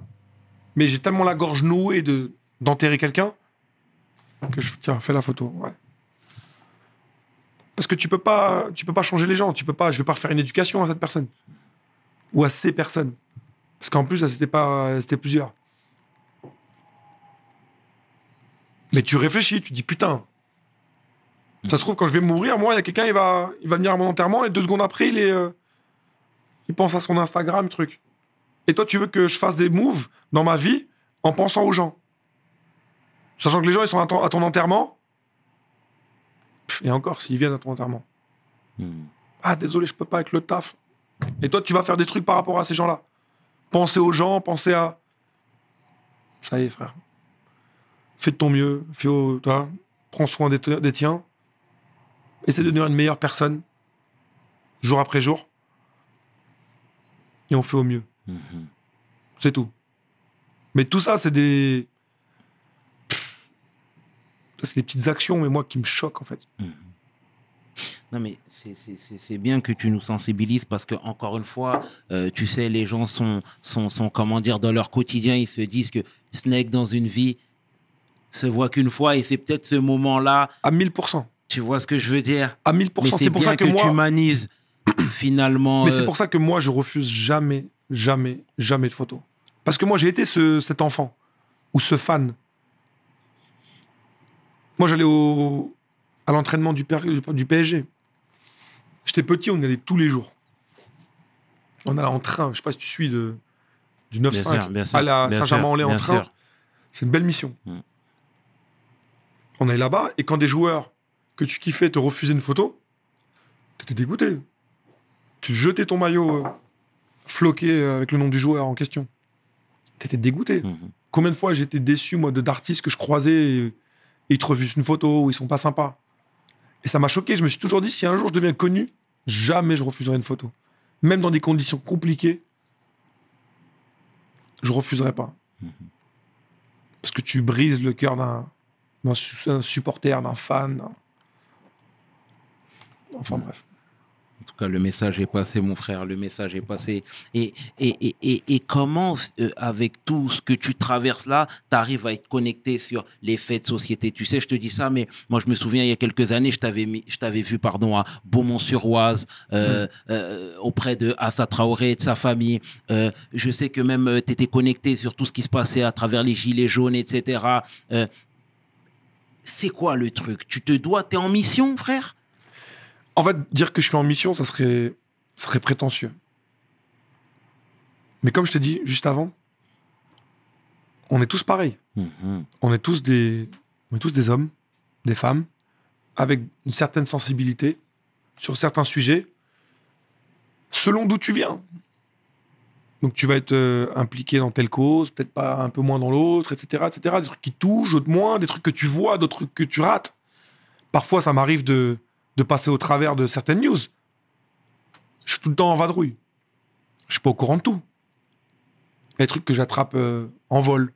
S3: Mais j'ai tellement la gorge nouée de d'enterrer quelqu'un que je tiens, fais la photo. Parce que tu peux pas, tu peux pas changer les gens. Tu peux pas, je vais pas refaire une éducation à cette personne ou à ces personnes. Parce qu'en plus, c'était pas, c'était plusieurs. Mais tu réfléchis, tu dis putain. Ça se trouve, quand je vais mourir, moi, il y a quelqu'un, il va, il va venir à mon enterrement et deux secondes après, il est, euh, il pense à son Instagram, truc. Et toi, tu veux que je fasse des moves dans ma vie en pensant aux gens. Sachant que les gens, ils sont à ton, enterrement. et encore, s'ils viennent à ton enterrement. Hmm. Ah, désolé, je peux pas avec le taf. Et toi, tu vas faire des trucs par rapport à ces gens-là. Pensez aux gens, pensez à. Ça y est, frère. Fais de ton mieux, fais toi, prends soin des, tiens. Essaie de devenir une meilleure personne, jour après jour. Et on fait au mieux. Mm-hmm. C'est tout. Mais tout ça, c'est des. C'est des petites actions, mais moi qui me choque en fait. Mm-hmm.
S1: Non, mais c'est bien que tu nous sensibilises parce que, encore une fois, euh, tu sais, les gens sont, sont, sont, comment dire, dans leur quotidien, ils se disent que Snake dans une vie se voit qu'une fois et c'est peut-être ce moment-là. À 1000%. Tu vois ce que je veux dire À 1000%. C'est pour ça que, moi... tu humanises finalement. Mais c'est euh, pour ça
S3: que moi, je refuse jamais, jamais, jamais de photo Parce que moi, j'ai été ce, cet enfant ou ce fan. Moi, j'allais au, à l'entraînement du, du PSG. J'étais petit, on y allait tous les jours. On allait en train, je ne sais pas si tu suis de, du 9-5 à la Saint-Germain-en-Laye en train. C'est une belle mission. Mm. On allait là-bas, et quand des joueurs que tu kiffais te refusaient une photo, tu étais dégoûté. Tu jetais ton maillot euh, floqué euh, avec le nom du joueur en question. Tu étais dégoûté. Mm-hmm. Combien de fois j'étais déçu, moi, de d'artistes que je croisais et, ils te refusent une photo ou ils sont pas sympas. Et ça m'a choqué. Je me suis toujours dit, si un jour je deviens connu, Jamais je refuserai une photo. Même dans des conditions compliquées, je refuserai pas. Mm-hmm. Parce que tu brises le cœur d'un supporter, d'un fan. Enfin bref
S1: cas, le message est passé, mon frère, le message est passé. Et, et, et, et comment, euh, avec tout ce que tu traverses là, tu arrives à être connecté sur les faits de société Tu sais, je te dis ça, mais moi, je me souviens, il y a quelques années, je t'avais, mis, je t'avais vu pardon, à Beaumont-sur-Oise, euh, euh auprès de Assa Traoré et de sa famille. Euh, je sais que même tu étais connecté sur tout ce qui se passait à travers les gilets jaunes, etc.
S3: c'est quoi le truc Tu te dois, tu es en mission, frère en fait, dire que je suis en mission, ça serait, serait prétentieux. Mais comme je t'ai dit juste avant, on est tous pareils. Mhm. On, est tous des, tous des hommes, des femmes, avec une certaine sensibilité sur certains sujets, selon d'où tu viens. Donc tu vas être euh, impliqué dans telle cause, peut-être pas un peu moins dans l'autre, etc., etc. Des trucs qui touchent, d'autres moins, des trucs que tu vois, d'autres trucs que tu rates. Parfois, ça m'arrive de, de passer au travers de certaines news. Je suis tout le temps en vadrouille. Je suis pas au courant de tout. Les trucs que j'attrape euh, en vol.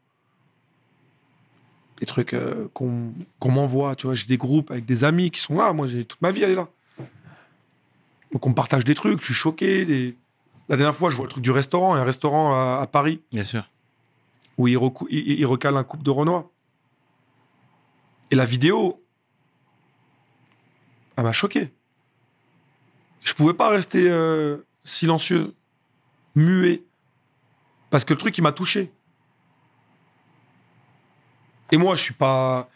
S3: Les trucs euh, qu'on m'envoie, tu vois. J'ai des groupes avec des amis qui sont là. Moi, j'ai toute ma vie, elle est là. Donc, on partage des trucs. Je suis choqué. La dernière fois, je vois le truc du restaurant. Un restaurant à, Paris. Bien sûr. Où il, il recale un couple de Renoir. Et la vidéo, m'a ah bah, choqué. Je pouvais pas rester euh, silencieux, muet, parce que le truc, il m'a touché. Et moi, je suis pas.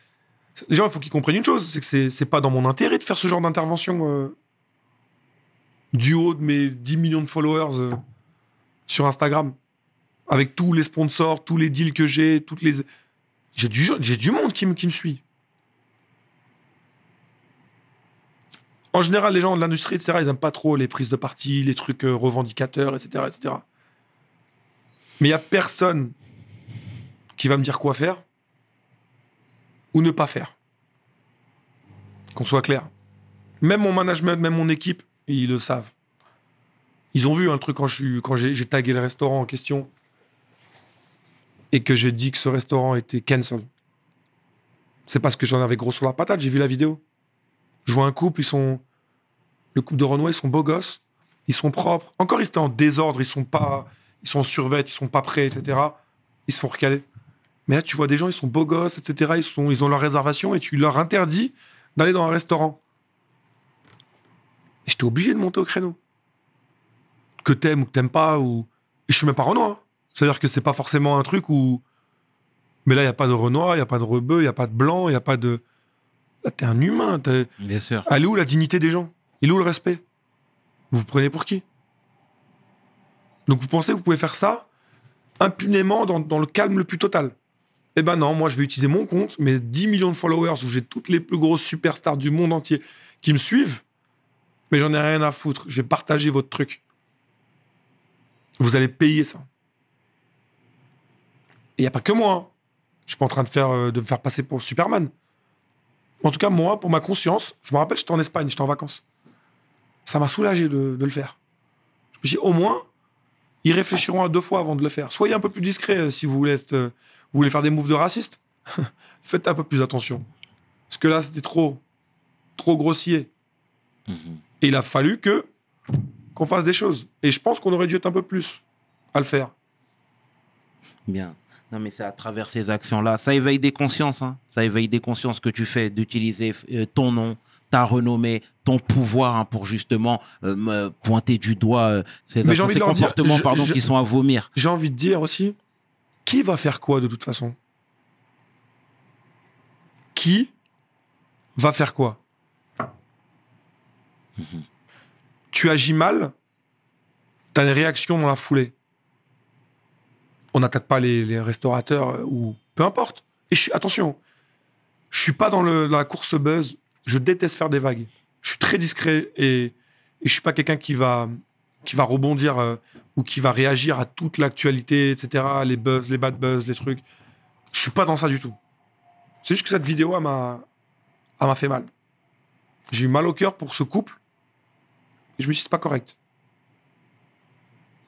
S3: Les gens, il faut qu'ils comprennent une chose, c'est que c'est pas dans mon intérêt de faire ce genre d'intervention euh, du haut de mes 10 millions de followers euh, sur Instagram, avec tous les sponsors, tous les deals que j'ai, toutes les. J'ai du, du monde qui qui me suit. en général, les gens de l'industrie, etc., ils n'aiment pas trop les prises de parti, les trucs euh, revendicateurs, etc., etc. Mais il n'y a personne qui va me dire quoi faire ou ne pas faire. Qu'on soit clair. Même mon management, même mon équipe, ils le savent. Ils ont vu un truc quand j'ai tagué le restaurant en question et que j'ai dit que ce restaurant était cancel. C'est parce que j'en avais gros sur la patate, j'ai vu la vidéo. Je vois un couple, ils sont. Le couple de Renoir, ils sont beaux gosses, ils sont propres. Encore, ils étaient en désordre, ils sont pas. Ils sont en survêt, ils sont pas prêts, etc. Ils se font recaler. Mais là, tu vois des gens, ils sont beaux gosses, etc. Ils, sont, ils ont leur réservation et tu leur interdis d'aller dans un restaurant. Et j'étais obligé de monter au créneau. Que t'aimes ou que t'aimes pas, ou. Et je suis même pas Renoir. Hein. C'est-à-dire que c'est pas forcément un truc où. Mais là, il n'y a pas de Renoir, il n'y a pas de Rebeu, il n'y a pas de Blanc, il n'y a pas de. Là, t'es un humain. Elle est où la dignité des gens Il est où le respect Vous vous prenez pour qui Donc vous pensez que vous pouvez faire ça impunément dans, le calme le plus total eh ben non, moi je vais utiliser mon compte, mes 10 millions de followers où j'ai toutes les plus grosses superstars du monde entier qui me suivent, mais j'en ai rien à foutre. J'ai partagé votre truc. Vous allez payer ça. Et il n'y a pas que moi. Hein. Je suis pas en train de, faire, euh, de me faire passer pour Superman. En tout cas, moi, pour ma conscience, je me rappelle, j'étais en Espagne, j'étais en vacances. Ça m'a soulagé de, le faire. Je me suis dit, au moins, ils réfléchiront à deux fois avant de le faire. Soyez un peu plus discret euh, si euh, vous voulez, faire des moves de raciste. Faites un peu plus attention. Parce que là, c'était trop, trop grossier. Mhm. Et il a fallu que qu'on fasse des choses. Et je pense qu'on aurait dû être un peu plus à le faire. Bien. Non, mais c'est à
S1: travers ces actions-là. Ça éveille des consciences. Hein. Ça éveille des consciences que tu fais d'utiliser euh, ton nom, ta renommée, ton pouvoir hein, pour justement euh, me pointer du doigt euh, ces, comportements qui sont à vomir.
S3: J'ai envie de dire aussi, qui va faire quoi de toute façon Qui va faire quoi mhm. Tu agis mal, tu as une réaction dans la foulée on n'attaque pas les, restaurateurs euh, ou peu importe. Et je suis, attention, je suis pas dans, la course buzz. Je déteste faire des vagues. Je suis très discret et, je suis pas quelqu'un qui va qui va rebondir euh, ou qui va réagir à toute l'actualité, etc. Les buzz, les bad buzz, les trucs. Je suis pas dans ça du tout. C'est juste que cette vidéo, elle m'a, fait mal. J'ai eu mal au cœur pour ce couple. Et je me suis dit, c'est pas correct.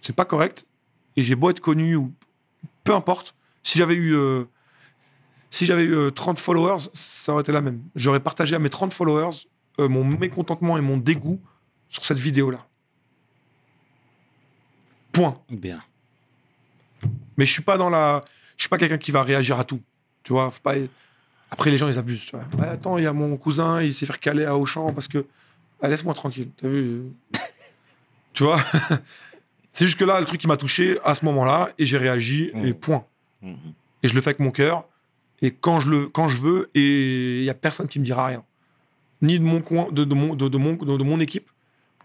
S3: C'est pas correct. Et j'ai beau être connu ou peu importe. Si j'avais eu, euh, si j'avais eu 30 euh, followers, ça aurait été la même. J'aurais partagé à mes 30 followers euh, mon mécontentement et mon dégoût sur cette vidéo-là. Point. Bien. Mais je suis pas dans la, je suis pas quelqu'un qui va réagir à tout. Tu vois, pas. Après, les gens, ils abusent. attends, il y a mon cousin, il s'est fait caler à Auchan parce que. Ah, laisse-moi tranquille, t'as vu Tu vois c'est jusque-là le truc qui m'a touché à ce moment-là et j'ai réagi mm. et point. Mm, mm. Et je le fais avec mon cœur et quand je, le, quand je veux et il n'y a personne qui me dira rien. Ni de mon, coin, de, de, mon, de, mon équipe,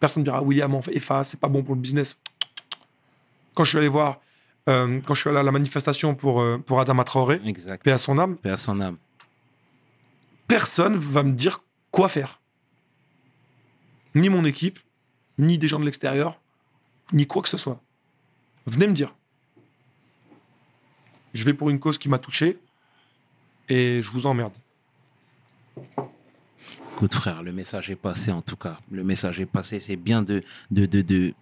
S3: personne ne dira William, en c'est pas bon pour le business. Quand je suis allé voir, euh, quand je suis allé à la manifestation pour, euh, pour Adama Traoré, exact. paix à son âme. Paix à son âme. Personne va me dire quoi faire. Ni mon équipe, ni des gens de l'extérieur ni quoi que ce soit. Venez me dire. Je vais pour une cause qui m'a touché et je vous emmerde.
S1: Écoute frère, le message est passé en tout cas. Le message est passé. C'est bien de, de, de,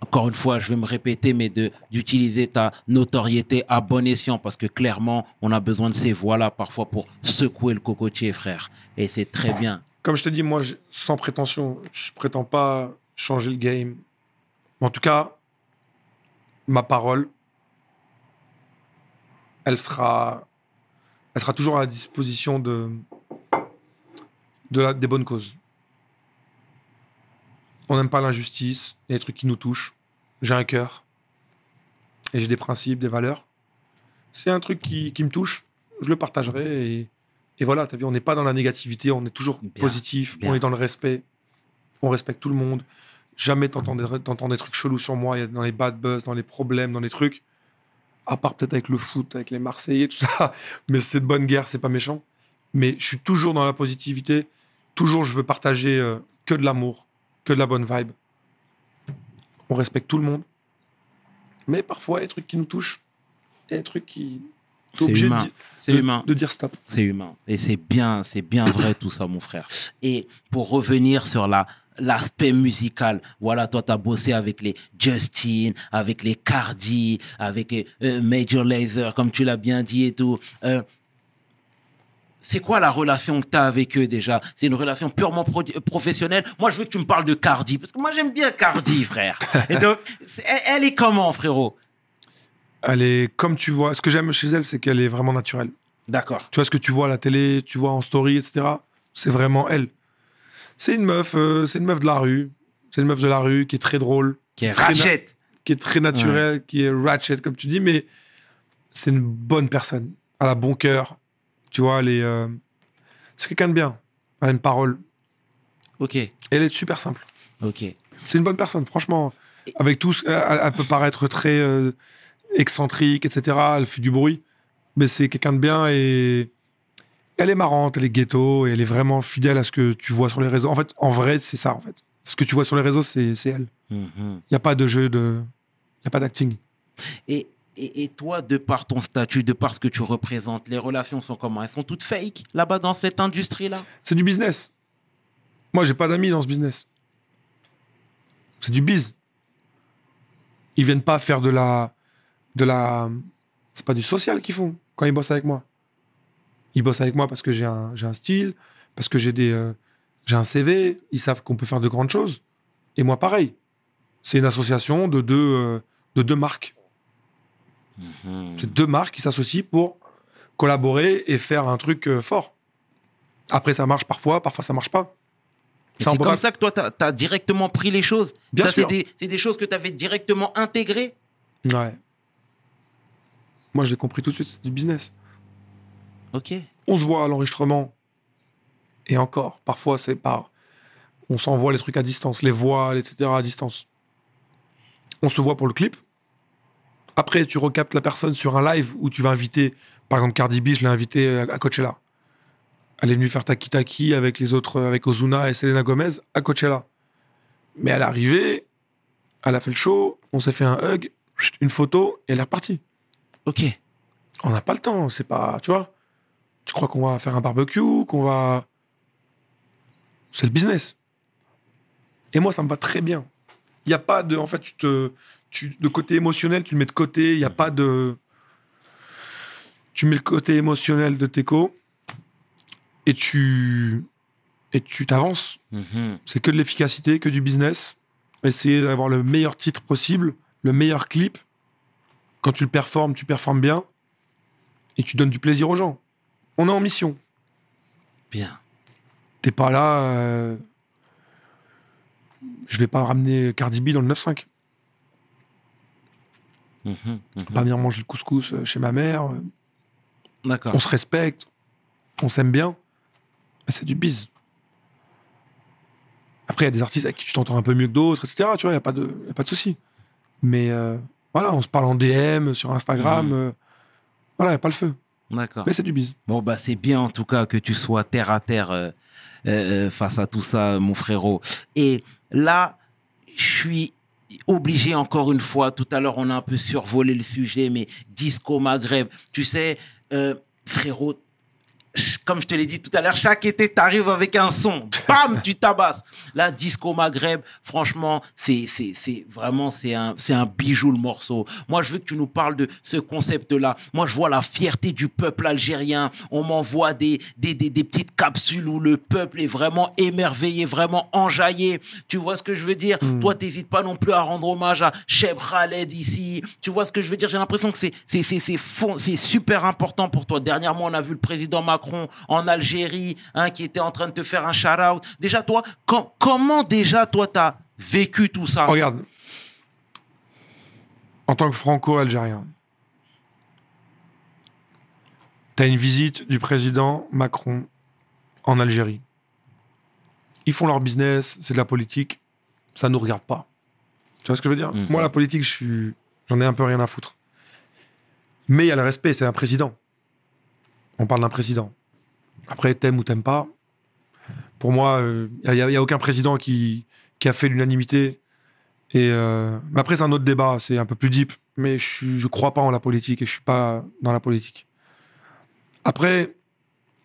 S1: encore une fois, je vais me répéter, mais d'utiliser ta notoriété à bon escient, parce que clairement, on a besoin de ces voix-là parfois pour secouer le cocotier, frère. Et c'est très bien.
S3: Comme je te dis, moi, sans prétention, je prétends pas changer le game, en tout cas, ma parole, elle sera, elle sera toujours à la disposition de, des bonnes causes. On n'aime pas l'injustice, les trucs qui nous touchent. J'ai un cœur et j'ai des principes, des valeurs. C'est un truc qui, me touche, je le partagerai et, voilà, tu vu, on n'est pas dans la négativité, on est toujours positif, on est dans le respect, on respecte tout le monde. Jamais t'entends des, trucs chelous sur moi, dans les bad buzz, dans les problèmes, dans les trucs. À part peut-être avec le foot, avec les Marseillais, tout ça. Mais c'est de bonne guerre, c'est pas méchant. Mais je suis toujours dans la positivité. Toujours, je veux partager euh, que de l'amour, que de la bonne vibe. On respecte tout le monde. Mais parfois, il y a des trucs qui nous touchent. Il y a des trucs qui, c'est humain. C'est humain. De dire stop. C'est humain.
S1: Et c'est bien, c'est bien vrai tout ça, mon frère. Et pour revenir sur l'aspect musical. Voilà, toi, tu as bossé avec les Justin, avec les Cardi, avec euh, euh, Major Lazer, comme tu l'as bien dit et tout. Euh, c'est quoi la relation que tu as avec eux déjà C'est une relation purement professionnelle Moi, je veux que tu me parles de Cardi, parce que moi, j'aime bien Cardi, frère.
S3: Et donc, elle est comment, frérot elle est comme tu vois. Ce que j'aime chez elle, c'est qu'elle est vraiment naturelle. D'accord. Tu vois ce que tu vois à la télé, tu vois en story, etc. C'est vraiment elle. C'est une meuf, euh, c'est une meuf de la rue. C'est une meuf de la rue qui est très drôle. Qui est ratchet. Qui est très naturelle, qui est ratchet, comme tu dis, mais c'est une bonne personne. Elle a bon cœur. Tu vois, elle est. Euh, c'est quelqu'un de bien. Elle a une parole. Ok. elle est super simple. Ok. C'est une bonne personne, franchement. Avec tout, elle, peut paraître très. Euh, excentrique, etc. Elle fait du bruit. Mais c'est quelqu'un de bien et elle est marrante, elle est ghetto et elle est vraiment fidèle à ce que tu vois sur les réseaux. En fait, en vrai, c'est ça, en fait. Ce que tu vois sur les réseaux, c'est elle. Mm-hmm. Il n'y a pas de jeu de. Il n'y a pas d'acting.
S1: Et, et, toi, de par ton statut, de par ce que tu représentes, les relations sont comment Elles sont toutes fake
S3: là-bas dans cette industrie-là C'est du business. Moi, j'ai pas d'amis dans ce business. C'est du biz. Ils viennent pas faire de la de la. C'est pas du social qu'ils font quand ils bossent avec moi. Ils bossent avec moi parce que j'ai un, un, style, parce que j'ai des. Euh, j'ai un CV, ils savent qu'on peut faire de grandes choses. Et moi, pareil. C'est une association de deux, euh, de deux marques. Mhm. C'est deux marques qui s'associent pour collaborer et faire un truc euh, fort. Après, ça marche parfois, parfois ça marche pas. C'est comme ça
S1: que toi, tu as, directement pris les choses. Bien sûr. C'est des, choses que tu avais directement intégrées.
S3: Ouais. Moi, j'ai compris tout de suite, c'est du business. Ok. On se voit à l'enregistrement. Et encore, parfois, c'est par. On s'envoie les trucs à distance, les voiles, etc., à distance. On se voit pour le clip. Après, tu recaptes la personne sur un live où tu vas inviter, par exemple, Cardi B, je l'ai invité à Coachella. Elle est venue faire Taki Taki avec les autres, avec Ozuna et Selena Gomez à Coachella. Mais elle est arrivée, elle a fait le show, on s'est fait un hug, une photo et elle est repartie. Ok. On n'a pas le temps, c'est pas. Tu vois Tu crois qu'on va faire un barbecue, qu'on va. C'est le business. Et moi, ça me va très bien. Il n'y a pas de. En fait, tu te. Tu, côté émotionnel, tu le mets de côté. Il n'y a pas de. Tu mets le côté émotionnel de Teco et tu. Et tu t'avances. Mhm. C'est que de l'efficacité, que du business. Essayer d'avoir le meilleur titre possible, le meilleur clip, quand tu le performes, tu performes bien et tu donnes du plaisir aux gens. On est en mission. Bien. T'es pas là. Euh, je vais pas ramener Cardi B dans le 9-5.
S2: Mhm, mhm. Pas
S3: venir manger le couscous euh, chez ma mère. D'accord. On se respecte, on s'aime bien, c'est du bise. Après, il y a des artistes avec qui tu t'entends un peu mieux que d'autres, etc. Tu vois, il n'y a pas de, pas de souci. Mais euh, voilà, on se parle en DM, sur Instagram. Mhm. Euh, voilà, il voilà, a pas le feu. D'accord. Mais c'est du bise.
S1: Bon, bah, c'est bien en tout cas que tu sois terre à terre euh, euh, face à tout ça, mon frérot. Et là, je suis obligé encore une fois, tout à l'heure, on a un peu survolé le sujet, mais disco Maghreb, tu sais, frérot, comme je te l'ai dit tout à l'heure, chaque été, tu arrives avec un son. Bam, tu tabasses. La Disco Maghreb, franchement, c'est, c'est, c'est vraiment, c'est un, c'est un bijou le morceau. Moi, je veux que tu nous parles de ce concept-là. Moi, je vois la fierté du peuple algérien. On m'envoie des, des, des, petites capsules où le peuple est vraiment émerveillé, vraiment enjaillé. Tu vois ce que je veux dire? Hmm. Toi, t'hésites pas non plus à rendre hommage à Cheb Khaled ici. Tu vois ce que je veux dire? J'ai l'impression que c'est, c'est, c'est, c'est, c'est super important pour toi. Dernièrement, on a vu le président Macron en Algérie, hein, qui était en train de te faire un shout-out. Déjà, toi, comment déjà, toi, t'as vécu tout ça Regarde,
S3: en tant que franco-algérien, t'as une visite du président Macron en Algérie. Ils font leur business, c'est de la politique, ça nous regarde pas. Tu vois ce que je veux dire mhm. Moi, la politique, j'en ai un peu rien à foutre. Mais il y a le respect, c'est un président. On parle d'un président. Après, t'aimes ou t'aimes pas. Pour moi, il euh, n'y a, aucun président qui, a fait l'unanimité. Et euh, mais après, c'est un autre débat, c'est un peu plus deep. Mais je ne crois pas en la politique et je suis pas dans la politique. Après,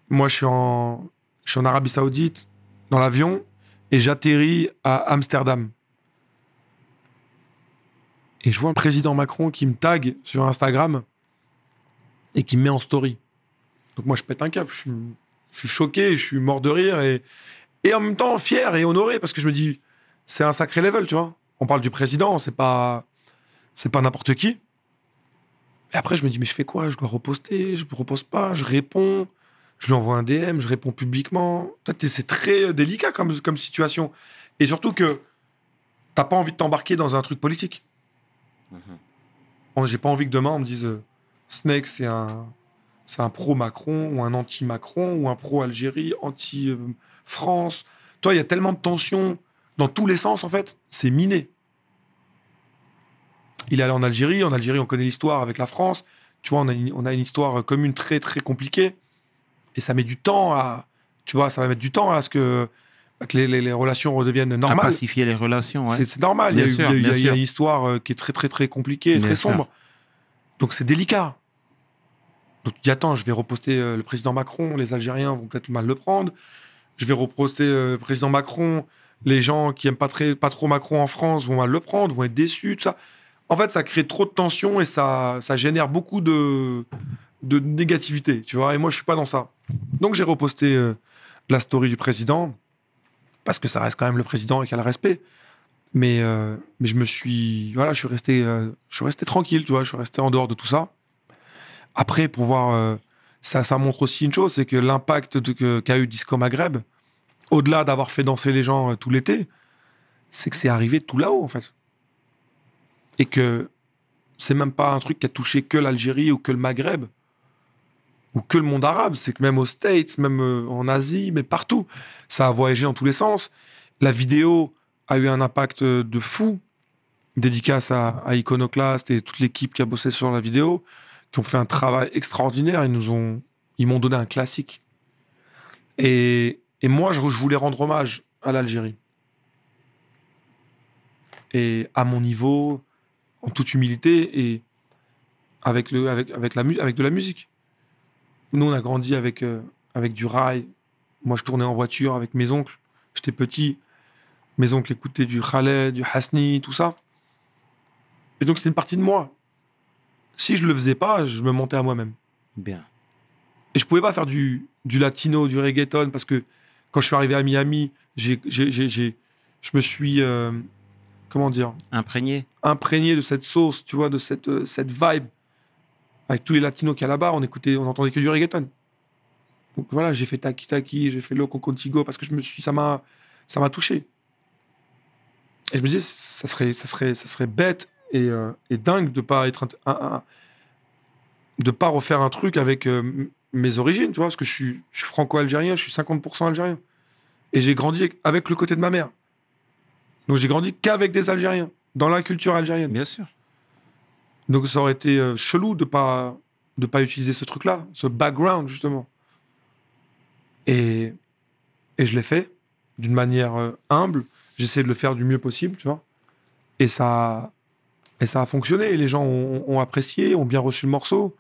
S3: moi, je suis en, je suis en Arabie Saoudite, dans l'avion, et j'atterris à Amsterdam. Et je vois un président Macron qui me tag sur Instagram et qui me met en story. Donc moi, je pète un cap. Je suis je suis choqué, je suis mort de rire et, et en même temps fier et honoré parce que je me dis, c'est un sacré level, tu vois. On parle du président, c'est pas, c'est pas n'importe qui. Et après, je me dis, mais je fais quoi Je dois reposter, je propose pas, je réponds, je lui envoie un DM, je réponds publiquement. C'est très délicat comme, comme situation. Et surtout que t'as pas envie de t'embarquer dans un truc politique.
S2: Mhm.
S3: J'ai pas envie que demain on me dise Snake, c'est un, c'est un pro-Macron ou un anti-Macron ou un pro-Algérie, anti-France. Toi, il y a tellement de tensions dans tous les sens, en fait. C'est miné. Il est allé en Algérie. En Algérie, on connaît l'histoire avec la France. Tu vois, on a, une, histoire commune très, très compliquée. Et ça met du temps à. Tu vois, ça va mettre du temps à ce que les, relations redeviennent normales. À pacifier les relations. C'est normal. il y, a, une histoire euh, qui est très, très, très compliquée, très sombre. Donc c'est délicat attends, je vais reposter euh, le président Macron, les Algériens vont peut-être mal le prendre. Je vais reposter euh, le président Macron, les gens qui aiment pas, très, pas trop Macron en France vont mal le prendre, vont être déçus, tout ça. En fait, ça crée trop de tensions et ça, ça génère beaucoup de, de négativité, tu vois. Et moi, je suis pas dans ça. Donc j'ai reposté euh, la story du président parce que ça reste quand même le président et qu'il a le respect. Mais, je me suis, voilà, je suis resté, je suis resté tranquille, tu vois. Je suis resté en dehors de tout ça. Après, pour voir, euh, ça, montre aussi une chose, c'est que l'impact qu'a eu Disco Maghreb, au-delà d'avoir fait danser les gens euh, tout l'été, c'est que c'est arrivé tout là-haut, en fait. Et que c'est même pas un truc qui a touché que l'Algérie ou que le Maghreb ou que le monde arabe, c'est que même aux States, même euh, en Asie, mais partout, ça a voyagé dans tous les sens. La vidéo a eu un impact de fou. Dédicace à, à Iconoclast et toute l'équipe qui a bossé sur la vidéo ont fait un travail extraordinaire. Ils nous ont, ils m'ont donné un classique. Et, et moi, je, voulais rendre hommage à l'Algérie. Et à mon niveau, en toute humilité et avec, le, avec, avec, la, avec de la musique. Nous, on a grandi avec, euh, avec du rail. Moi, je tournais en voiture avec mes oncles. J'étais petit. Mes oncles écoutaient du Khaled, du Hasni, tout ça. Et donc, c'était une partie de moi si je le faisais pas, je me montais à moi-même. Bien. Et je pouvais pas faire du, latino, du reggaeton, parce que quand je suis arrivé à Miami, j'ai, je me suis, euh, comment dire Imprégné. Imprégné de cette sauce, tu vois, de cette, euh, cette vibe. Avec tous les latinos qu'il y a là-bas, on écoutait, on entendait que du reggaeton. Donc voilà, j'ai fait Taki Taki, j'ai fait Loco Contigo, parce que je me suis, ça m'a, ça m'a touché. Et je me disais, ça serait, ça serait, ça serait bête euh, et, dingue de pas être de pas refaire un truc avec euh, mes origines, tu vois, parce que je suis, je suis franco-algérien, je suis 50% algérien. Et j'ai grandi avec le côté de ma mère. Donc j'ai grandi qu'avec des Algériens, dans la culture algérienne. Bien sûr. Donc ça aurait été euh, chelou de pas de pas utiliser ce truc-là, ce background justement. Et et je l'ai fait d'une manière humble. J'essaie de le faire du mieux possible, tu vois. Et ça et ça a fonctionné. Les gens ont, apprécié, ont bien reçu le morceau.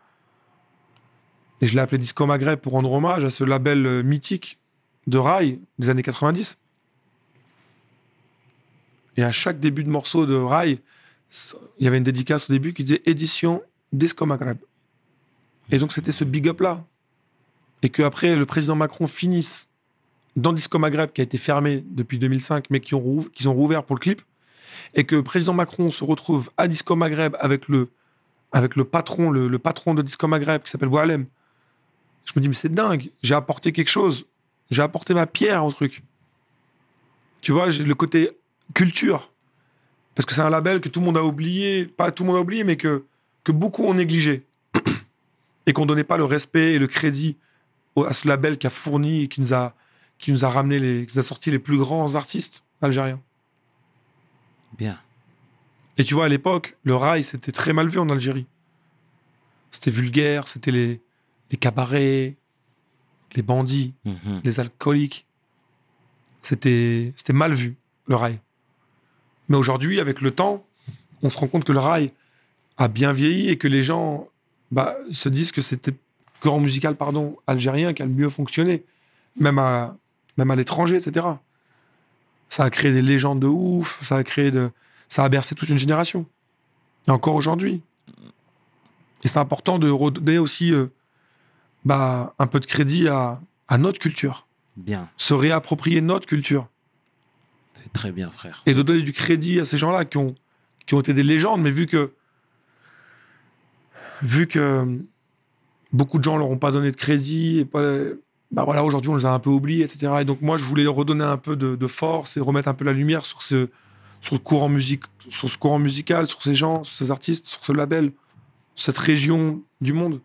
S3: Et je l'ai appelé Disco Maghreb pour rendre hommage à ce label euh, mythique de rail des années 90. Et à chaque début de morceau de rail, il y avait une dédicace au début qui disait édition Disco Maghreb. Et donc c'était ce big up là. Et qu'après, le président Macron finisse dans Disco Maghreb qui a été fermé depuis 2005 mais qui qui ont rouvert pour le clip et que président Macron se retrouve à Disco Maghreb avec le, avec le patron, le, patron de Disco Maghreb qui s'appelle Boalem, je me dis, mais c'est dingue, j'ai apporté quelque chose, j'ai apporté ma pierre au truc. Tu vois, le côté culture, parce que c'est un label que tout le monde a oublié, pas tout le monde a oublié, mais que, que beaucoup ont négligé et qu'on donnait pas le respect et le crédit à ce label qui a fourni et qui nous a, qui nous a ramené les, qui nous a sorti les plus grands artistes algériens. Et tu vois, à l'époque, le rail, c'était très mal vu en Algérie. C'était vulgaire, c'était les, cabarets, les bandits, mhm. les alcooliques. C'était mal vu, le rail. Mais aujourd'hui, avec le temps, on se rend compte que le rail a bien vieilli et que les gens bah, se disent que c'était grand musical pardon algérien qui a le mieux fonctionné, même à, même à l'étranger, etc. Ça a créé des légendes de ouf, ça a créé de, ça a bercé toute une génération. Et encore aujourd'hui. Et c'est important de redonner aussi euh, bah, un peu de crédit à, à, notre culture. Bien. Se réapproprier notre culture.
S1: C'est très bien, frère.
S3: Et de donner du crédit à ces gens-là qui ont, qui ont été des légendes, mais vu que. Vu que beaucoup de gens leur ont pas donné de crédit et pas bah aujourd'hui on les a un peu oubliés, etc. Et donc moi je voulais redonner un peu de, force et remettre un peu la lumière sur ce, sur le courant musique, sur ce courant musical, sur ces gens, sur ces artistes, sur ce label, cette région du monde.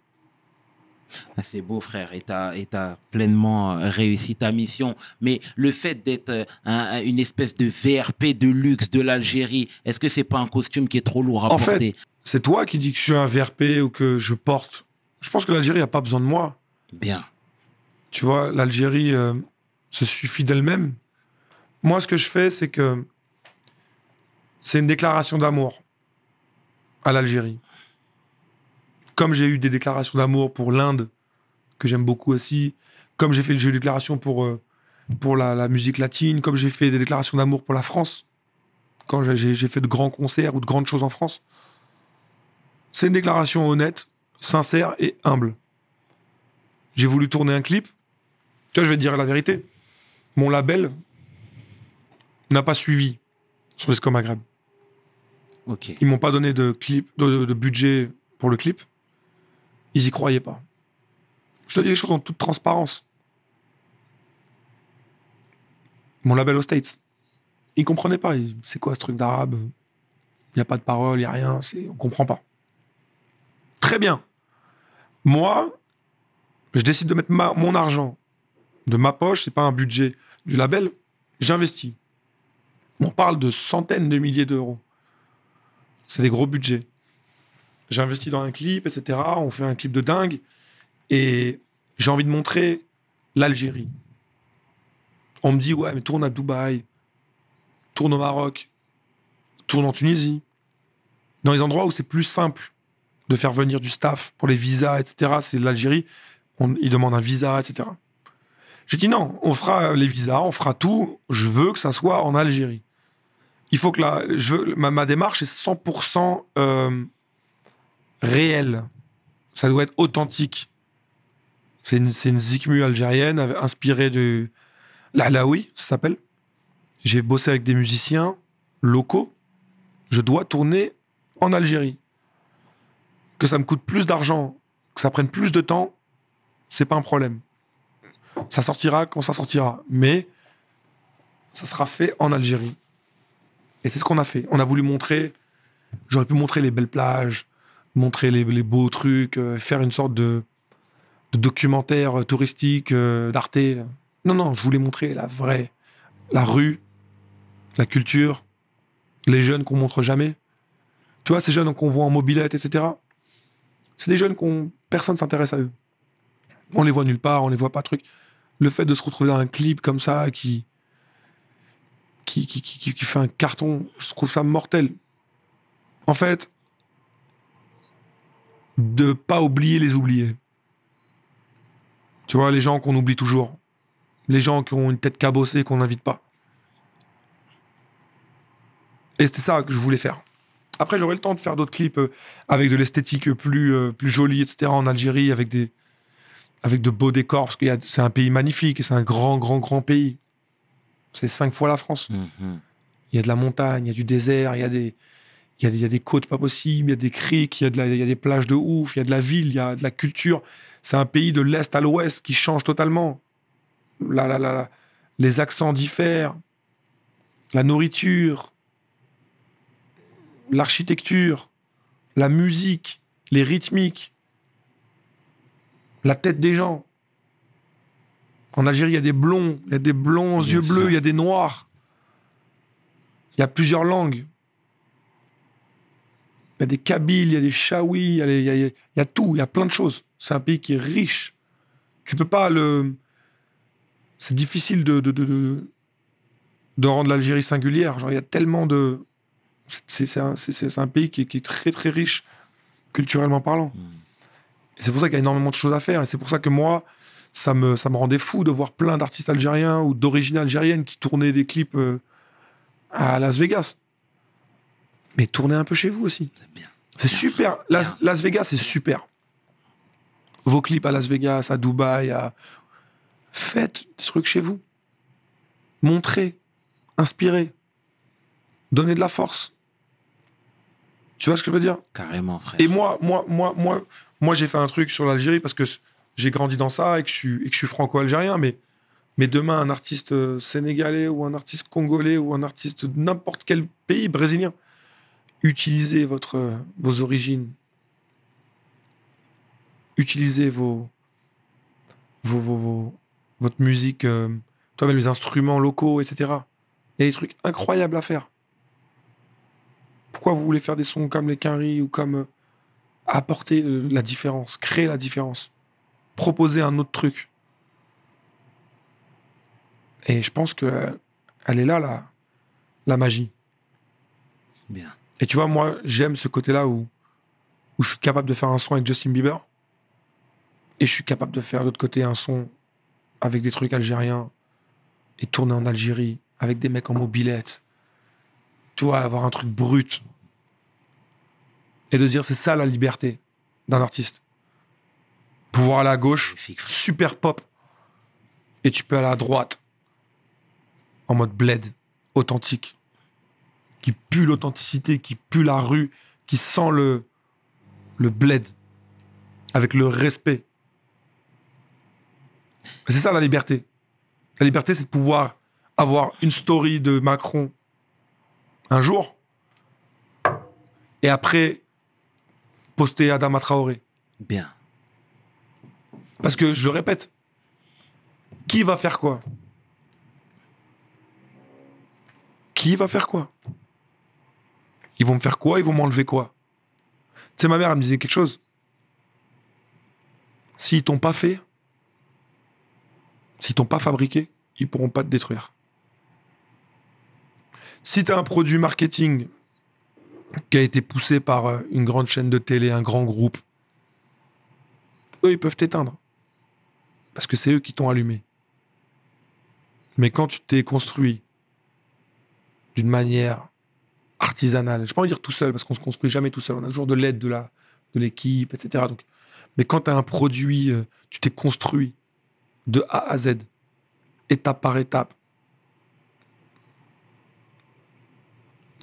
S1: Ah, c'est beau, frère, et tu
S3: pleinement
S1: euh, réussi ta mission. Mais le fait d'être euh, une espèce de VRP de luxe de l'Algérie, est-ce que c'est pas un costume qui est trop lourd à en porter
S3: C'est toi qui dis que je suis un VRP ou que je porte. Je pense que l'Algérie n'a pas besoin de moi. Bien. Tu vois, l'Algérie euh, se suffit d'elle-même. Moi, ce que je fais, c'est que c'est une déclaration d'amour à l'Algérie. Comme j'ai eu des déclarations d'amour pour l'Inde, que j'aime beaucoup aussi, comme j'ai fait eu des déclarations pour, euh, pour la, musique latine, comme j'ai fait des déclarations d'amour pour la France, quand j'ai fait de grands concerts ou de grandes choses en France. C'est une déclaration honnête, sincère et humble. J'ai voulu tourner un clip, tu vois, je vais te dire la vérité. Mon label n'a pas suivi sur les Maghreb. Ils m'ont pas donné de, clip, de, budget pour le clip. Ils y croyaient pas. Je te dis les choses en toute transparence. Mon label aux States, ils comprenaient pas. C'est quoi ce truc d'arabe Il n'y a pas de parole, il n'y a rien, on comprend pas. Très bien. Moi, je décide de mettre mon argent de ma poche, c'est pas un budget du label, j'investis. On parle de centaines de milliers d'euros. C'est des gros budgets. J'investis dans un clip, etc. On fait un clip de dingue. Et j'ai envie de montrer l'Algérie. On me dit, ouais, mais tourne à Dubaï, tourne au Maroc, tourne en Tunisie. Dans les endroits où c'est plus simple de faire venir du staff pour les visas, etc. C'est l'Algérie. Ils demandent un visa, etc. J'ai dit non, on fera les visas, on fera tout. Je veux que ça soit en Algérie. Il faut que la, je ma, démarche est 100% euh, réelle. Ça doit être authentique. C'est une, une zikmu algérienne inspirée de l'Alaoui, ça s'appelle. J'ai bossé avec des musiciens locaux. Je dois tourner en Algérie. Que ça me coûte plus d'argent, que ça prenne plus de temps, c'est pas un problème. Ça sortira quand ça sortira. Mais ça sera fait en Algérie. Et c'est ce qu'on a fait. On a voulu montrer, j'aurais pu montrer les belles plages, montrer les, beaux trucs, euh, faire une sorte de, documentaire touristique euh, d'Arte. Non, non, je voulais montrer la vraie, la rue, la culture, les jeunes qu'on montre jamais. Tu vois, ces jeunes qu'on voit en mobilette, etc. C'est des jeunes qu'on personne s'intéresse à eux. On les voit nulle part, on les voit pas truc le fait de se retrouver dans un clip comme ça qui, qui, qui, qui, fait un carton, je trouve ça mortel. En fait, de pas oublier les oubliés. Tu vois, les gens qu'on oublie toujours. Les gens qui ont une tête cabossée qu'on n'invite pas. Et c'était ça que je voulais faire. Après, j'aurai le temps de faire d'autres clips euh, avec de l'esthétique plus, euh, plus jolie, etc. en Algérie, avec des, avec de beaux décors, parce que c'est un pays magnifique, c'est un grand, grand, grand pays. C'est cinq fois la France. Il y a de la montagne, il y a du désert, il y a des, y a des côtes pas possibles, il y a des criques, il y a, des plages de ouf, il y a de la ville, il y a de la culture. C'est un pays de l'Est à l'Ouest qui change totalement. Les accents diffèrent, la nourriture, l'architecture, la musique, les rythmiques la tête des gens. En Algérie, il y a des blonds, il y a des blonds aux yeux bleus, il y a des noirs. Il y a plusieurs langues. Il y a des Kabyles, il y a des Chaouis, il, y a, tout, il y a plein de choses. C'est un pays qui est riche. Tu peux pas le. C'est difficile de, de, rendre l'Algérie singulière. Genre, il y a tellement de. C'est un, pays qui, est très très riche culturellement parlant c'est pour ça qu'il y a énormément de choses à faire. Et c'est pour ça que moi, ça me, ça me rendait fou de voir plein d'artistes algériens ou d'origine algérienne qui tournaient des clips euh, à Las Vegas. Mais tournez un peu chez vous aussi. C'est super. Las, Vegas, c'est super. Vos clips à Las Vegas, à Dubaï, à... faites des trucs chez vous. Montrez, inspirez, donnez de la force. Tu vois ce que je veux dire Carrément, frère. Et moi, moi, moi, moi, moi, j'ai fait un truc sur l'Algérie parce que j'ai grandi dans ça et que je suis, suis franco-algérien, mais, mais demain, un artiste euh, sénégalais ou un artiste congolais ou un artiste de n'importe quel pays brésilien, utilisez votre, euh, vos origines, utilisez vos, vos, votre musique, euh, toi-même les instruments locaux, etc. Il y a des trucs incroyables à faire. Pourquoi vous voulez faire des sons comme les Quinry ou comme apporter la différence, créer la différence, proposer un autre truc. Et je pense que euh, elle est là, la, la magie. Bien. Et tu vois, moi, j'aime ce côté-là où, où je suis capable de faire un son avec Justin Bieber. Et je suis capable de faire, de l'autre côté, un son avec des trucs algériens et tourner en Algérie avec des mecs en mobilette. Tu vois, avoir un truc brut et de dire c'est ça la liberté d'un artiste. Pouvoir aller à gauche, super pop, et tu peux aller à droite en mode bled, authentique, qui pue l'authenticité, qui pue la rue, qui sent le, le bled, avec le respect. C'est ça la liberté. La liberté, c'est de pouvoir avoir une story de Macron un jour, et après poster Adama Traoré. Bien. Parce que, je le répète, qui va faire quoi Qui va faire quoi Ils vont me faire quoi Ils vont m'enlever quoi Tu sais, ma mère, elle me disait quelque chose. S'ils t'ont pas fait, s'ils t'ont pas fabriqué, ils pourront pas te détruire. Si t'as un produit marketing qui a été poussé par euh, une grande chaîne de télé, un grand groupe, eux, ils peuvent t'éteindre. Parce que c'est eux qui t'ont allumé. Mais quand tu t'es construit d'une manière artisanale, je peux pas dire tout seul, parce qu'on se construit jamais tout seul, on a toujours de l'aide de la de l'équipe, etc. Donc, mais quand tu as un produit, euh, tu t'es construit de A à Z, étape par étape,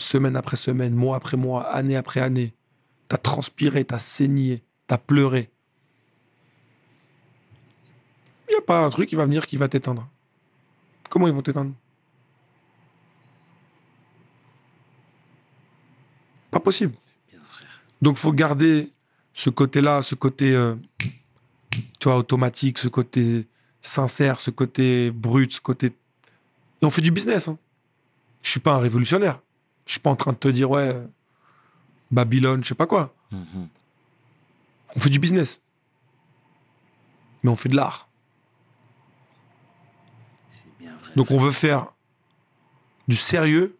S3: semaine après semaine, mois après mois, année après année. T'as transpiré, t'as saigné, t'as pleuré. Il n'y a pas un truc qui va venir qui va t'éteindre. Comment ils vont t'éteindre Pas possible. Donc faut garder ce côté-là, ce côté, euh, automatique, ce côté sincère, ce côté brut, ce côté. Et on fait du business. Hein. Je suis pas un révolutionnaire. Je suis pas en train de te dire, ouais, Babylone, je sais pas quoi. Mhm. On fait du business. Mais on fait de l'art. Donc on veut faire du sérieux,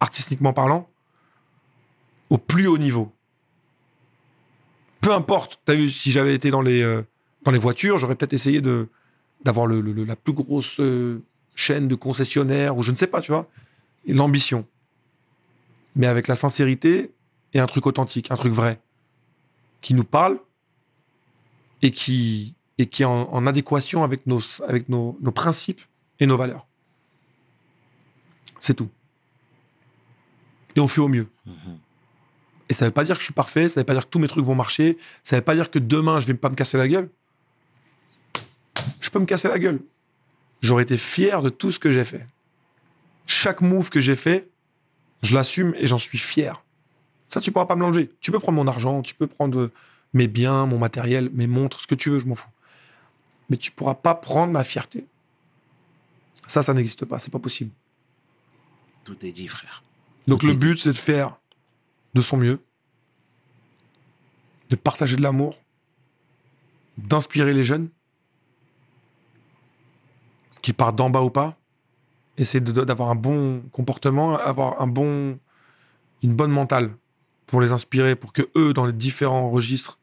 S3: artistiquement parlant, au plus haut niveau. Peu importe, t'as vu, si j'avais été dans les, euh, dans les voitures, j'aurais peut-être essayé d'avoir la plus grosse euh, chaîne de concessionnaires, ou je ne sais pas, tu vois, l'ambition mais avec la sincérité et un truc authentique, un truc vrai, qui nous parle et qui, est en, adéquation avec, nos, principes et nos valeurs. C'est tout. Et on fait au mieux. Mm-hmm. Et ça ne veut pas dire que je suis parfait, ça ne veut pas dire que tous mes trucs vont marcher, ça ne veut pas dire que demain je vais pas me casser la gueule. Je peux me casser la gueule. J'aurais été fier de tout ce que j'ai fait. Chaque move que j'ai fait, je l'assume et j'en suis fier. Ça, tu pourras pas me l'enlever. Tu peux prendre mon argent, tu peux prendre mes biens, mon matériel, mes montres, ce que tu veux, je m'en fous. Mais tu pourras pas prendre ma fierté. Ça, ça n'existe pas, c'est pas possible.
S1: Tout est dit, frère.
S3: Donc le but, c'est de faire de son mieux, de partager de l'amour, d'inspirer les jeunes, qui partent d'en bas ou pas, essayer d'avoir un bon comportement, avoir un bon, une bonne mentale pour les inspirer, pour que eux, dans les différents registres,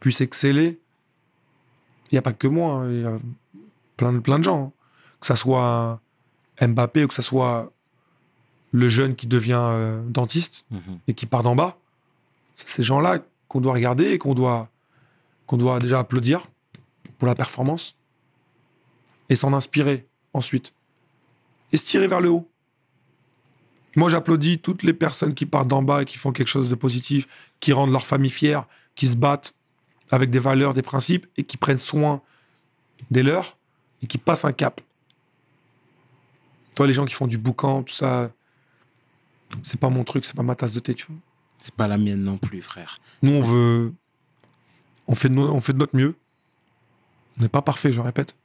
S3: puissent exceller. Il n'y a pas que moi, hein, il y a plein de, plein de gens. Hein. Que ça soit Mbappé ou que ça soit le jeune qui devient euh, dentiste mhm. et qui part d'en bas. C'est ces gens-là qu'on doit regarder et qu'on doit, qu'on doit déjà applaudir pour la performance et s'en inspirer ensuite et se tirer vers le haut. Moi, j'applaudis toutes les personnes qui partent d'en bas et qui font quelque chose de positif, qui rendent leur famille fière, qui se battent avec des valeurs, des principes et qui prennent soin des leurs et qui passent un cap. Toi, les gens qui font du boucan, tout ça, c'est pas mon truc, c'est pas ma tasse de thé, tu vois.
S1: C'est pas la mienne non plus, frère.
S3: Nous, on veut. On fait de, on fait notre mieux. On n'est pas parfait, je répète.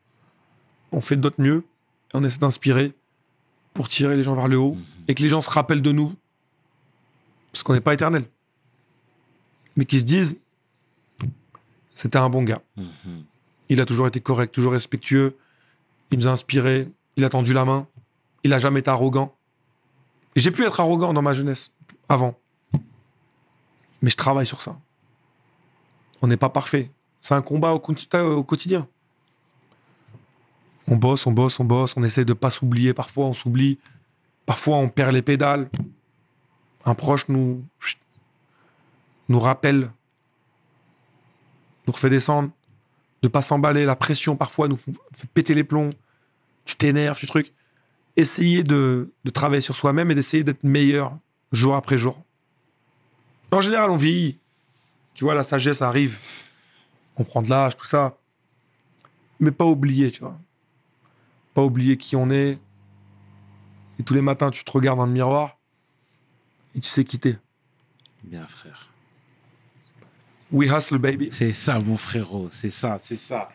S3: On fait de notre mieux. et On essaie d'inspirer pour tirer les gens vers le haut mhm. et que les gens se rappellent de nous, parce qu'on n'est pas éternel, mais qu'ils se disent c'était un bon gars. Mhm. Il a toujours été correct, toujours respectueux, il nous a inspirés, il a tendu la main, il n'a jamais été arrogant. j'ai pu être arrogant dans ma jeunesse, avant. Mais je travaille sur ça. On n'est pas parfait. C'est un combat au quotidien on bosse, on bosse, on bosse, on essaie de pas s'oublier. Parfois, on s'oublie. Parfois, on perd les pédales. Un proche nous, nous rappelle, nous refait descendre, de pas s'emballer. La pression, parfois, nous fait péter les plombs. Tu t'énerves, tu truc. Essayer de, de travailler sur soi-même et d'essayer d'être meilleur jour après jour. En général, on vieillit. Tu vois, la sagesse arrive. On prend de l'âge, tout ça. Mais pas oublier, tu vois pas oublier qui on est. Et tous les matins, tu te regardes dans le miroir et tu sais quitter.
S1: Bien, frère. We hustle, baby. C'est ça, mon frérot, c'est ça, c'est ça.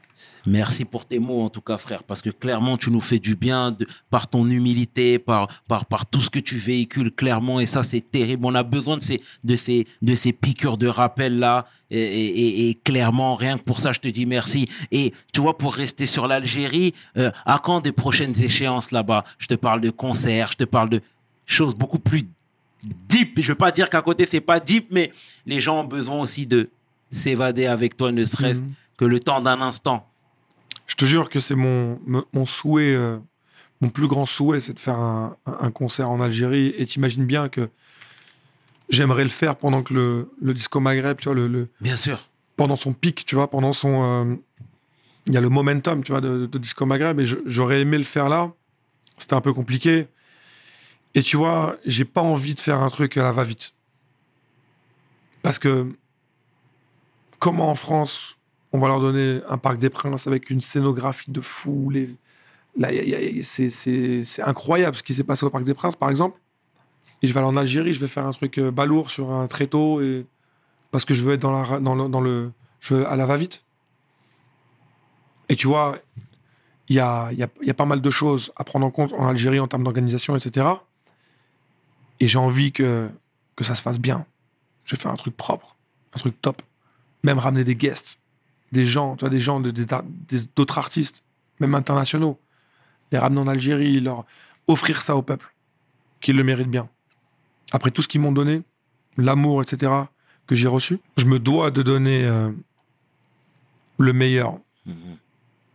S1: Merci pour tes mots, en tout cas, frère, parce que clairement, tu nous fais du bien par ton humilité, par, par, par tout ce que tu véhicules, clairement, et ça, c'est terrible. On a besoin de ces, de ces, de ces piqûres de rappel-là, et, clairement, rien que pour ça, je te dis merci. Et tu vois, pour rester sur l'Algérie, euh, à quand des prochaines échéances là-bas Je te parle de concerts, je te parle de choses beaucoup plus deep. Je veux pas dire qu'à côté, c'est pas deep, mais les gens ont besoin aussi de s'évader avec toi, ne serait-ce. Mm que le temps d'un instant.
S3: Je te jure que c'est mon, souhait, euh, mon plus grand souhait, c'est de faire un, concert en Algérie. Et t'imagines bien que j'aimerais le faire pendant que le, disco Maghreb, tu vois, le, Bien sûr. Pendant son pic, tu vois, pendant son. Euh, il y a le momentum, tu vois, de, de Disco Maghreb, et j'aurais aimé le faire là. C'était un peu compliqué. Et tu vois, j'ai pas envie de faire un truc à la va-vite. Parce que, comment en France, on va leur donner un parc des princes avec une scénographie de fou. c'est incroyable ce qui s'est passé au parc des princes, par exemple. Et je vais aller en Algérie, je vais faire un truc euh, balourd sur un tréteau et parce que je veux être dans, le, je à la va-vite. Et tu vois, il y a, pas mal de choses à prendre en compte en Algérie en termes d'organisation, etc. Et j'ai envie que, que ça se fasse bien. Je vais faire un truc propre, un truc top. Même ramener des guests des gens, tu des gens d'autres de, artistes, même internationaux, les ramener en Algérie, leur offrir ça au peuple, qu'ils le méritent bien. Après tout ce qu'ils m'ont donné, l'amour, etc., que j'ai reçu, je me dois de donner euh, le meilleur, mm-hmm.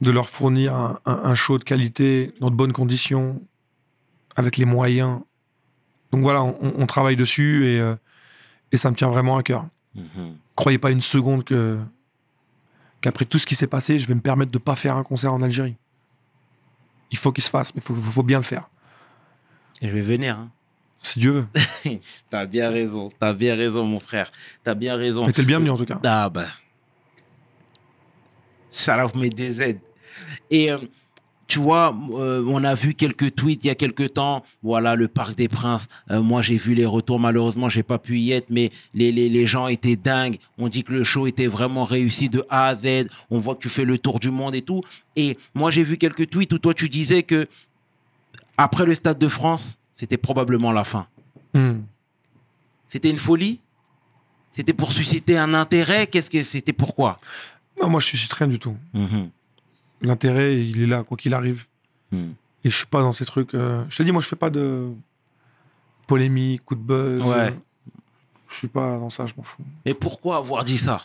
S3: de leur fournir un, show de qualité, dans de bonnes conditions, avec les moyens. Donc voilà, on, travaille dessus euh, et, ça me tient vraiment à cœur. Mm-hmm. Croyez pas une seconde que qu'après tout ce qui s'est passé, je vais me permettre de ne pas faire un concert en Algérie. Il faut qu'il se fasse, mais il faut, bien le faire. Et je vais venir. Hein. Si Dieu veut.
S1: t'as bien raison, t'as bien raison, mon frère. T'as bien raison. Mais t'es le bienvenu en tout cas. Ah bah. mes Medezed. Et. Euh, tu vois, euh, on a vu quelques tweets il y a quelques temps. Voilà, le Parc des Princes. Euh, moi, j'ai vu les retours. Malheureusement, j'ai pas pu y être, mais les, les, gens étaient dingues. On dit que le show était vraiment réussi de A à Z. On voit que tu fais le tour du monde et tout. Et moi, j'ai vu quelques tweets où toi, tu disais que après le Stade de France, c'était probablement la fin. Hmm. C'était une folie C'était pour susciter un intérêt Qu'est-ce que c'était
S3: pourquoi Non, moi, je suscite rien du tout. Mm-hmm l'intérêt, il est là, quoi qu'il arrive. Hmm. Et je suis pas dans ces trucs. Euh, je te dis, moi, je fais pas de polémique, coup de buzz. Ouais. Je suis pas dans ça, je m'en fous.
S1: Mais pourquoi avoir dit ça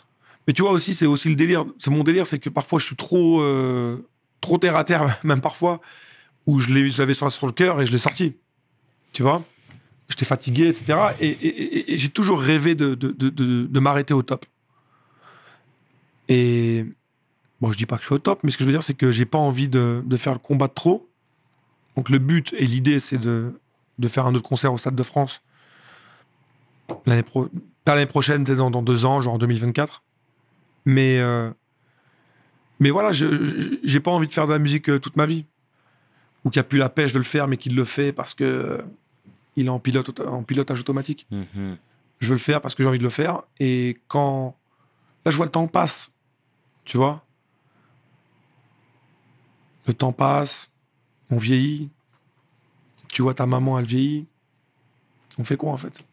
S3: Mais tu vois aussi, c'est aussi le délire. C'est mon délire, c'est que parfois, je suis trop, euh, trop terre à terre, même parfois, où je l'avais sur, sur le cœur et je l'ai sorti. Tu vois J'étais fatigué, etc. Et, j'ai toujours rêvé de, de m'arrêter au top. Et Bon, je dis pas que je suis au top, mais ce que je veux dire, c'est que j'ai pas envie de, faire le combat de trop. Donc le but et l'idée, c'est de, de, faire un autre concert au Stade de France. L'année pro pas l'année prochaine, peut-être dans, deux ans, genre en 2024. Mais, euh, mais voilà, je j'ai pas envie de faire de la musique euh, toute ma vie. Ou qui a plus la pêche de le faire, mais qu'il le fait parce que euh, il est en, pilote, en pilotage automatique. Mm-hmm. Je veux le faire parce que j'ai envie de le faire. Et quand. Là, je vois le temps passe. Tu vois le temps passe, on vieillit. Tu vois ta maman, elle vieillit. On fait quoi en fait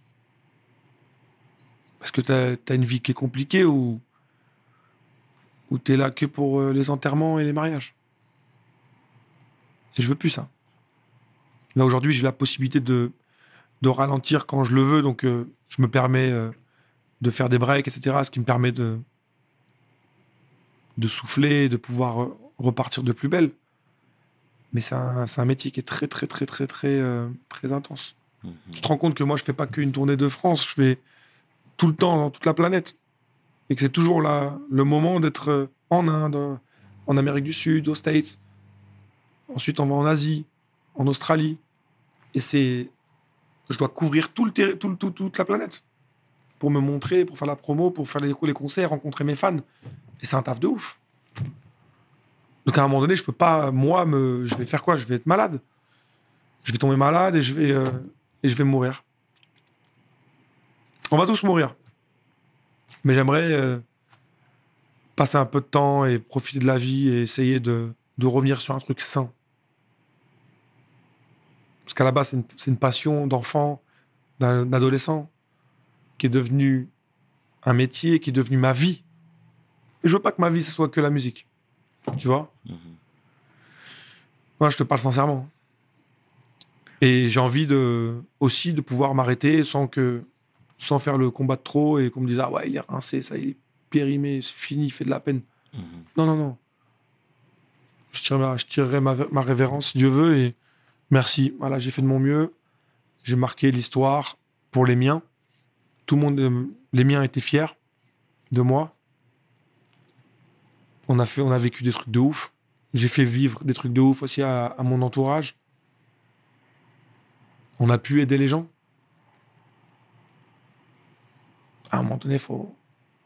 S3: Parce que t'as as une vie qui est compliquée ou ou t'es là que pour euh, les enterrements et les mariages. Et je veux plus ça. Là aujourd'hui, j'ai la possibilité de de ralentir quand je le veux, donc euh, je me permets euh, de faire des breaks, etc. Ce qui me permet de de souffler, de pouvoir repartir de plus belle. Mais c'est un, métier qui est très, très, très, très, très, euh, très intense. Mhm. Tu te rends compte que moi, je fais pas qu'une tournée de France, je vais tout le temps dans toute la planète. Et que c'est toujours là, le moment d'être euh, en Inde, euh, en Amérique du Sud, aux States. Ensuite, on va en Asie, en Australie. Et c'est. Je dois couvrir tout le tout, tout, toute la planète pour me montrer, pour faire la promo, pour faire les concerts, rencontrer mes fans. Et c'est un taf de ouf. Donc à un moment donné, je peux pas, moi, me, je vais faire quoi Je vais être malade. Je vais tomber malade et je vais, euh, et je vais mourir. On va tous mourir. Mais j'aimerais euh, passer un peu de temps et profiter de la vie et essayer de, revenir sur un truc sain. Parce qu'à la base, c'est une, passion d'enfant, d'adolescent, qui est devenu un métier, qui est devenu ma vie. Et je veux pas que ma vie, ce soit que la musique. Tu vois Moi, je te parle sincèrement. Et j'ai envie de, aussi de pouvoir m'arrêter sans que sans faire le combat de trop et qu'on me dise ah ouais il est rincé ça il est périmé c'est fini fait de la peine mhm. non non non je tirerai, ma, je ma, révérence Dieu veut et merci voilà j'ai fait de mon mieux j'ai marqué l'histoire pour les miens tout le monde euh, les miens étaient fiers de moi on a, fait, on a vécu des trucs de ouf. J'ai fait vivre des trucs de ouf aussi à, mon entourage. On a pu aider les gens. À un moment donné, il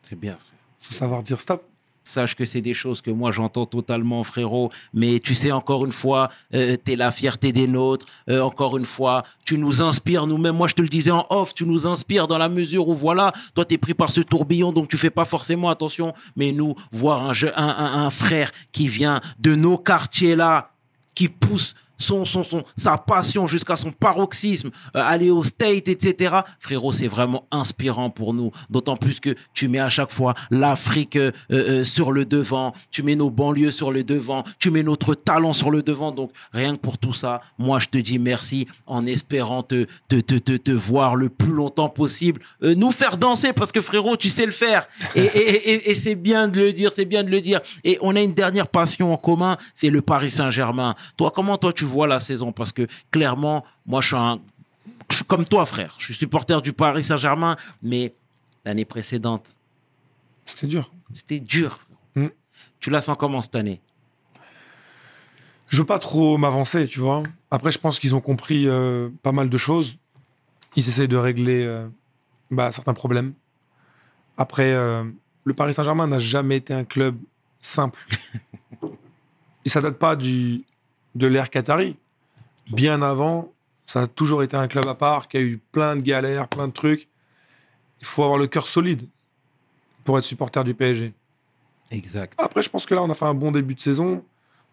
S3: C'est bien, Faut savoir dire stop.
S1: Sache que c'est des choses que moi j'entends totalement, frérot. Mais tu sais, encore une fois, euh, t'es la fierté des nôtres. Euh, encore une fois, tu nous inspires nous-mêmes. Moi, je te le disais en off, tu nous inspires dans la mesure où voilà, toi t'es pris par ce tourbillon, donc tu fais pas forcément attention. Mais nous, voir un frère qui vient de nos quartiers là, qui pousse son, son, son, sa passion jusqu'à son paroxysme, euh, aller au state, etc. Frérot, c'est vraiment inspirant pour nous. D'autant plus que tu mets à chaque fois l'Afrique euh, euh, sur le devant, tu mets nos banlieues sur le devant, tu mets notre talent sur le devant. Donc, rien que pour tout ça, moi, je te dis merci en espérant te, te, te, te, voir le plus longtemps possible, nous faire danser parce que frérot, tu sais le faire. Et, et, et, et c'est bien de le dire, c'est bien de le dire. Et on a une dernière passion en commun, c'est le Paris Saint-Germain. Toi, comment toi, tu vois la saison Parce que clairement, moi, je suis, un, comme toi, frère. Je suis supporter du Paris Saint-Germain, mais l'année précédente. C'était dur. C'était dur. Mm. Tu la sens comment cette année
S3: Je veux pas trop m'avancer, tu vois. Après, je pense qu'ils ont compris euh, pas mal de choses. Ils essayent de régler euh, bah, certains problèmes. Après, euh, le Paris Saint-Germain n'a jamais été un club simple. Et ça date pas du, de l'ère Qatari. Bien avant, ça a toujours été un club à part qui a eu plein de galères, plein de trucs. Il faut avoir le cœur solide pour être supporter du PSG. Exact. Après, je pense que là, on a fait un bon début de saison,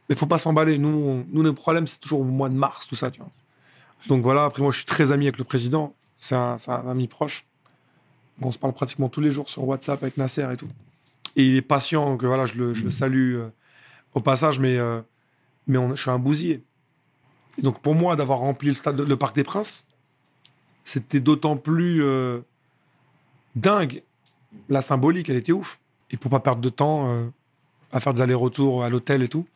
S3: mais faut pas s'emballer. Nous, nous, nos problèmes, c'est toujours au mois de mars, tout ça. Tu vois. Donc voilà. Après, moi, je suis très ami avec le président. C'est un, ami proche. on se parle pratiquement tous les jours sur WhatsApp avec Nasser et tout. Et il est patient, donc voilà, je le, salue euh, au passage, mais euh, mais on, je suis un bousier. donc pour moi, d'avoir rempli le, stade, le Parc des Princes, c'était d'autant plus euh, dingue. La symbolique, elle était ouf. Et pour pas perdre de temps euh, à faire des allers-retours à l'hôtel et tout,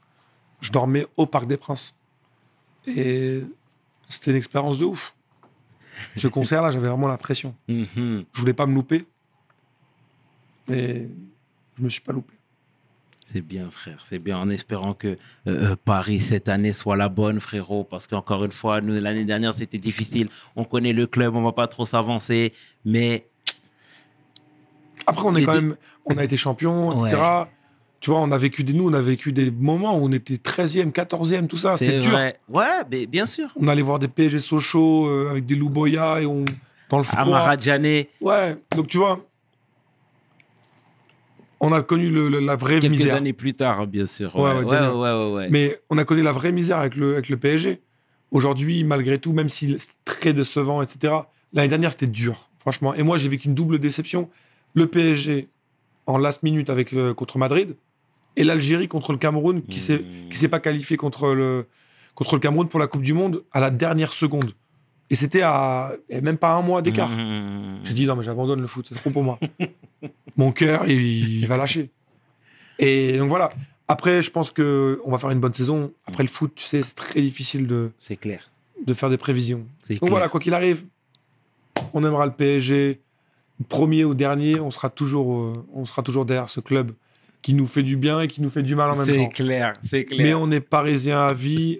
S3: je dormais au Parc des Princes. Et c'était une expérience de ouf. Ce concert-là, j'avais vraiment la pression. Mhm. Je voulais pas me louper. Et je me suis pas loupé.
S1: C'est bien, frère, c'est bien. En espérant que euh, euh, Paris, cette année, soit la bonne, frérot. Parce qu'encore une fois, nous, l'année dernière, c'était difficile. On connaît le club, on va pas trop s'avancer. Mais.
S3: Après, on est quand même. On a été champion, etc. Tu vois, on a vécu des. Nous, on a vécu des moments où on était 13e, 14e, tout ça. C'était dur. Ouais, mais bien sûr. On allait voir des PSG Sochaux euh, avec des Louboya et on. Dans le froid. Amara Djane. Ouais, donc tu vois on a connu la vraie misère. Quelques années
S1: plus tard, bien sûr. Ouais. Ouais, ouais, Mais
S3: on a connu la vraie misère avec le, avec le PSG. Aujourd'hui, malgré tout, même si c'est très décevant, etc., l'année dernière, c'était dur, franchement. Et moi, j'ai vécu une double déception. Le PSG en last minute avec, euh, contre Madrid et l'Algérie contre le Cameroun qui ne mmh. s'est pas qualifié contre le, contre le Cameroun pour la Coupe du Monde à la dernière seconde. Et c'était à même pas un mois d'écart. Mmh, mmh, mmh. J'ai dit non, mais j'abandonne le foot, c'est trop pour moi. Mon cœur, il, va lâcher. Et donc voilà. Après, je pense que on va faire une bonne saison. Après le foot, tu sais, c'est très difficile de. C'est clair. De faire des prévisions. Donc voilà, quoi qu'il arrive, on aimera le PSG. Premier ou dernier, on sera toujours, euh, on sera toujours derrière ce club qui nous fait du bien et qui nous fait du mal en même temps. C'est clair, c'est clair. Mais on est parisien à vie,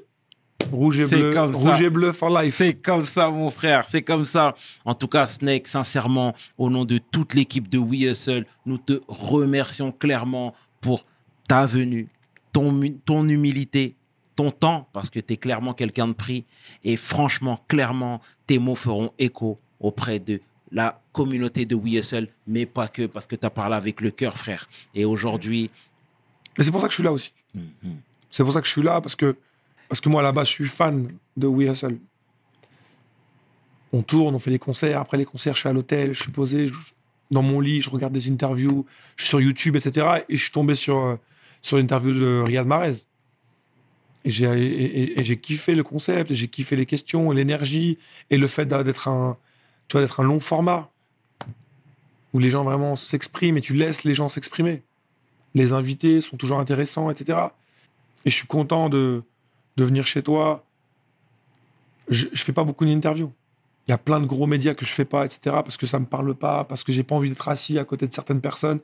S3: Rouge et bleu. Rouge et bleu for life. C'est comme ça, mon frère. C'est comme ça. En tout
S1: cas, Snake, sincèrement, au nom de toute l'équipe de We Hustle, nous te remercions clairement pour ta venue, ton, ton humilité, ton temps, parce que tu es clairement quelqu'un de prix. Et franchement, clairement, tes mots feront écho auprès de la communauté de Weasel, mais pas que, parce que tu as parlé avec le cœur, frère. Et
S3: aujourd'hui. Mais c'est pour ça que je suis là aussi. Mhm. C'est pour ça que je suis là, parce que parce que moi, là-bas, je suis fan de We Hustle. On tourne, on fait des concerts. Après les concerts, je suis à l'hôtel, je suis posé dans mon lit, je regarde des interviews, je suis sur YouTube, etc. Et je suis tombé sur, euh, sur l'interview de Riyad Mahrez. Et j'ai et, kiffé le concept, j'ai kiffé les questions, l'énergie et le fait d'être un, tu vois, d'être un long format où les gens vraiment s'expriment et tu laisses les gens s'exprimer. Les invités sont toujours intéressants, etc. Et je suis content de, de venir chez toi. Je, ne fais pas beaucoup d'interviews. Il y a plein de gros médias que je ne fais pas, etc. Parce que ça me parle pas, parce que j'ai pas envie d'être assis à côté de certaines personnes,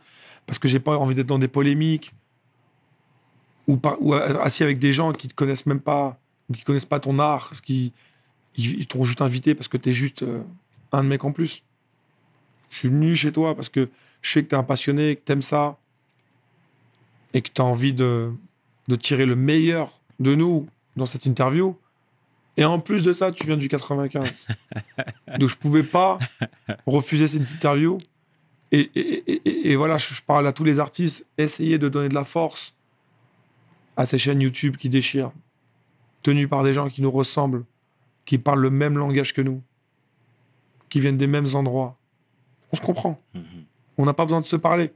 S3: parce que j'ai pas envie d'être dans des polémiques ou, assis avec des gens qui te connaissent même pas, ou qui connaissent pas ton art, parce qu'ils t'ont juste invité parce que tu es juste euh, un de mecs en plus. Je suis venu chez toi parce que je sais que tu es un passionné, que tu aimes ça et que tu as envie de, de, tirer le meilleur de nous dans cette interview. Et en plus de ça, tu viens du 95. Donc je pouvais pas refuser cette interview. Et, et, voilà, je, je, parle à tous les artistes, essayez de donner de la force à ces chaînes YouTube qui déchirent, tenues par des gens qui nous ressemblent, qui parlent le même langage que nous, qui viennent des mêmes endroits. On se comprend. Mm-hmm. On n'a pas besoin de se parler.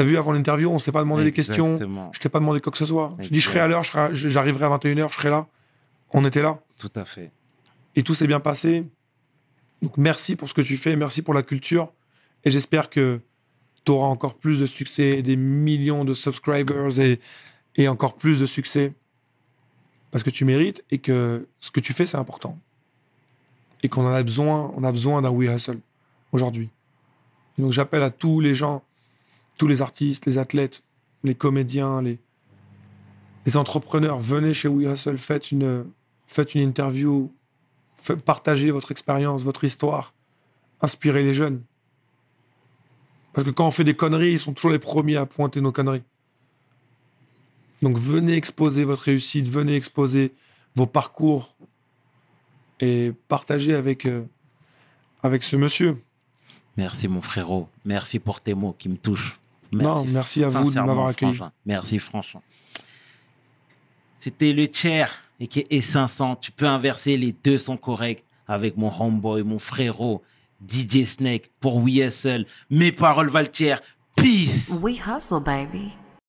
S3: T'as vu avant l'interview, on s'est pas demandé des questions. Je t'ai pas demandé quoi que ce soit. Je dis, je serai à l'heure, j'arriverai à 21h, je serai là. On était là. Tout à fait. Et tout s'est bien passé. Donc merci pour ce que tu fais, merci pour la culture. Et j'espère que tu auras encore plus de succès, des millions de subscribers et, et encore plus de succès. Parce que tu mérites et que ce que tu fais, c'est important. Et qu'on en a besoin, on a besoin d'un We Hustle aujourd'hui. Donc j'appelle à tous les gens tous les artistes, les athlètes, les comédiens, les, entrepreneurs, venez chez We Hustle, faites une, une interview, partagez votre expérience, votre histoire, inspirez les jeunes. Parce que quand on fait des conneries, ils sont toujours les premiers à pointer nos conneries. Donc venez exposer votre réussite, venez exposer vos parcours et partagez avec, euh, avec ce monsieur.
S1: Merci mon frérot, merci pour tes mots qui me touchent.
S3: Merci, non, merci à vous de m'avoir accueilli.
S1: Merci, franchement. C'était le tiers et qui est 500. E tu peux inverser, les deux sont corrects avec mon homeboy, mon frérot, DJ Snake pour We Hustle. Mes paroles valent Peace. We hustle,
S2: baby.